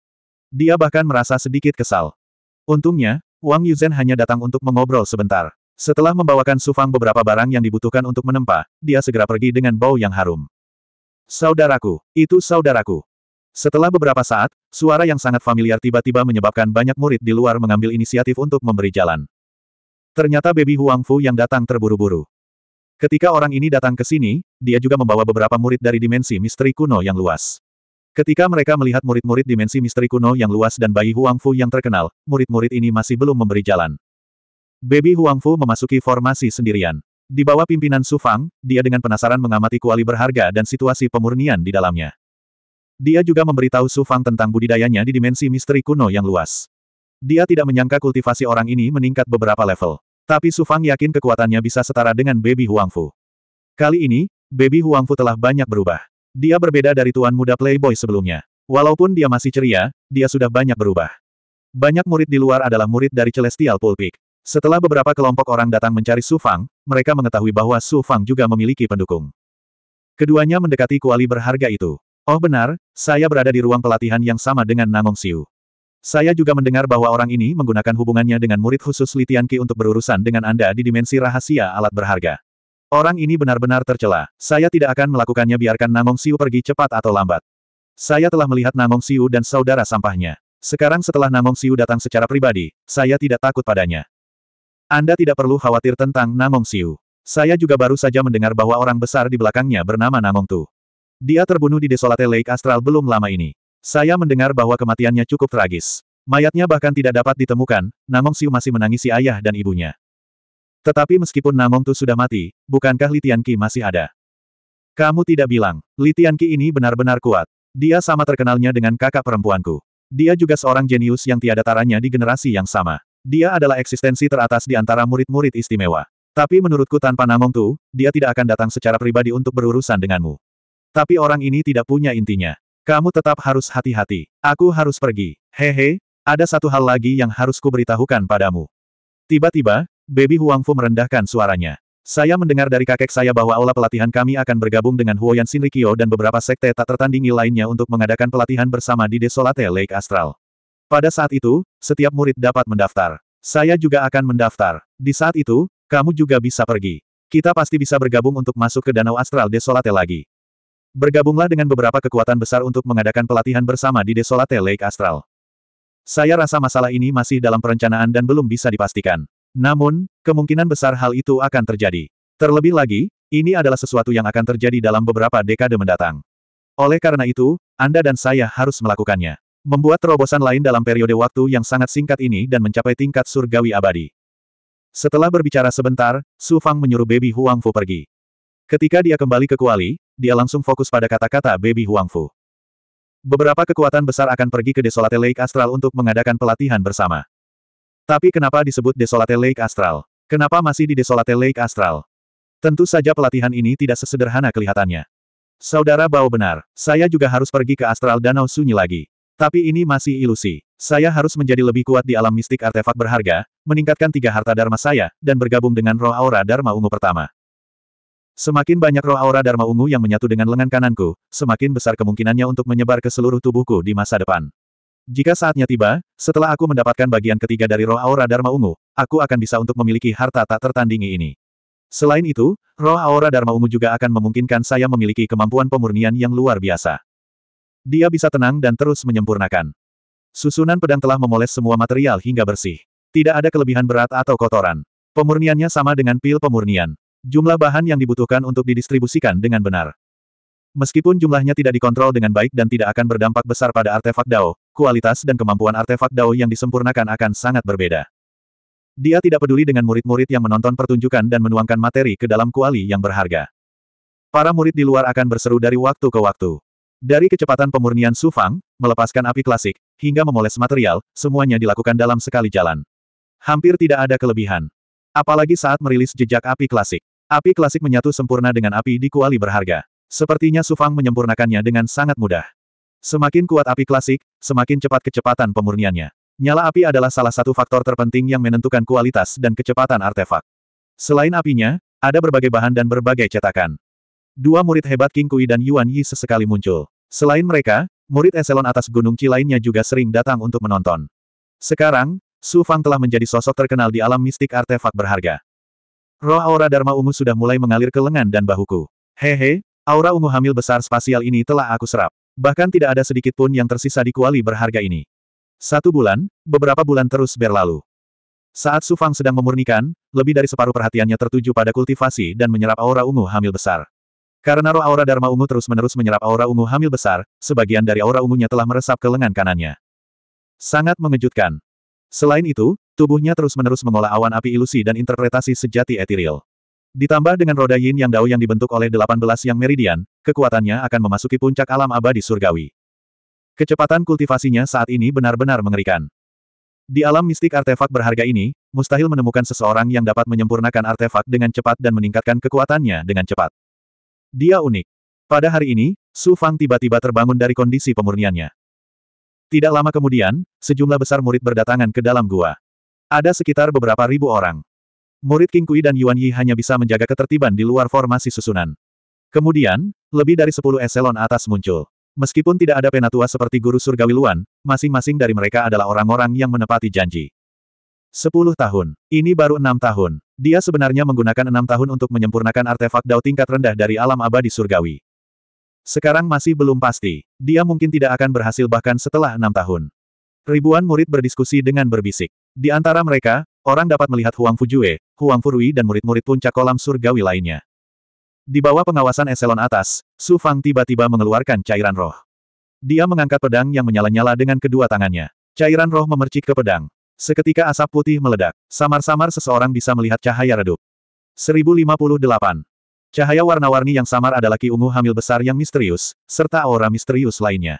Dia bahkan merasa sedikit kesal. Untungnya, Wang Yuzhen hanya datang untuk mengobrol sebentar. Setelah membawakan Su Fang beberapa barang yang dibutuhkan untuk menempa, dia segera pergi dengan bau yang harum. Saudaraku, itu saudaraku. Setelah beberapa saat, suara yang sangat familiar tiba-tiba menyebabkan banyak murid di luar mengambil inisiatif untuk memberi jalan. Ternyata baby Huang Fu yang datang terburu-buru. Ketika orang ini datang ke sini, dia juga membawa beberapa murid dari dimensi misteri kuno yang luas. Ketika mereka melihat murid-murid dimensi misteri kuno yang luas dan bayi Huang Fu yang terkenal, murid-murid ini masih belum memberi jalan. Baby Huang Fu memasuki formasi sendirian. Di bawah pimpinan Su Fang, dia dengan penasaran mengamati kuali berharga dan situasi pemurnian di dalamnya. Dia juga memberitahu Su Fang tentang budidayanya di dimensi misteri kuno yang luas. Dia tidak menyangka kultivasi orang ini meningkat beberapa level. Tapi Su Fang yakin kekuatannya bisa setara dengan Baby Huangfu. Kali ini, Baby Huangfu telah banyak berubah. Dia berbeda dari tuan muda playboy sebelumnya. Walaupun dia masih ceria, dia sudah banyak berubah. Banyak murid di luar adalah murid dari Celestial Pulpik. Setelah beberapa kelompok orang datang mencari Su Fang, mereka mengetahui bahwa Su Fang juga memiliki pendukung. Keduanya mendekati kuali berharga itu. Oh benar, saya berada di ruang pelatihan yang sama dengan Nangong Siu. Saya juga mendengar bahwa orang ini menggunakan hubungannya dengan murid khusus Litian Qi untuk berurusan dengan Anda di dimensi rahasia alat berharga. Orang ini benar-benar tercela. Saya tidak akan melakukannya biarkan Nangong Siu pergi cepat atau lambat. Saya telah melihat Nangong Siu dan saudara sampahnya. Sekarang setelah Nangong Siu datang secara pribadi, saya tidak takut padanya. Anda tidak perlu khawatir tentang Namong Siu. Saya juga baru saja mendengar bahwa orang besar di belakangnya bernama Namong Tu. Dia terbunuh di Desolate Lake Astral belum lama ini. Saya mendengar bahwa kematiannya cukup tragis. Mayatnya bahkan tidak dapat ditemukan, Namong Siu masih menangisi ayah dan ibunya. Tetapi meskipun Namong Tu sudah mati, bukankah Litian Qi masih ada? Kamu tidak bilang, Litian Qi ini benar-benar kuat. Dia sama terkenalnya dengan kakak perempuanku. Dia juga seorang jenius yang tiada taranya di generasi yang sama. Dia adalah eksistensi teratas di antara murid-murid istimewa. Tapi menurutku tanpa Namong Tu, dia tidak akan datang secara pribadi untuk berurusan denganmu. Tapi orang ini tidak punya intinya. Kamu tetap harus hati-hati. Aku harus pergi. Hehe, ada satu hal lagi yang harus kuberitahukan padamu. Tiba-tiba, Baby Huangfu merendahkan suaranya. Saya mendengar dari kakek saya bahwa aula pelatihan kami akan bergabung dengan Huoyan Shinrikyo dan beberapa sekte tak tertandingi lainnya untuk mengadakan pelatihan bersama di Desolate Lake Astral. Pada saat itu, setiap murid dapat mendaftar. Saya juga akan mendaftar. Di saat itu, kamu juga bisa pergi. Kita pasti bisa bergabung untuk masuk ke Danau Astral Desolate lagi. Bergabunglah dengan beberapa kekuatan besar untuk mengadakan pelatihan bersama di Desolate Lake Astral. Saya rasa masalah ini masih dalam perencanaan dan belum bisa dipastikan. Namun, kemungkinan besar hal itu akan terjadi. Terlebih lagi, ini adalah sesuatu yang akan terjadi dalam beberapa dekade mendatang. Oleh karena itu, Anda dan saya harus melakukannya. Membuat terobosan lain dalam periode waktu yang sangat singkat ini dan mencapai tingkat surgawi abadi. Setelah berbicara sebentar, Su Fang menyuruh Baby Huangfu pergi. Ketika dia kembali ke Kuali, dia langsung fokus pada kata-kata Baby Huangfu. Beberapa kekuatan besar akan pergi ke Desolate Lake Astral untuk mengadakan pelatihan bersama. Tapi kenapa disebut Desolate Lake Astral? Kenapa masih di Desolate Lake Astral? Tentu saja pelatihan ini tidak sesederhana kelihatannya. Saudara Bao benar, saya juga harus pergi ke Astral Danau Sunyi lagi. Tapi ini masih ilusi. Saya harus menjadi lebih kuat di alam mistik artefak berharga, meningkatkan tiga harta dharma saya, dan bergabung dengan roh aura dharma ungu pertama. Semakin banyak roh aura dharma ungu yang menyatu dengan lengan kananku, semakin besar kemungkinannya untuk menyebar ke seluruh tubuhku di masa depan. Jika saatnya tiba, setelah aku mendapatkan bagian ketiga dari roh aura dharma ungu, aku akan bisa untuk memiliki harta tak tertandingi ini. Selain itu, roh aura dharma ungu juga akan memungkinkan saya memiliki kemampuan pemurnian yang luar biasa. Dia bisa tenang dan terus menyempurnakan. Susunan pedang telah memoles semua material hingga bersih. Tidak ada kelebihan berat atau kotoran. Pemurniannya sama dengan pil pemurnian. Jumlah bahan yang dibutuhkan untuk didistribusikan dengan benar. Meskipun jumlahnya tidak dikontrol dengan baik dan tidak akan berdampak besar pada artefak Dao, kualitas dan kemampuan artefak Dao yang disempurnakan akan sangat berbeda. Dia tidak peduli dengan murid-murid yang menonton pertunjukan dan menuangkan materi ke dalam kuali yang berharga. Para murid di luar akan berseru dari waktu ke waktu. Dari kecepatan pemurnian Su Fang, melepaskan api klasik, hingga memoles material, semuanya dilakukan dalam sekali jalan. Hampir tidak ada kelebihan. Apalagi saat merilis jejak api klasik. Api klasik menyatu sempurna dengan api di kuali berharga. Sepertinya Su Fang menyempurnakannya dengan sangat mudah. Semakin kuat api klasik, semakin cepat kecepatan pemurniannya. Nyala api adalah salah satu faktor terpenting yang menentukan kualitas dan kecepatan artefak. Selain apinya, ada berbagai bahan dan berbagai cetakan. Dua murid hebat King Kui dan Yuan Yi sesekali muncul. Selain mereka, murid eselon atas Gunung Qi lainnya juga sering datang untuk menonton. Sekarang, Su Fang telah menjadi sosok terkenal di alam mistik artefak berharga. Roh aura Dharma ungu sudah mulai mengalir ke lengan dan bahuku. Hehe, aura ungu hamil besar spasial ini telah aku serap. Bahkan tidak ada sedikit pun yang tersisa di kuali berharga ini. Satu bulan, beberapa bulan terus berlalu. Saat Su Fang sedang memurnikan, lebih dari separuh perhatiannya tertuju pada kultivasi dan menyerap aura ungu hamil besar. Karena roh aura Dharma ungu terus-menerus menyerap aura ungu hamil besar, sebagian dari aura ungunya telah meresap ke lengan kanannya. Sangat mengejutkan. Selain itu, tubuhnya terus-menerus mengolah awan api ilusi dan interpretasi sejati etiril. Ditambah dengan roda yin yang dao yang dibentuk oleh 18 yang meridian, kekuatannya akan memasuki puncak alam abadi surgawi. Kecepatan kultivasinya saat ini benar-benar mengerikan. Di alam mistik artefak berharga ini, mustahil menemukan seseorang yang dapat menyempurnakan artefak dengan cepat dan meningkatkan kekuatannya dengan cepat. Dia unik. Pada hari ini, Su Fang tiba-tiba terbangun dari kondisi pemurniannya. Tidak lama kemudian, sejumlah besar murid berdatangan ke dalam gua. Ada sekitar beberapa ribu orang. Murid King Kui dan Yuan Yi hanya bisa menjaga ketertiban di luar formasi susunan. Kemudian, lebih dari sepuluh eselon atas muncul. Meskipun tidak ada penatua seperti guru surgawi Luan, masing-masing dari mereka adalah orang-orang yang menepati janji. Sepuluh tahun. Ini baru enam tahun. Dia sebenarnya menggunakan enam tahun untuk menyempurnakan artefak Dao tingkat rendah dari alam abadi surgawi. Sekarang masih belum pasti. Dia mungkin tidak akan berhasil bahkan setelah enam tahun. Ribuan murid berdiskusi dengan berbisik. Di antara mereka, orang dapat melihat Huang Fujue, Huang Furui dan murid-murid puncak kolam surgawi lainnya. Di bawah pengawasan eselon atas, Su Fang tiba-tiba mengeluarkan cairan roh. Dia mengangkat pedang yang menyala-nyala dengan kedua tangannya. Cairan roh memercik ke pedang, Seketika asap putih meledak, samar-samar seseorang bisa melihat cahaya redup. 1058. Cahaya warna-warni yang samar adalah ki ungu hamil besar yang misterius, serta aura misterius lainnya.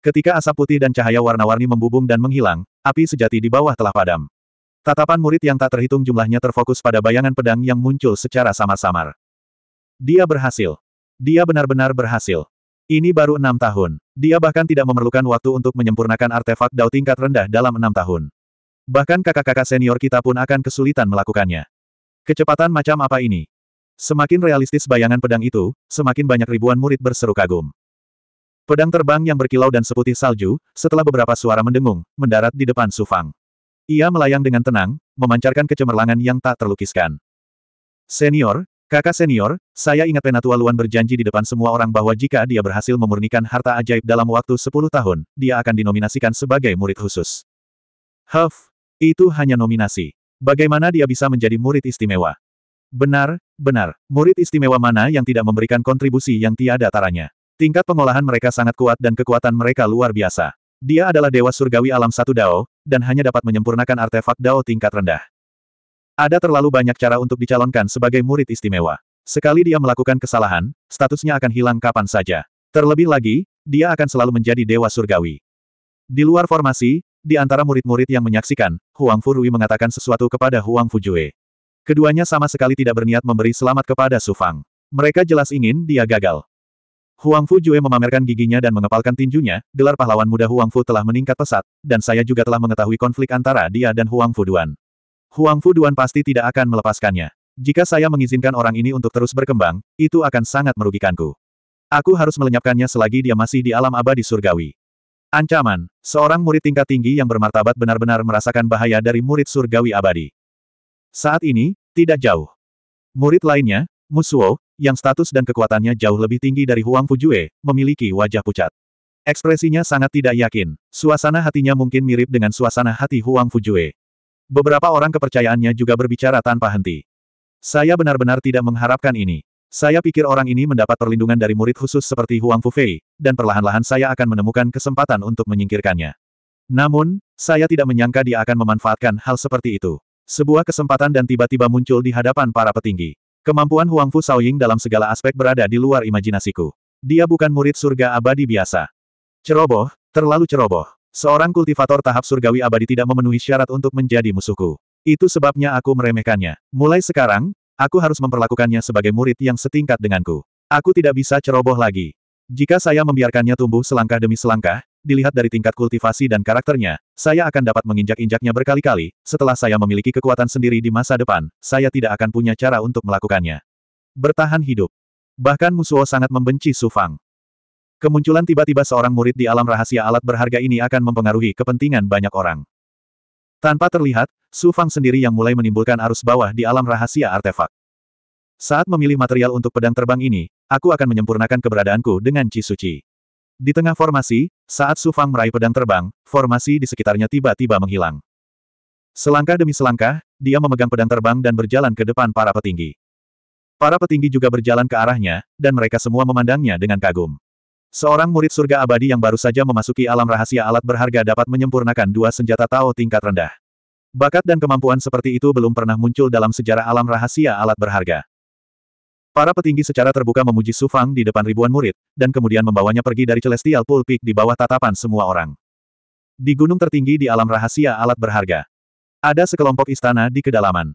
Ketika asap putih dan cahaya warna-warni membubung dan menghilang, api sejati di bawah telah padam. Tatapan murid yang tak terhitung jumlahnya terfokus pada bayangan pedang yang muncul secara samar-samar. Dia berhasil. Dia benar-benar berhasil. Ini baru enam tahun. Dia bahkan tidak memerlukan waktu untuk menyempurnakan artefak Dao tingkat rendah dalam enam tahun. Bahkan kakak-kakak senior kita pun akan kesulitan melakukannya. Kecepatan macam apa ini? Semakin realistis bayangan pedang itu, semakin banyak ribuan murid berseru kagum. Pedang terbang yang berkilau dan seputih salju, setelah beberapa suara mendengung, mendarat di depan Sufang. Ia melayang dengan tenang, memancarkan kecemerlangan yang tak terlukiskan. Senior, kakak senior, saya ingat Penatua Luan berjanji di depan semua orang bahwa jika dia berhasil memurnikan harta ajaib dalam waktu 10 tahun, dia akan dinominasikan sebagai murid khusus. Huff, itu hanya nominasi. Bagaimana dia bisa menjadi murid istimewa? Benar, benar. Murid istimewa mana yang tidak memberikan kontribusi yang tiada taranya? Tingkat pengolahan mereka sangat kuat dan kekuatan mereka luar biasa. Dia adalah dewa surgawi alam satu Dao, dan hanya dapat menyempurnakan artefak Dao tingkat rendah. Ada terlalu banyak cara untuk dicalonkan sebagai murid istimewa. Sekali dia melakukan kesalahan, statusnya akan hilang kapan saja. Terlebih lagi, dia akan selalu menjadi dewa surgawi. Di luar formasi, di antara murid-murid yang menyaksikan, Huang Furui mengatakan sesuatu kepada Huang Fujue. Keduanya sama sekali tidak berniat memberi selamat kepada Su Fang. Mereka jelas ingin dia gagal. Huang Fujue memamerkan giginya dan mengepalkan tinjunya, gelar pahlawan muda Huang Fu telah meningkat pesat, dan saya juga telah mengetahui konflik antara dia dan Huang Fuduan. Huang Fu Duan pasti tidak akan melepaskannya. Jika saya mengizinkan orang ini untuk terus berkembang, itu akan sangat merugikanku. Aku harus melenyapkannya selagi dia masih di alam abadi surgawi. Ancaman, seorang murid tingkat tinggi yang bermartabat benar-benar merasakan bahaya dari murid surgawi abadi. Saat ini, tidak jauh. Murid lainnya, Musuo, yang status dan kekuatannya jauh lebih tinggi dari Huang Fujue, memiliki wajah pucat. Ekspresinya sangat tidak yakin, suasana hatinya mungkin mirip dengan suasana hati Huang Fujue. Beberapa orang kepercayaannya juga berbicara tanpa henti. Saya benar-benar tidak mengharapkan ini. Saya pikir orang ini mendapat perlindungan dari murid khusus seperti Huang Fufei, dan perlahan-lahan saya akan menemukan kesempatan untuk menyingkirkannya. Namun, saya tidak menyangka dia akan memanfaatkan hal seperti itu. Sebuah kesempatan dan tiba-tiba muncul di hadapan para petinggi. Kemampuan Huang Fu Saoying dalam segala aspek berada di luar imajinasiku. Dia bukan murid surga abadi biasa. Ceroboh, terlalu ceroboh. Seorang kultivator tahap surgawi abadi tidak memenuhi syarat untuk menjadi musuhku. Itu sebabnya aku meremehkannya. Mulai sekarang, Aku harus memperlakukannya sebagai murid yang setingkat denganku. Aku tidak bisa ceroboh lagi. Jika saya membiarkannya tumbuh selangkah demi selangkah, dilihat dari tingkat kultivasi dan karakternya, saya akan dapat menginjak-injaknya berkali-kali, setelah saya memiliki kekuatan sendiri di masa depan, saya tidak akan punya cara untuk melakukannya. Bertahan hidup. Bahkan Musuo sangat membenci Su Fang. Kemunculan tiba-tiba seorang murid di alam rahasia alat berharga ini akan mempengaruhi kepentingan banyak orang. Tanpa terlihat, Su Fang sendiri yang mulai menimbulkan arus bawah di alam rahasia artefak. Saat memilih material untuk pedang terbang ini, aku akan menyempurnakan keberadaanku dengan Chi Suci. Di tengah formasi, saat Su Fang meraih pedang terbang, formasi di sekitarnya tiba-tiba menghilang. Selangkah demi selangkah, dia memegang pedang terbang dan berjalan ke depan para petinggi. Para petinggi juga berjalan ke arahnya, dan mereka semua memandangnya dengan kagum. Seorang murid surga abadi yang baru saja memasuki alam rahasia alat berharga dapat menyempurnakan dua senjata Tao tingkat rendah. Bakat dan kemampuan seperti itu belum pernah muncul dalam sejarah alam rahasia alat berharga. Para petinggi secara terbuka memuji Su Fang di depan ribuan murid, dan kemudian membawanya pergi dari Celestial Pool di bawah tatapan semua orang. Di gunung tertinggi di alam rahasia alat berharga. Ada sekelompok istana di kedalaman.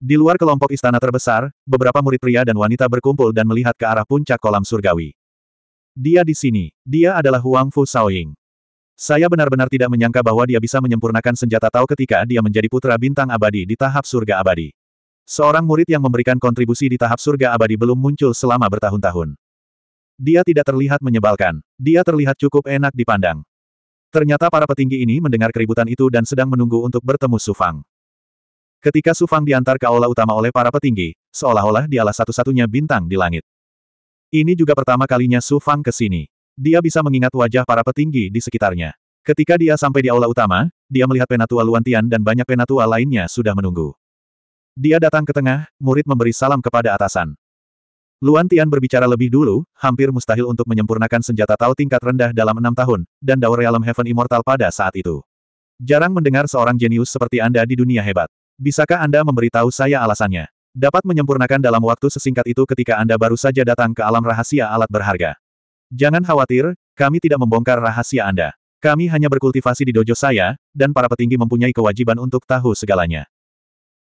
Di luar kelompok istana terbesar, beberapa murid pria dan wanita berkumpul dan melihat ke arah puncak kolam surgawi. Dia di sini. Dia adalah Huang Fu Shaoying. Saya benar-benar tidak menyangka bahwa dia bisa menyempurnakan senjata Tao ketika dia menjadi putra bintang abadi di tahap surga abadi. Seorang murid yang memberikan kontribusi di tahap surga abadi belum muncul selama bertahun-tahun. Dia tidak terlihat menyebalkan. Dia terlihat cukup enak dipandang. Ternyata para petinggi ini mendengar keributan itu dan sedang menunggu untuk bertemu Sufang. Ketika Sufang diantar ke aula utama oleh para petinggi, seolah-olah dialah satu-satunya bintang di langit. Ini juga pertama kalinya Su Fang ke sini. Dia bisa mengingat wajah para petinggi di sekitarnya. Ketika dia sampai di aula utama, dia melihat penatua Luantian dan banyak penatua lainnya sudah menunggu. Dia datang ke tengah, murid memberi salam kepada atasan. Luantian berbicara lebih dulu, hampir mustahil untuk menyempurnakan senjata Tao tingkat rendah dalam enam tahun, dan Dao Realm Heaven Immortal pada saat itu. Jarang mendengar seorang jenius seperti Anda di dunia hebat. Bisakah Anda memberitahu saya alasannya? Dapat menyempurnakan dalam waktu sesingkat itu ketika Anda baru saja datang ke alam rahasia alat berharga. Jangan khawatir, kami tidak membongkar rahasia Anda. Kami hanya berkultivasi di dojo saya, dan para petinggi mempunyai kewajiban untuk tahu segalanya.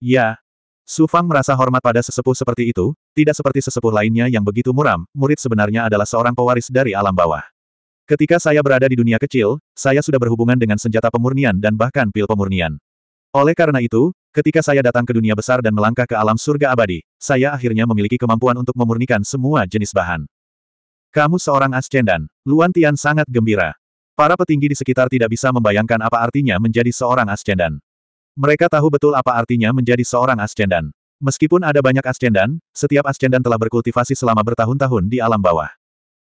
Ya. Su Fang merasa hormat pada sesepuh seperti itu, tidak seperti sesepuh lainnya yang begitu muram, murid sebenarnya adalah seorang pewaris dari alam bawah. Ketika saya berada di dunia kecil, saya sudah berhubungan dengan senjata pemurnian dan bahkan pil pemurnian. Oleh karena itu, ketika saya datang ke dunia besar dan melangkah ke alam surga abadi, saya akhirnya memiliki kemampuan untuk memurnikan semua jenis bahan. Kamu seorang ascendan. Luan Tian sangat gembira. Para petinggi di sekitar tidak bisa membayangkan apa artinya menjadi seorang ascendan. Mereka tahu betul apa artinya menjadi seorang ascendan. Meskipun ada banyak ascendan, setiap ascendan telah berkultivasi selama bertahun-tahun di alam bawah.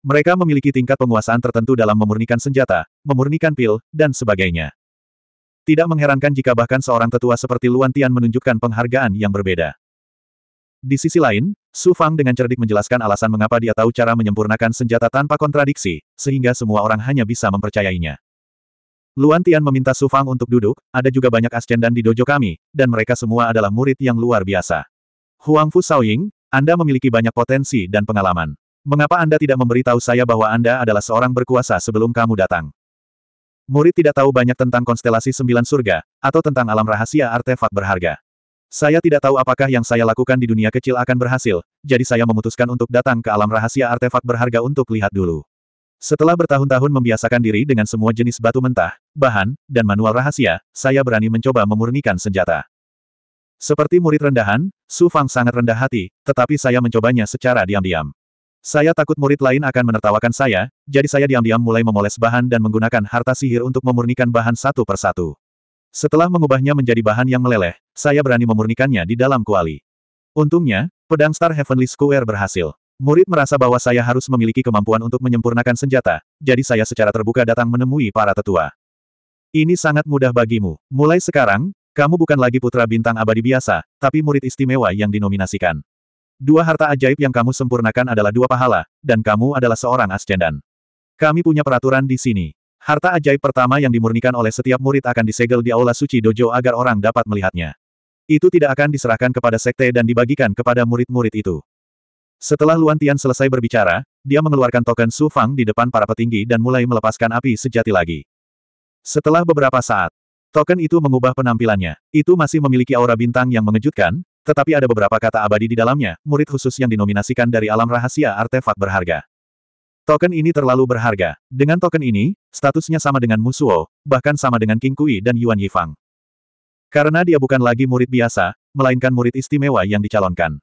Mereka memiliki tingkat penguasaan tertentu dalam memurnikan senjata, memurnikan pil, dan sebagainya. Tidak mengherankan jika bahkan seorang tetua seperti Luan Tian menunjukkan penghargaan yang berbeda. Di sisi lain, Su Fang dengan cerdik menjelaskan alasan mengapa dia tahu cara menyempurnakan senjata tanpa kontradiksi, sehingga semua orang hanya bisa mempercayainya. Luan Tian meminta Su Fang untuk duduk, ada juga banyak ascendan di dojo kami, dan mereka semua adalah murid yang luar biasa. Huang Fu Shaoying, Anda memiliki banyak potensi dan pengalaman. Mengapa Anda tidak memberitahu saya bahwa Anda adalah seorang berkuasa sebelum kamu datang? Murid tidak tahu banyak tentang konstelasi sembilan surga, atau tentang alam rahasia artefak berharga. Saya tidak tahu apakah yang saya lakukan di dunia kecil akan berhasil, jadi saya memutuskan untuk datang ke alam rahasia artefak berharga untuk lihat dulu. Setelah bertahun-tahun membiasakan diri dengan semua jenis batu mentah, bahan, dan manual rahasia, saya berani mencoba memurnikan senjata. Seperti murid rendahan, Su Fang sangat rendah hati, tetapi saya mencobanya secara diam-diam. Saya takut murid lain akan menertawakan saya, jadi saya diam-diam mulai memoles bahan dan menggunakan harta sihir untuk memurnikan bahan satu persatu. Setelah mengubahnya menjadi bahan yang meleleh, saya berani memurnikannya di dalam kuali. Untungnya, pedang Star Heavenly Square berhasil. Murid merasa bahwa saya harus memiliki kemampuan untuk menyempurnakan senjata, jadi saya secara terbuka datang menemui para tetua. Ini sangat mudah bagimu. Mulai sekarang, kamu bukan lagi putra bintang abadi biasa, tapi murid istimewa yang dinominasikan. Dua harta ajaib yang kamu sempurnakan adalah dua pahala, dan kamu adalah seorang ascendan. Kami punya peraturan di sini. Harta ajaib pertama yang dimurnikan oleh setiap murid akan disegel di aula suci dojo agar orang dapat melihatnya. Itu tidak akan diserahkan kepada sekte dan dibagikan kepada murid-murid itu. Setelah Luan Tian selesai berbicara, dia mengeluarkan token Su Fang di depan para petinggi dan mulai melepaskan api sejati lagi. Setelah beberapa saat, token itu mengubah penampilannya. Itu masih memiliki aura bintang yang mengejutkan, tetapi ada beberapa kata abadi di dalamnya, murid khusus yang dinominasikan dari alam rahasia artefak berharga. Token ini terlalu berharga. Dengan token ini, statusnya sama dengan Musuo, bahkan sama dengan King Kui dan Yuan Yifang. Karena dia bukan lagi murid biasa, melainkan murid istimewa yang dicalonkan.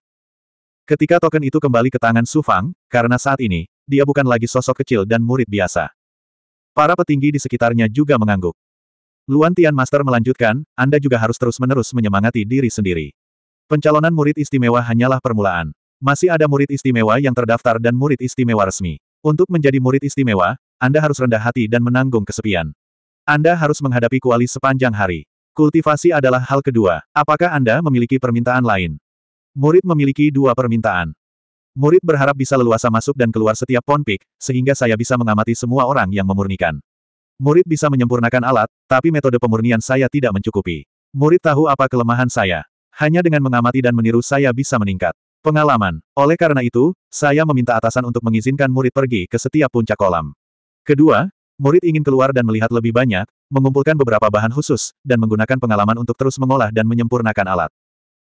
Ketika token itu kembali ke tangan Su Fang, karena saat ini, dia bukan lagi sosok kecil dan murid biasa. Para petinggi di sekitarnya juga mengangguk. Luan Tian Master melanjutkan, Anda juga harus terus-menerus menyemangati diri sendiri. Pencalonan murid istimewa hanyalah permulaan. Masih ada murid istimewa yang terdaftar dan murid istimewa resmi. Untuk menjadi murid istimewa, Anda harus rendah hati dan menanggung kesepian. Anda harus menghadapi kuali sepanjang hari. Kultivasi adalah hal kedua. Apakah Anda memiliki permintaan lain? Murid memiliki dua permintaan. Murid berharap bisa leluasa masuk dan keluar setiap ponpik, sehingga saya bisa mengamati semua orang yang memurnikan. Murid bisa menyempurnakan alat, tapi metode pemurnian saya tidak mencukupi. Murid tahu apa kelemahan saya. Hanya dengan mengamati dan meniru saya bisa meningkat. Pengalaman. Oleh karena itu, saya meminta atasan untuk mengizinkan murid pergi ke setiap puncak kolam. Kedua, murid ingin keluar dan melihat lebih banyak, mengumpulkan beberapa bahan khusus, dan menggunakan pengalaman untuk terus mengolah dan menyempurnakan alat.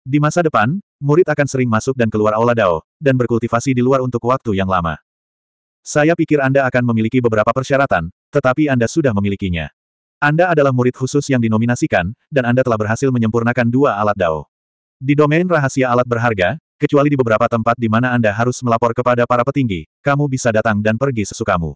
Di masa depan, murid akan sering masuk dan keluar aula Dao, dan berkultivasi di luar untuk waktu yang lama. Saya pikir Anda akan memiliki beberapa persyaratan, tetapi Anda sudah memilikinya. Anda adalah murid khusus yang dinominasikan, dan Anda telah berhasil menyempurnakan dua alat Dao. Di domain rahasia alat berharga, kecuali di beberapa tempat di mana Anda harus melapor kepada para petinggi, kamu bisa datang dan pergi sesukamu.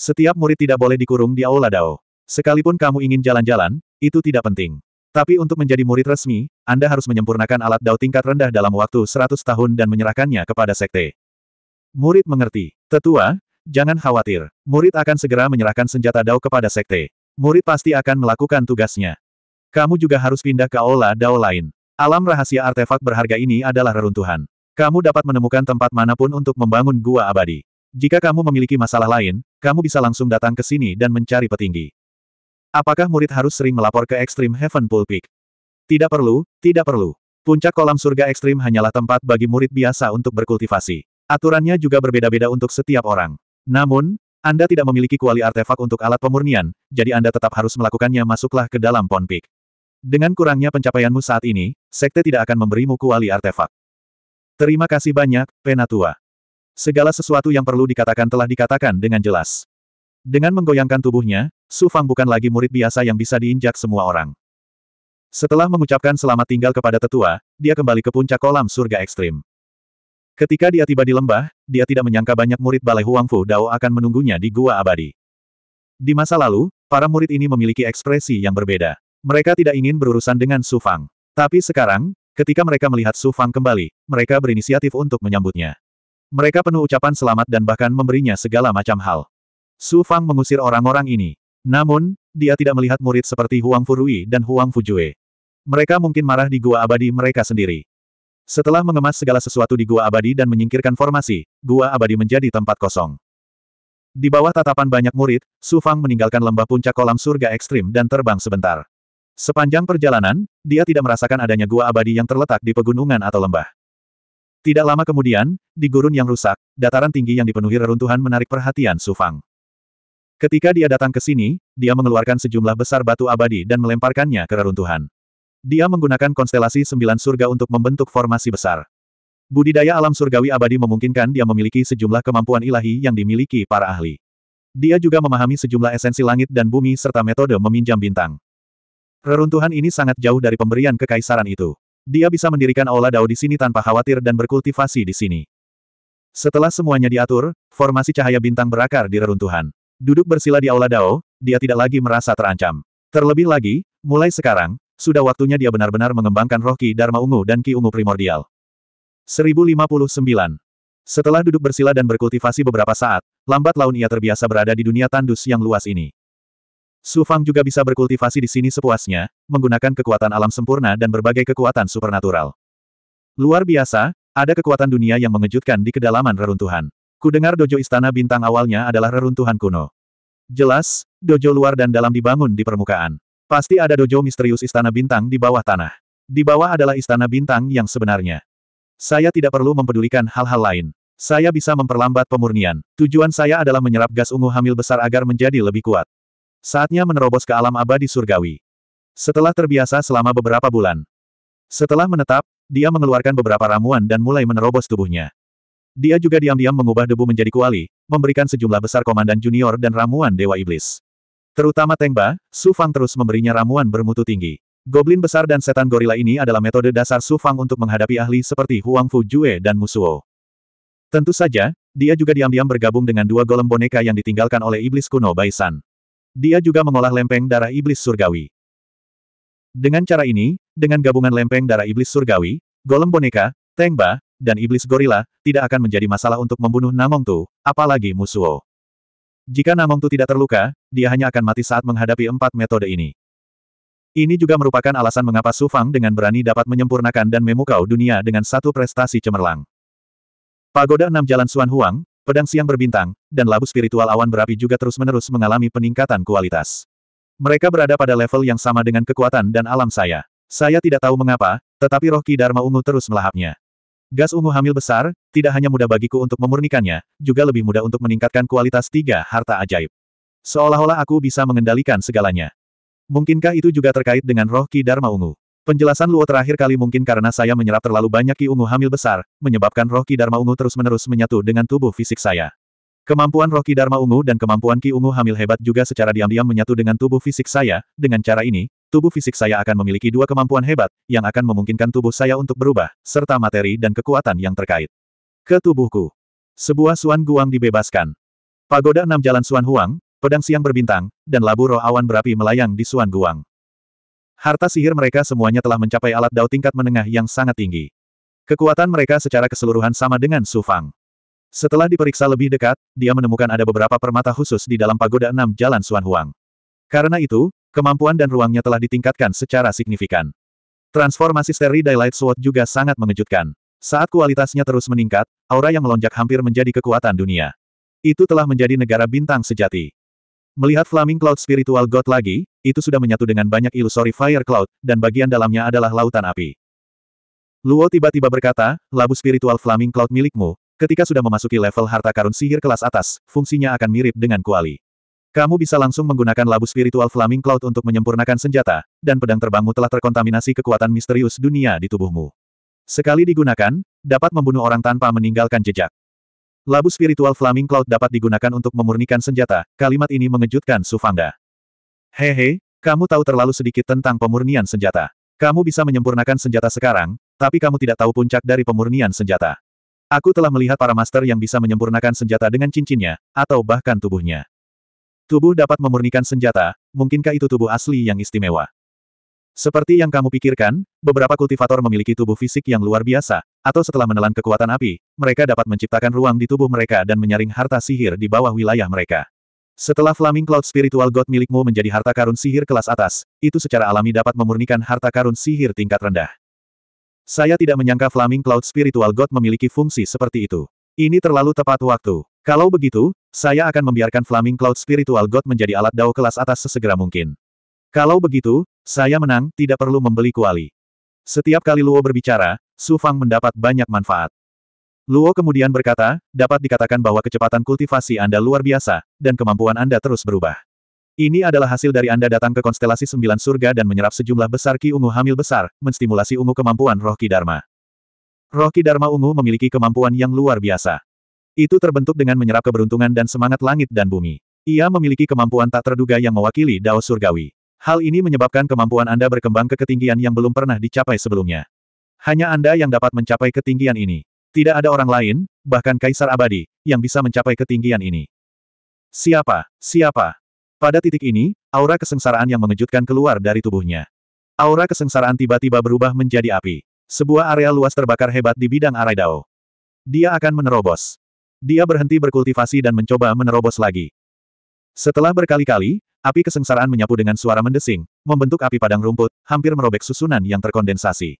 Setiap murid tidak boleh dikurung di Aula Dao. Sekalipun kamu ingin jalan-jalan, itu tidak penting. Tapi untuk menjadi murid resmi, Anda harus menyempurnakan alat Dao tingkat rendah dalam waktu 100 tahun dan menyerahkannya kepada sekte. Murid mengerti. Tetua, jangan khawatir. Murid akan segera menyerahkan senjata Dao kepada sekte. Murid pasti akan melakukan tugasnya. Kamu juga harus pindah ke Aula Dao lain. Alam rahasia artefak berharga ini adalah reruntuhan. Kamu dapat menemukan tempat manapun untuk membangun gua abadi. Jika kamu memiliki masalah lain, kamu bisa langsung datang ke sini dan mencari petinggi. Apakah murid harus sering melapor ke Extreme Heaven Pool Peak? Tidak perlu, tidak perlu. Puncak kolam surga ekstrim hanyalah tempat bagi murid biasa untuk berkultivasi. Aturannya juga berbeda-beda untuk setiap orang. Namun, Anda tidak memiliki kuali artefak untuk alat pemurnian, jadi Anda tetap harus melakukannya masuklah ke dalam Pond Peak. Dengan kurangnya pencapaianmu saat ini, sekte tidak akan memberimu kuali artefak. Terima kasih banyak, Penatua. Segala sesuatu yang perlu dikatakan telah dikatakan dengan jelas. Dengan menggoyangkan tubuhnya, Su Fang bukan lagi murid biasa yang bisa diinjak semua orang. Setelah mengucapkan selamat tinggal kepada tetua, dia kembali ke puncak kolam surga ekstrim. Ketika dia tiba di lembah, dia tidak menyangka banyak murid Balai Huangfu Dao akan menunggunya di Gua Abadi. Di masa lalu, para murid ini memiliki ekspresi yang berbeda. Mereka tidak ingin berurusan dengan Su Fang. Tapi sekarang, ketika mereka melihat Su Fang kembali, mereka berinisiatif untuk menyambutnya. Mereka penuh ucapan selamat dan bahkan memberinya segala macam hal. Su Fang mengusir orang-orang ini. Namun, dia tidak melihat murid seperti Huang Furui dan Huang Fujue. Mereka mungkin marah di gua abadi mereka sendiri. Setelah mengemas segala sesuatu di Gua Abadi dan menyingkirkan formasi, Gua Abadi menjadi tempat kosong. Di bawah tatapan banyak murid, Su Fang meninggalkan lembah puncak kolam surga ekstrim dan terbang sebentar. Sepanjang perjalanan, dia tidak merasakan adanya gua abadi yang terletak di pegunungan atau lembah. Tidak lama kemudian, di gurun yang rusak, dataran tinggi yang dipenuhi reruntuhan menarik perhatian Su Fang. Ketika dia datang ke sini, dia mengeluarkan sejumlah besar batu abadi dan melemparkannya ke reruntuhan. Dia menggunakan konstelasi sembilan surga untuk membentuk formasi besar. Budidaya alam surgawi abadi memungkinkan dia memiliki sejumlah kemampuan ilahi yang dimiliki para ahli. Dia juga memahami sejumlah esensi langit dan bumi serta metode meminjam bintang. Reruntuhan ini sangat jauh dari pemberian kekaisaran itu. Dia bisa mendirikan aula Dao di sini tanpa khawatir dan berkultivasi di sini. Setelah semuanya diatur, formasi cahaya bintang berakar di reruntuhan. Duduk bersila di aula Dao, dia tidak lagi merasa terancam. Terlebih lagi, mulai sekarang, sudah waktunya dia benar-benar mengembangkan roh Ki Dharma Ungu dan Ki Ungu Primordial. 1059. Setelah duduk bersila dan berkultivasi beberapa saat, lambat laun ia terbiasa berada di dunia tandus yang luas ini. Su Fang juga bisa berkultivasi di sini sepuasnya, menggunakan kekuatan alam sempurna dan berbagai kekuatan supernatural. Luar biasa, ada kekuatan dunia yang mengejutkan di kedalaman reruntuhan. Kudengar dojo istana bintang awalnya adalah reruntuhan kuno. Jelas, dojo luar dan dalam dibangun di permukaan. Pasti ada dojo misterius istana bintang di bawah tanah. Di bawah adalah istana bintang yang sebenarnya. Saya tidak perlu mempedulikan hal-hal lain. Saya bisa memperlambat pemurnian. Tujuan saya adalah menyerap gas ungu hamil besar agar menjadi lebih kuat. Saatnya menerobos ke alam abadi surgawi. Setelah terbiasa selama beberapa bulan. Setelah menetap, dia mengeluarkan beberapa ramuan dan mulai menerobos tubuhnya. Dia juga diam-diam mengubah debu menjadi kuali, memberikan sejumlah besar komandan junior dan ramuan Dewa Iblis. Terutama Tengba, Su Fang terus memberinya ramuan bermutu tinggi. Goblin besar dan setan gorila ini adalah metode dasar Su Fang untuk menghadapi ahli seperti Huang Fu Jue dan Musuo. Tentu saja, dia juga diam-diam bergabung dengan dua golem boneka yang ditinggalkan oleh iblis kuno Baisan. Dia juga mengolah lempeng darah iblis surgawi. Dengan cara ini, dengan gabungan lempeng darah iblis surgawi, golem boneka, tengba, dan iblis gorila, tidak akan menjadi masalah untuk membunuh Namong Tu, apalagi Musuo. Jika Namong Tu tidak terluka, dia hanya akan mati saat menghadapi empat metode ini. Ini juga merupakan alasan mengapa Su Fang dengan berani dapat menyempurnakan dan memukau dunia dengan satu prestasi cemerlang. Pagoda Enam Jalan Suan Huang, Pedang siang berbintang, dan labu spiritual awan berapi juga terus-menerus mengalami peningkatan kualitas. Mereka berada pada level yang sama dengan kekuatan dan alam saya. Saya tidak tahu mengapa, tetapi roh Ki Dharma Ungu terus melahapnya. Gas ungu hamil besar, tidak hanya mudah bagiku untuk memurnikannya, juga lebih mudah untuk meningkatkan kualitas tiga harta ajaib. Seolah-olah aku bisa mengendalikan segalanya. Mungkinkah itu juga terkait dengan roh Ki Dharma Ungu? Penjelasan Luo terakhir kali mungkin karena saya menyerap terlalu banyak Ki Ungu hamil besar, menyebabkan roh Ki Dharma Ungu terus-menerus menyatu dengan tubuh fisik saya. Kemampuan roh Ki Dharma Ungu dan kemampuan Ki Ungu hamil hebat juga secara diam-diam menyatu dengan tubuh fisik saya, dengan cara ini, tubuh fisik saya akan memiliki dua kemampuan hebat, yang akan memungkinkan tubuh saya untuk berubah, serta materi dan kekuatan yang terkait. Ke tubuhku. Sebuah Suan Guang dibebaskan. Pagoda enam jalan Suan Huang, pedang siang berbintang, dan labu roh awan berapi melayang di Suan Guang. Harta sihir mereka semuanya telah mencapai alat dao tingkat menengah yang sangat tinggi. Kekuatan mereka secara keseluruhan sama dengan Su Fang. Setelah diperiksa lebih dekat, dia menemukan ada beberapa permata khusus di dalam pagoda enam jalan Suan Huang. Karena itu, kemampuan dan ruangnya telah ditingkatkan secara signifikan. Transformasi Steri Daylight Sword juga sangat mengejutkan. Saat kualitasnya terus meningkat, aura yang melonjak hampir menjadi kekuatan dunia. Itu telah menjadi negara bintang sejati. Melihat Flaming Cloud Spiritual God lagi, itu sudah menyatu dengan banyak ilusori fire cloud, dan bagian dalamnya adalah lautan api. Luo tiba-tiba berkata, labu spiritual Flaming Cloud milikmu, ketika sudah memasuki level harta karun sihir kelas atas, fungsinya akan mirip dengan kuali. Kamu bisa langsung menggunakan labu spiritual Flaming Cloud untuk menyempurnakan senjata, dan pedang terbangmu telah terkontaminasi kekuatan misterius dunia di tubuhmu. Sekali digunakan, dapat membunuh orang tanpa meninggalkan jejak. Labu spiritual Flaming Cloud dapat digunakan untuk memurnikan senjata, kalimat ini mengejutkan Sufangda. Hehe, kamu tahu terlalu sedikit tentang pemurnian senjata. Kamu bisa menyempurnakan senjata sekarang, tapi kamu tidak tahu puncak dari pemurnian senjata. Aku telah melihat para master yang bisa menyempurnakan senjata dengan cincinnya, atau bahkan tubuhnya. Tubuh dapat memurnikan senjata, mungkinkah itu tubuh asli yang istimewa? Seperti yang kamu pikirkan, beberapa kultivator memiliki tubuh fisik yang luar biasa, atau setelah menelan kekuatan api, mereka dapat menciptakan ruang di tubuh mereka dan menyaring harta sihir di bawah wilayah mereka. Setelah Flaming Cloud Spiritual God milikmu menjadi harta karun sihir kelas atas, itu secara alami dapat memurnikan harta karun sihir tingkat rendah. Saya tidak menyangka Flaming Cloud Spiritual God memiliki fungsi seperti itu. Ini terlalu tepat waktu. Kalau begitu, saya akan membiarkan Flaming Cloud Spiritual God menjadi alat dao kelas atas sesegera mungkin. Kalau begitu, saya menang, tidak perlu membeli kuali. Setiap kali Luo berbicara, Su Fang mendapat banyak manfaat. Luo kemudian berkata, dapat dikatakan bahwa kecepatan kultivasi Anda luar biasa, dan kemampuan Anda terus berubah. Ini adalah hasil dari Anda datang ke konstelasi sembilan surga dan menyerap sejumlah besar ki ungu hamil besar, menstimulasi ungu kemampuan roh ki dharma. Roh ki dharma ungu memiliki kemampuan yang luar biasa. Itu terbentuk dengan menyerap keberuntungan dan semangat langit dan bumi. Ia memiliki kemampuan tak terduga yang mewakili dao surgawi. Hal ini menyebabkan kemampuan Anda berkembang ke ketinggian yang belum pernah dicapai sebelumnya. Hanya Anda yang dapat mencapai ketinggian ini. Tidak ada orang lain, bahkan Kaisar Abadi, yang bisa mencapai ketinggian ini. Siapa? Siapa? Pada titik ini, aura kesengsaraan yang mengejutkan keluar dari tubuhnya. Aura kesengsaraan tiba-tiba berubah menjadi api. Sebuah area luas terbakar hebat di bidang Araidao. Dia akan menerobos. Dia berhenti berkultivasi dan mencoba menerobos lagi. Setelah berkali-kali, api kesengsaraan menyapu dengan suara mendesing, membentuk api padang rumput, hampir merobek susunan yang terkondensasi.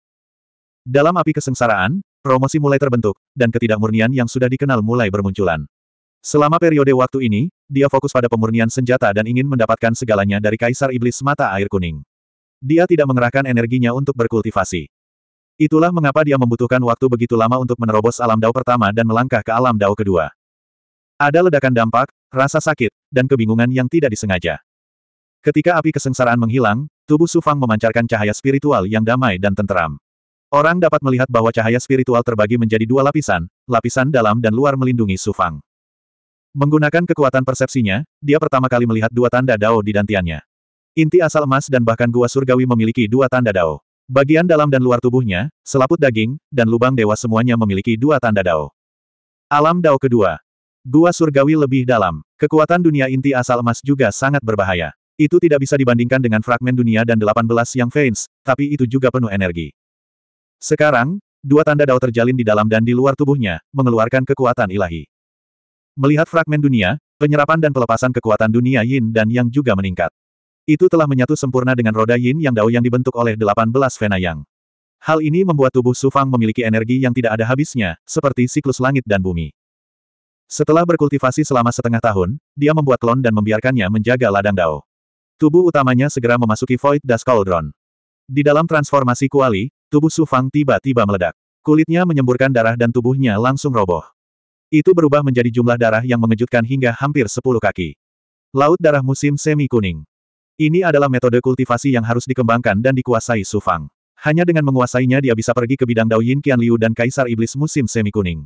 Dalam api kesengsaraan, promosi mulai terbentuk, dan ketidakmurnian yang sudah dikenal mulai bermunculan. Selama periode waktu ini, dia fokus pada pemurnian senjata dan ingin mendapatkan segalanya dari Kaisar Iblis Mata Air Kuning. Dia tidak mengerahkan energinya untuk berkultivasi. Itulah mengapa dia membutuhkan waktu begitu lama untuk menerobos alam dao pertama dan melangkah ke alam dao kedua. Ada ledakan dampak, rasa sakit, dan kebingungan yang tidak disengaja. Ketika api kesengsaraan menghilang, tubuh Sufang memancarkan cahaya spiritual yang damai dan tenteram. Orang dapat melihat bahwa cahaya spiritual terbagi menjadi dua lapisan, lapisan dalam dan luar melindungi Sufang. Menggunakan kekuatan persepsinya, dia pertama kali melihat dua tanda Dao di dantiannya. Inti asal emas dan bahkan gua surgawi memiliki dua tanda Dao. Bagian dalam dan luar tubuhnya, selaput daging, dan lubang dewa semuanya memiliki dua tanda Dao. Alam Dao kedua, Dua surgawi lebih dalam. Kekuatan dunia inti asal emas juga sangat berbahaya. Itu tidak bisa dibandingkan dengan fragmen dunia dan 18 yang veins, tapi itu juga penuh energi. Sekarang, dua tanda dao terjalin di dalam dan di luar tubuhnya, mengeluarkan kekuatan ilahi. Melihat fragmen dunia, penyerapan dan pelepasan kekuatan dunia yin dan yang juga meningkat. Itu telah menyatu sempurna dengan roda yin yang dao yang dibentuk oleh 18 vena yang. Hal ini membuat tubuh Sufang memiliki energi yang tidak ada habisnya, seperti siklus langit dan bumi. Setelah berkultivasi selama setengah tahun, dia membuat klon dan membiarkannya menjaga ladang Dao. Tubuh utamanya segera memasuki Void Das Cauldron. Di dalam transformasi kuali, tubuh Su Fang tiba-tiba meledak. Kulitnya menyemburkan darah dan tubuhnya langsung roboh. Itu berubah menjadi jumlah darah yang mengejutkan hingga hampir 10 kaki. Laut darah musim semi kuning. Ini adalah metode kultivasi yang harus dikembangkan dan dikuasai Su Fang. Hanya dengan menguasainya dia bisa pergi ke bidang Dao Yin Qian Liu dan Kaisar Iblis musim semi kuning.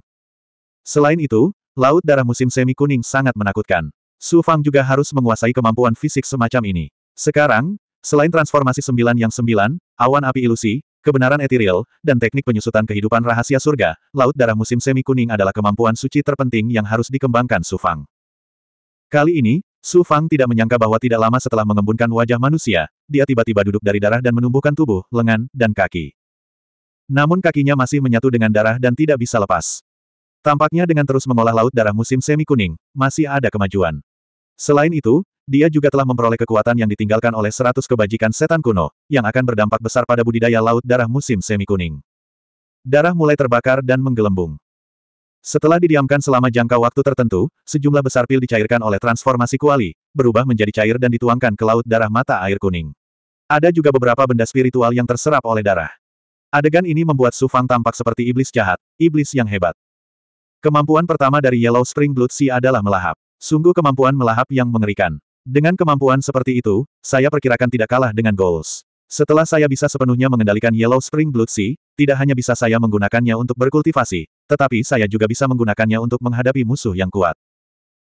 Selain itu, Laut darah musim semi kuning sangat menakutkan. Su Fang juga harus menguasai kemampuan fisik semacam ini. Sekarang, selain transformasi sembilan yang sembilan, awan api ilusi, kebenaran etiril, dan teknik penyusutan kehidupan rahasia surga, laut darah musim semi kuning adalah kemampuan suci terpenting yang harus dikembangkan Su Fang. Kali ini, Su Fang tidak menyangka bahwa tidak lama setelah mengembunkan wajah manusia, dia tiba-tiba duduk dari darah dan menumbuhkan tubuh, lengan, dan kaki. Namun kakinya masih menyatu dengan darah dan tidak bisa lepas. Tampaknya dengan terus mengolah laut darah musim semi kuning, masih ada kemajuan. Selain itu, dia juga telah memperoleh kekuatan yang ditinggalkan oleh seratus kebajikan setan kuno, yang akan berdampak besar pada budidaya laut darah musim semi kuning. Darah mulai terbakar dan menggelembung. Setelah didiamkan selama jangka waktu tertentu, sejumlah besar pil dicairkan oleh transformasi kuali, berubah menjadi cair dan dituangkan ke laut darah mata air kuning. Ada juga beberapa benda spiritual yang terserap oleh darah. Adegan ini membuat Sufang tampak seperti iblis jahat, iblis yang hebat. Kemampuan pertama dari Yellow Spring Blood Sea adalah melahap. Sungguh kemampuan melahap yang mengerikan. Dengan kemampuan seperti itu, saya perkirakan tidak kalah dengan Goals. Setelah saya bisa sepenuhnya mengendalikan Yellow Spring Blood Sea, tidak hanya bisa saya menggunakannya untuk berkultivasi, tetapi saya juga bisa menggunakannya untuk menghadapi musuh yang kuat.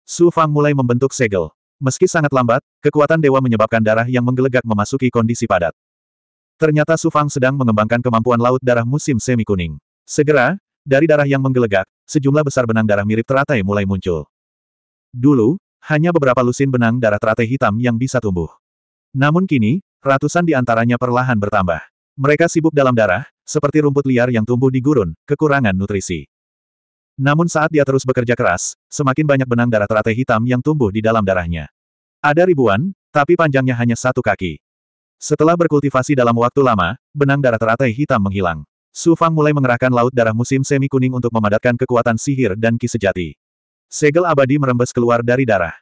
Su Fang mulai membentuk segel. Meski sangat lambat, kekuatan dewa menyebabkan darah yang menggelegak memasuki kondisi padat. Ternyata Su Fang sedang mengembangkan kemampuan laut darah musim semi kuning. Segera, dari darah yang menggelegak, sejumlah besar benang darah mirip teratai mulai muncul. Dulu, hanya beberapa lusin benang darah teratai hitam yang bisa tumbuh. Namun kini, ratusan di antaranya perlahan bertambah. Mereka sibuk dalam darah, seperti rumput liar yang tumbuh di gurun, kekurangan nutrisi. Namun saat dia terus bekerja keras, semakin banyak benang darah teratai hitam yang tumbuh di dalam darahnya. Ada ribuan, tapi panjangnya hanya satu kaki. Setelah berkultivasi dalam waktu lama, benang darah teratai hitam menghilang. Su Fang mulai mengerahkan laut darah musim semi kuning untuk memadatkan kekuatan sihir dan ki sejati. Segel abadi merembes keluar dari darah.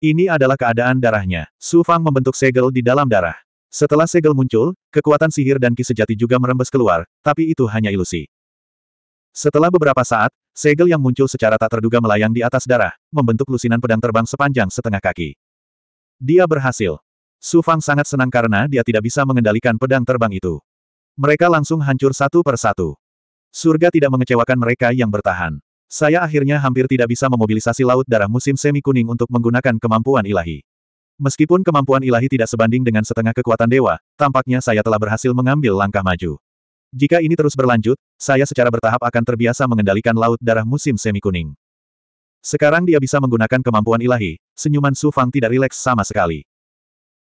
Ini adalah keadaan darahnya. Su Fang membentuk segel di dalam darah. Setelah segel muncul, kekuatan sihir dan ki sejati juga merembes keluar, tapi itu hanya ilusi. Setelah beberapa saat, segel yang muncul secara tak terduga melayang di atas darah, membentuk lusinan pedang terbang sepanjang setengah kaki. Dia berhasil. Su Fang sangat senang karena dia tidak bisa mengendalikan pedang terbang itu. Mereka langsung hancur satu per satu. Surga tidak mengecewakan mereka yang bertahan. Saya akhirnya hampir tidak bisa memobilisasi laut darah musim semi kuning untuk menggunakan kemampuan ilahi. Meskipun kemampuan ilahi tidak sebanding dengan setengah kekuatan dewa, tampaknya saya telah berhasil mengambil langkah maju. Jika ini terus berlanjut, saya secara bertahap akan terbiasa mengendalikan laut darah musim semi kuning. Sekarang dia bisa menggunakan kemampuan ilahi, senyuman Su Fang tidak rileks sama sekali.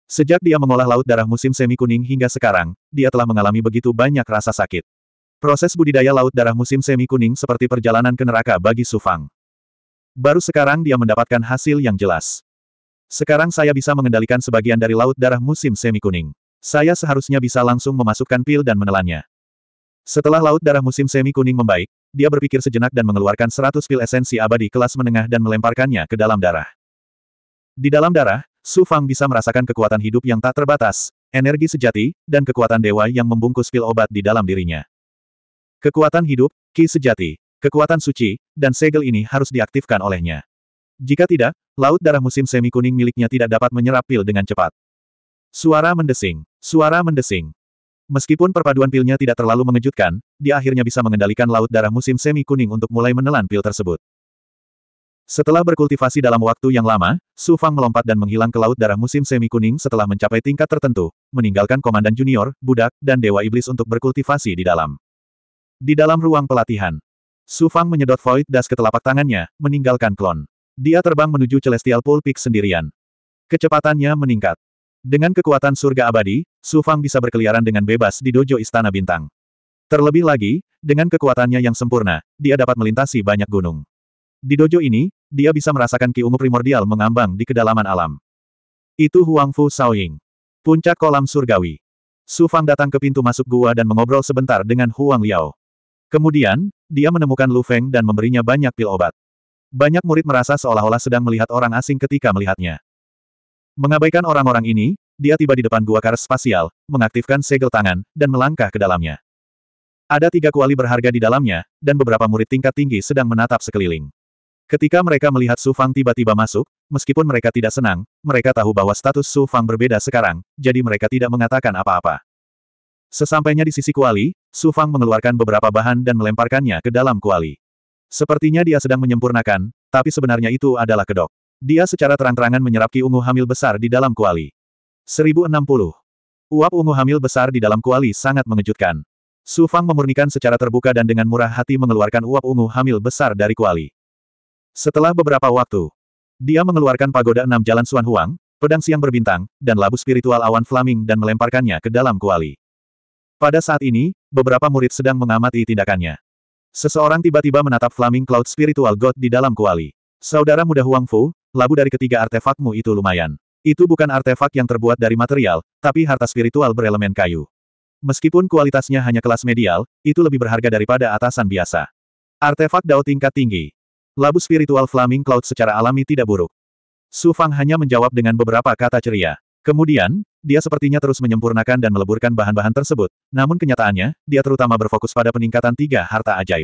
Sejak dia mengolah laut darah musim semi kuning hingga sekarang, dia telah mengalami begitu banyak rasa sakit. Proses budidaya laut darah musim semi kuning seperti perjalanan ke neraka bagi Sufang. Baru sekarang dia mendapatkan hasil yang jelas. Sekarang saya bisa mengendalikan sebagian dari laut darah musim semi kuning. Saya seharusnya bisa langsung memasukkan pil dan menelannya. Setelah laut darah musim semi kuning membaik, dia berpikir sejenak dan mengeluarkan 100 pil esensi abadi kelas menengah dan melemparkannya ke dalam darah. Di dalam darah, Su Fang bisa merasakan kekuatan hidup yang tak terbatas, energi sejati, dan kekuatan dewa yang membungkus pil obat di dalam dirinya. Kekuatan hidup, ki sejati, kekuatan suci, dan segel ini harus diaktifkan olehnya. Jika tidak, laut darah musim semi kuning miliknya tidak dapat menyerap pil dengan cepat. Suara mendesing, suara mendesing. Meskipun perpaduan pilnya tidak terlalu mengejutkan, dia akhirnya bisa mengendalikan laut darah musim semi kuning untuk mulai menelan pil tersebut. Setelah berkultivasi dalam waktu yang lama, Su Fang melompat dan menghilang ke Laut Darah musim semi kuning setelah mencapai tingkat tertentu, meninggalkan komandan junior, budak, dan dewa iblis untuk berkultivasi di dalam. Di dalam ruang pelatihan, Su Fang menyedot Void Das ke telapak tangannya, meninggalkan klon. Dia terbang menuju Celestial Pool Peak sendirian. Kecepatannya meningkat. Dengan kekuatan surga abadi, Su Fang bisa berkeliaran dengan bebas di dojo Istana Bintang. Terlebih lagi, dengan kekuatannya yang sempurna, dia dapat melintasi banyak gunung. Di dojo ini, dia bisa merasakan ki ungu primordial mengambang di kedalaman alam. Itu Huang Fu Shaoying. Puncak kolam surgawi. Su Fang datang ke pintu masuk gua dan mengobrol sebentar dengan Huang Liao. Kemudian, dia menemukan Lu Feng dan memberinya banyak pil obat. Banyak murid merasa seolah-olah sedang melihat orang asing ketika melihatnya. Mengabaikan orang-orang ini, dia tiba di depan gua karas spasial, mengaktifkan segel tangan, dan melangkah ke dalamnya. Ada tiga kuali berharga di dalamnya, dan beberapa murid tingkat tinggi sedang menatap sekeliling. Ketika mereka melihat Su Fang tiba-tiba masuk, meskipun mereka tidak senang, mereka tahu bahwa status Su Fang berbeda sekarang, jadi mereka tidak mengatakan apa-apa. Sesampainya di sisi kuali, Su Fang mengeluarkan beberapa bahan dan melemparkannya ke dalam kuali. Sepertinya dia sedang menyempurnakan, tapi sebenarnya itu adalah kedok. Dia secara terang-terangan menyerap ki ungu hamil besar di dalam kuali. 1060. Uap ungu hamil besar di dalam kuali sangat mengejutkan. Su Fang memurnikan secara terbuka dan dengan murah hati mengeluarkan uap ungu hamil besar dari kuali. Setelah beberapa waktu, dia mengeluarkan pagoda enam jalan Suan Huang, pedang siang berbintang, dan labu spiritual awan flaming dan melemparkannya ke dalam kuali. Pada saat ini, beberapa murid sedang mengamati tindakannya. Seseorang tiba-tiba menatap flaming cloud spiritual god di dalam kuali. Saudara muda Huang Fu, labu dari ketiga artefakmu itu lumayan. Itu bukan artefak yang terbuat dari material, tapi harta spiritual berelemen kayu. Meskipun kualitasnya hanya kelas medial, itu lebih berharga daripada atasan biasa. Artefak Dao tingkat tinggi. Labu spiritual Flaming Cloud secara alami tidak buruk. Su Fang hanya menjawab dengan beberapa kata ceria. Kemudian, dia sepertinya terus menyempurnakan dan meleburkan bahan-bahan tersebut, namun kenyataannya, dia terutama berfokus pada peningkatan tiga harta ajaib.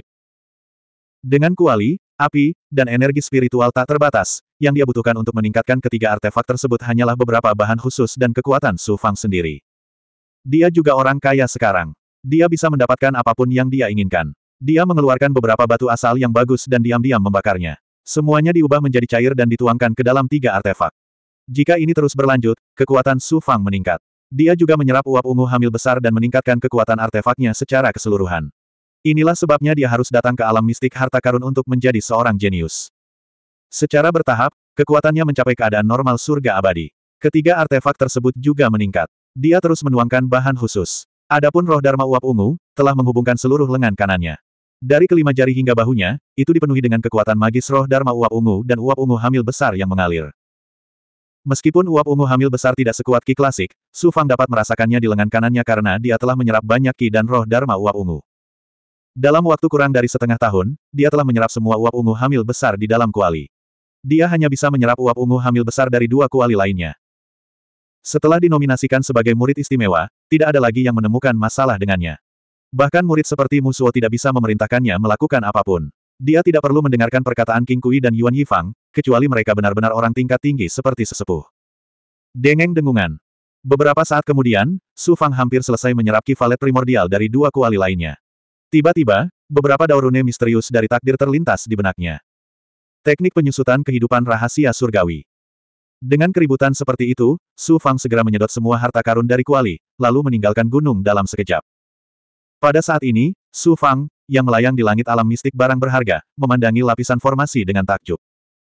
Dengan kuali, api, dan energi spiritual tak terbatas, yang dia butuhkan untuk meningkatkan ketiga artefak tersebut hanyalah beberapa bahan khusus dan kekuatan Su Fang sendiri. Dia juga orang kaya sekarang. Dia bisa mendapatkan apapun yang dia inginkan. Dia mengeluarkan beberapa batu asal yang bagus dan diam-diam membakarnya. Semuanya diubah menjadi cair dan dituangkan ke dalam tiga artefak. Jika ini terus berlanjut, kekuatan Su Fang meningkat. Dia juga menyerap uap ungu hamil besar dan meningkatkan kekuatan artefaknya secara keseluruhan. Inilah sebabnya dia harus datang ke alam mistik harta karun untuk menjadi seorang jenius. Secara bertahap, kekuatannya mencapai keadaan normal surga abadi. Ketiga artefak tersebut juga meningkat. Dia terus menuangkan bahan khusus. Adapun roh Dharma Uap Ungu, telah menghubungkan seluruh lengan kanannya. Dari kelima jari hingga bahunya, itu dipenuhi dengan kekuatan magis roh Dharma uap ungu dan uap ungu hamil besar yang mengalir. Meskipun uap ungu hamil besar tidak sekuat ki klasik, Su Fang dapat merasakannya di lengan kanannya karena dia telah menyerap banyak ki dan roh Dharma uap ungu. Dalam waktu kurang dari setengah tahun, dia telah menyerap semua uap ungu hamil besar di dalam kuali. Dia hanya bisa menyerap uap ungu hamil besar dari dua kuali lainnya. Setelah dinominasikan sebagai murid istimewa, tidak ada lagi yang menemukan masalah dengannya. Bahkan murid seperti Musuo tidak bisa memerintahkannya melakukan apapun. Dia tidak perlu mendengarkan perkataan King Kui dan Yuan Yifang, kecuali mereka benar-benar orang tingkat tinggi seperti sesepuh. Dengeng dengungan. Beberapa saat kemudian, Su Fang hampir selesai menyerap kivalet primordial dari dua kuali lainnya. Tiba-tiba, beberapa daurune misterius dari takdir terlintas di benaknya. Teknik penyusutan kehidupan rahasia surgawi. Dengan keributan seperti itu, Su Fang segera menyedot semua harta karun dari kuali, lalu meninggalkan gunung dalam sekejap. Pada saat ini, Su Fang, yang melayang di langit alam mistik barang berharga, memandangi lapisan formasi dengan takjub.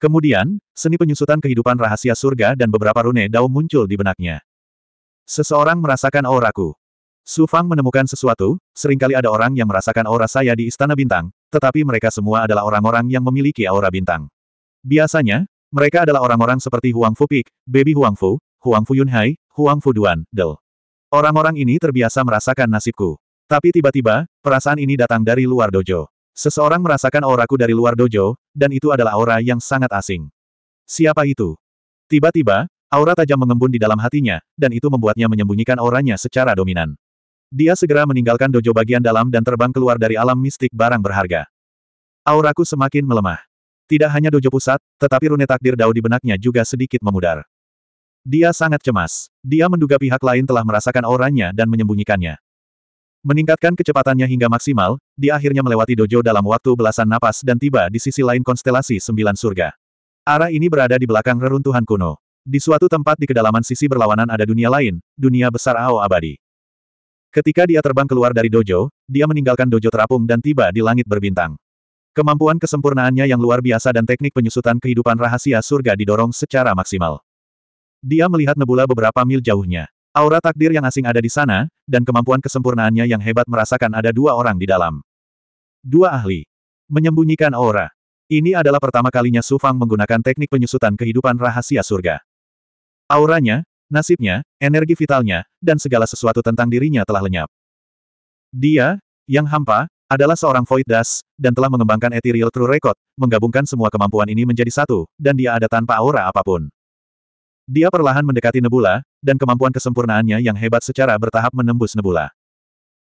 Kemudian, seni penyusutan kehidupan rahasia surga dan beberapa rune dao muncul di benaknya. Seseorang merasakan auraku. Su Fang menemukan sesuatu, seringkali ada orang yang merasakan aura saya di Istana Bintang, tetapi mereka semua adalah orang-orang yang memiliki aura bintang. Biasanya, mereka adalah orang-orang seperti Huang Fu Pik, Baby Huang Fu, Huang Fu Yunhai, Huang Fu Duan, Del. Orang-orang ini terbiasa merasakan nasibku. Tapi tiba-tiba, perasaan ini datang dari luar dojo. Seseorang merasakan auraku dari luar dojo, dan itu adalah aura yang sangat asing. Siapa itu? Tiba-tiba, aura tajam mengembun di dalam hatinya, dan itu membuatnya menyembunyikan auranya secara dominan. Dia segera meninggalkan dojo bagian dalam dan terbang keluar dari alam mistik barang berharga. Auraku semakin melemah. Tidak hanya dojo pusat, tetapi rune takdir dao di benaknya juga sedikit memudar. Dia sangat cemas. Dia menduga pihak lain telah merasakan auranya dan menyembunyikannya. Meningkatkan kecepatannya hingga maksimal, dia akhirnya melewati dojo dalam waktu belasan napas dan tiba di sisi lain konstelasi sembilan surga. Arah ini berada di belakang reruntuhan kuno. Di suatu tempat di kedalaman sisi berlawanan ada dunia lain, dunia besar Ao abadi. Ketika dia terbang keluar dari dojo, dia meninggalkan dojo terapung dan tiba di langit berbintang. Kemampuan kesempurnaannya yang luar biasa dan teknik penyusutan kehidupan rahasia surga didorong secara maksimal. Dia melihat nebula beberapa mil jauhnya. Aura takdir yang asing ada di sana, dan kemampuan kesempurnaannya yang hebat merasakan ada dua orang di dalam. Dua ahli. Menyembunyikan aura. Ini adalah pertama kalinya Su Fang menggunakan teknik penyusutan kehidupan rahasia surga. Auranya, nasibnya, energi vitalnya, dan segala sesuatu tentang dirinya telah lenyap. Dia, yang hampa, adalah seorang Void Das, dan telah mengembangkan Ethereal True Record, menggabungkan semua kemampuan ini menjadi satu, dan dia ada tanpa aura apapun. Dia perlahan mendekati Nebula, dan kemampuan kesempurnaannya yang hebat secara bertahap menembus Nebula.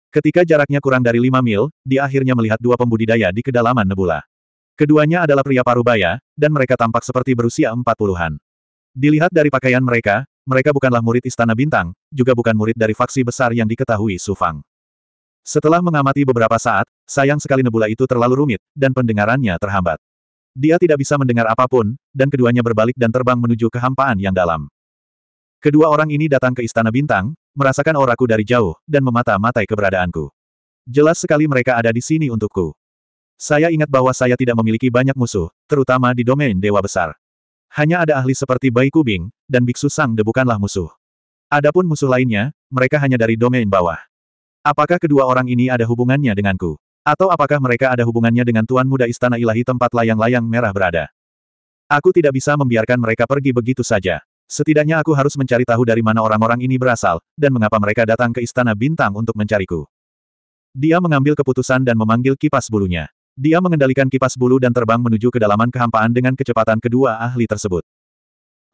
Ketika jaraknya kurang dari lima mil, dia akhirnya melihat dua pembudidaya di kedalaman Nebula. Keduanya adalah pria parubaya, dan mereka tampak seperti berusia empat puluhan. Dilihat dari pakaian mereka, mereka bukanlah murid Istana Bintang, juga bukan murid dari faksi besar yang diketahui Sufang. Setelah mengamati beberapa saat, sayang sekali nebula itu terlalu rumit, dan pendengarannya terhambat. Dia tidak bisa mendengar apapun, dan keduanya berbalik dan terbang menuju kehampaan yang dalam. Kedua orang ini datang ke Istana Bintang, merasakan auraku dari jauh, dan memata-matai keberadaanku. Jelas sekali mereka ada di sini untukku. Saya ingat bahwa saya tidak memiliki banyak musuh, terutama di domain Dewa Besar. Hanya ada ahli seperti Bai Kubing, dan Biksu Sang De bukanlah musuh. Adapun musuh lainnya, mereka hanya dari domain bawah. Apakah kedua orang ini ada hubungannya denganku? Atau apakah mereka ada hubungannya dengan Tuan Muda Istana Ilahi tempat layang-layang merah berada? Aku tidak bisa membiarkan mereka pergi begitu saja. Setidaknya aku harus mencari tahu dari mana orang-orang ini berasal, dan mengapa mereka datang ke Istana Bintang untuk mencariku. Dia mengambil keputusan dan memanggil kipas bulunya. Dia mengendalikan kipas bulu dan terbang menuju kedalaman kehampaan dengan kecepatan kedua ahli tersebut.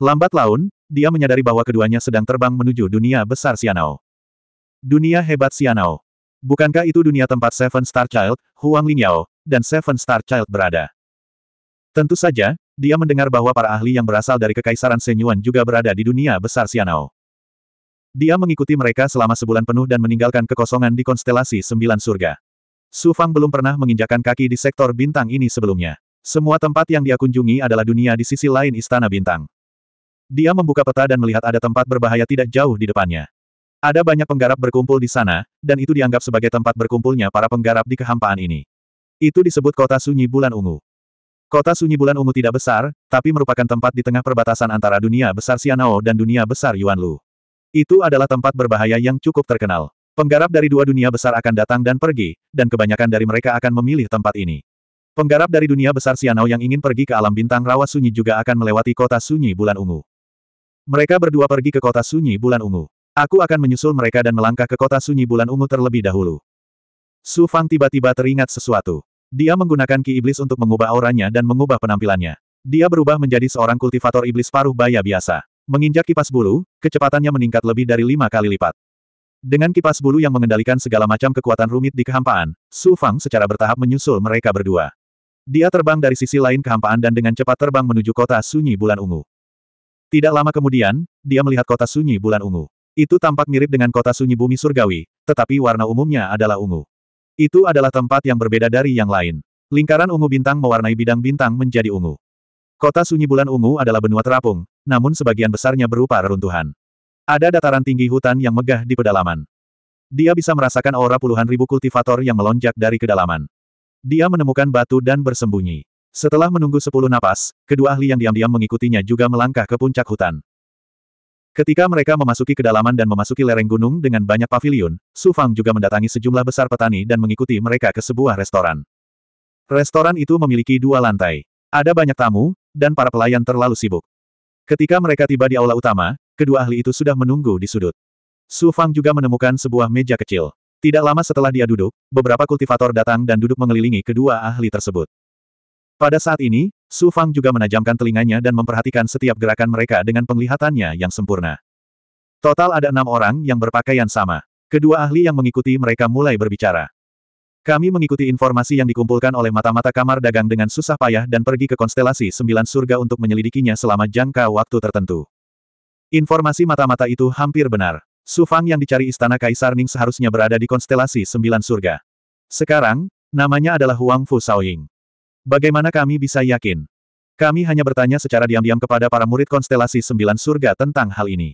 Lambat laun, dia menyadari bahwa keduanya sedang terbang menuju dunia besar Sianao. Dunia hebat Sianao. Bukankah itu dunia tempat Seven Star Child, Huang Lingyao, dan Seven Star Child berada? Tentu saja, dia mendengar bahwa para ahli yang berasal dari Kekaisaran Senyuan juga berada di dunia besar Xianao. Dia mengikuti mereka selama sebulan penuh dan meninggalkan kekosongan di konstelasi Sembilan Surga. Su Fang belum pernah menginjakan kaki di sektor bintang ini sebelumnya. Semua tempat yang dia kunjungi adalah dunia di sisi lain Istana Bintang. Dia membuka peta dan melihat ada tempat berbahaya tidak jauh di depannya. Ada banyak penggarap berkumpul di sana, dan itu dianggap sebagai tempat berkumpulnya para penggarap di kehampaan ini. Itu disebut kota sunyi bulan ungu. Kota sunyi bulan ungu tidak besar, tapi merupakan tempat di tengah perbatasan antara dunia besar Xianao dan dunia besar Yuanlu. Itu adalah tempat berbahaya yang cukup terkenal. Penggarap dari dua dunia besar akan datang dan pergi, dan kebanyakan dari mereka akan memilih tempat ini. Penggarap dari dunia besar Xianao yang ingin pergi ke alam bintang rawa sunyi juga akan melewati kota sunyi bulan ungu. Mereka berdua pergi ke kota sunyi bulan ungu. Aku akan menyusul mereka dan melangkah ke kota sunyi bulan ungu terlebih dahulu. Su Fang tiba-tiba teringat sesuatu. Dia menggunakan ki iblis untuk mengubah auranya dan mengubah penampilannya. Dia berubah menjadi seorang kultivator iblis paruh baya biasa. Menginjak kipas bulu, kecepatannya meningkat lebih dari lima kali lipat. Dengan kipas bulu yang mengendalikan segala macam kekuatan rumit di kehampaan, Su Fang secara bertahap menyusul mereka berdua. Dia terbang dari sisi lain kehampaan dan dengan cepat terbang menuju kota sunyi bulan ungu. Tidak lama kemudian, dia melihat kota sunyi bulan ungu. Itu tampak mirip dengan kota sunyi bumi surgawi, tetapi warna umumnya adalah ungu. Itu adalah tempat yang berbeda dari yang lain. Lingkaran ungu bintang mewarnai bidang bintang menjadi ungu. Kota sunyi bulan ungu adalah benua terapung, namun sebagian besarnya berupa reruntuhan. Ada dataran tinggi hutan yang megah di pedalaman. Dia bisa merasakan aura puluhan ribu kultivator yang melonjak dari kedalaman. Dia menemukan batu dan bersembunyi. Setelah menunggu sepuluh napas, kedua ahli yang diam-diam mengikutinya juga melangkah ke puncak hutan. Ketika mereka memasuki kedalaman dan memasuki lereng gunung dengan banyak pavilion, Su Fang juga mendatangi sejumlah besar petani dan mengikuti mereka ke sebuah restoran. Restoran itu memiliki dua lantai. Ada banyak tamu, dan para pelayan terlalu sibuk. Ketika mereka tiba di aula utama, kedua ahli itu sudah menunggu di sudut. Su Fang juga menemukan sebuah meja kecil. Tidak lama setelah dia duduk, beberapa kultivator datang dan duduk mengelilingi kedua ahli tersebut. Pada saat ini, Su Fang juga menajamkan telinganya dan memperhatikan setiap gerakan mereka dengan penglihatannya yang sempurna. Total ada enam orang yang berpakaian sama. Kedua ahli yang mengikuti mereka mulai berbicara. Kami mengikuti informasi yang dikumpulkan oleh mata-mata kamar dagang dengan susah payah dan pergi ke konstelasi sembilan surga untuk menyelidikinya selama jangka waktu tertentu. Informasi mata-mata itu hampir benar. Su Fang yang dicari istana Kaisar Ning seharusnya berada di konstelasi sembilan surga. Sekarang, namanya adalah Huang Fu Shaoying. Bagaimana kami bisa yakin? Kami hanya bertanya secara diam-diam kepada para murid konstelasi sembilan surga tentang hal ini.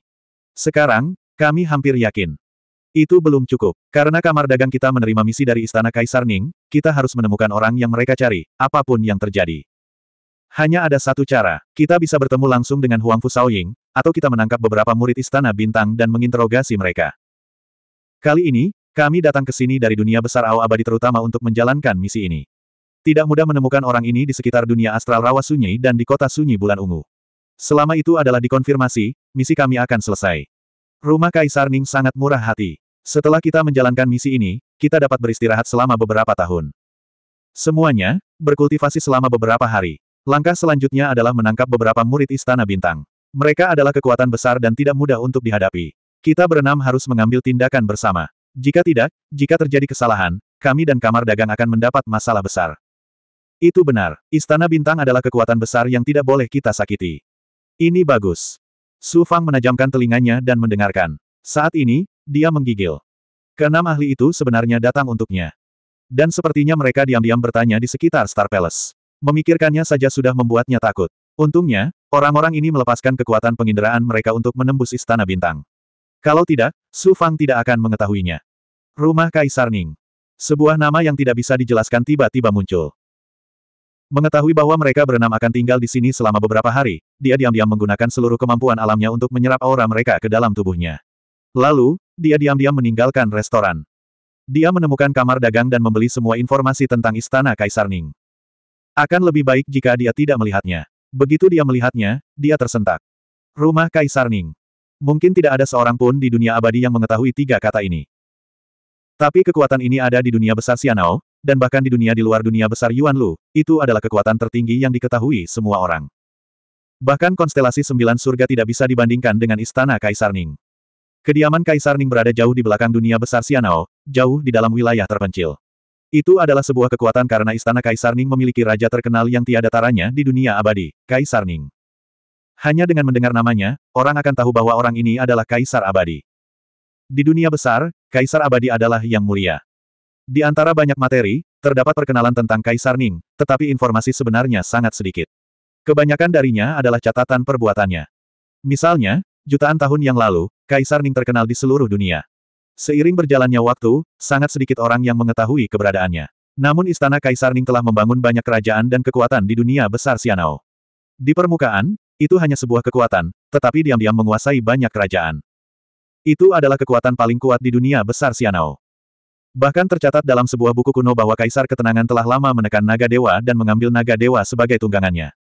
Sekarang, kami hampir yakin. Itu belum cukup. Karena kamar dagang kita menerima misi dari Istana Kaisar Ning, kita harus menemukan orang yang mereka cari, apapun yang terjadi. Hanya ada satu cara, kita bisa bertemu langsung dengan Huang Fu Ying, atau kita menangkap beberapa murid Istana Bintang dan menginterogasi mereka. Kali ini, kami datang ke sini dari dunia besar Ao Abadi terutama untuk menjalankan misi ini. Tidak mudah menemukan orang ini di sekitar dunia astral rawa sunyi dan di kota sunyi bulan ungu. Selama itu adalah dikonfirmasi, misi kami akan selesai. Rumah Kaisar Ning sangat murah hati. Setelah kita menjalankan misi ini, kita dapat beristirahat selama beberapa tahun. Semuanya, berkultivasi selama beberapa hari. Langkah selanjutnya adalah menangkap beberapa murid Istana Bintang. Mereka adalah kekuatan besar dan tidak mudah untuk dihadapi. Kita berenam harus mengambil tindakan bersama. Jika tidak, jika terjadi kesalahan, kami dan kamar dagang akan mendapat masalah besar. Itu benar, Istana Bintang adalah kekuatan besar yang tidak boleh kita sakiti. Ini bagus. Su Fang menajamkan telinganya dan mendengarkan. Saat ini, dia menggigil. Keenam ahli itu sebenarnya datang untuknya. Dan sepertinya mereka diam-diam bertanya di sekitar Star Palace. Memikirkannya saja sudah membuatnya takut. Untungnya, orang-orang ini melepaskan kekuatan penginderaan mereka untuk menembus Istana Bintang. Kalau tidak, Su Fang tidak akan mengetahuinya. Rumah Kaisar Ning. Sebuah nama yang tidak bisa dijelaskan tiba-tiba muncul. Mengetahui bahwa mereka berenam akan tinggal di sini selama beberapa hari, dia diam-diam menggunakan seluruh kemampuan alamnya untuk menyerap aura mereka ke dalam tubuhnya. Lalu, dia diam-diam meninggalkan restoran. Dia menemukan kamar dagang dan membeli semua informasi tentang istana Kaisar Ning. Akan lebih baik jika dia tidak melihatnya. Begitu dia melihatnya, dia tersentak. Rumah Kaisar Ning. Mungkin tidak ada seorang pun di dunia abadi yang mengetahui tiga kata ini. Tapi kekuatan ini ada di dunia besar Sianau, dan bahkan di dunia di luar dunia besar Yuan Lu, itu adalah kekuatan tertinggi yang diketahui semua orang. Bahkan konstelasi sembilan surga tidak bisa dibandingkan dengan istana Kaisar Ning. Kediaman Kaisar Ning berada jauh di belakang dunia besar Sianao, jauh di dalam wilayah terpencil. Itu adalah sebuah kekuatan karena istana Kaisar Ning memiliki raja terkenal yang tiada taranya di dunia abadi, Kaisar Ning. Hanya dengan mendengar namanya, orang akan tahu bahwa orang ini adalah Kaisar Abadi. Di dunia besar, Kaisar Abadi adalah yang mulia. Di antara banyak materi, terdapat perkenalan tentang Kaisar Ning, tetapi informasi sebenarnya sangat sedikit. Kebanyakan darinya adalah catatan perbuatannya. Misalnya, jutaan tahun yang lalu, Kaisar Ning terkenal di seluruh dunia. Seiring berjalannya waktu, sangat sedikit orang yang mengetahui keberadaannya. Namun istana Kaisar Ning telah membangun banyak kerajaan dan kekuatan di dunia besar Xianao. Di permukaan, itu hanya sebuah kekuatan, tetapi diam-diam menguasai banyak kerajaan. Itu adalah kekuatan paling kuat di dunia besar Xianao. Bahkan tercatat dalam sebuah buku kuno bahwa Kaisar Ketenangan telah lama menekan naga dewa dan mengambil naga dewa sebagai tunggangannya.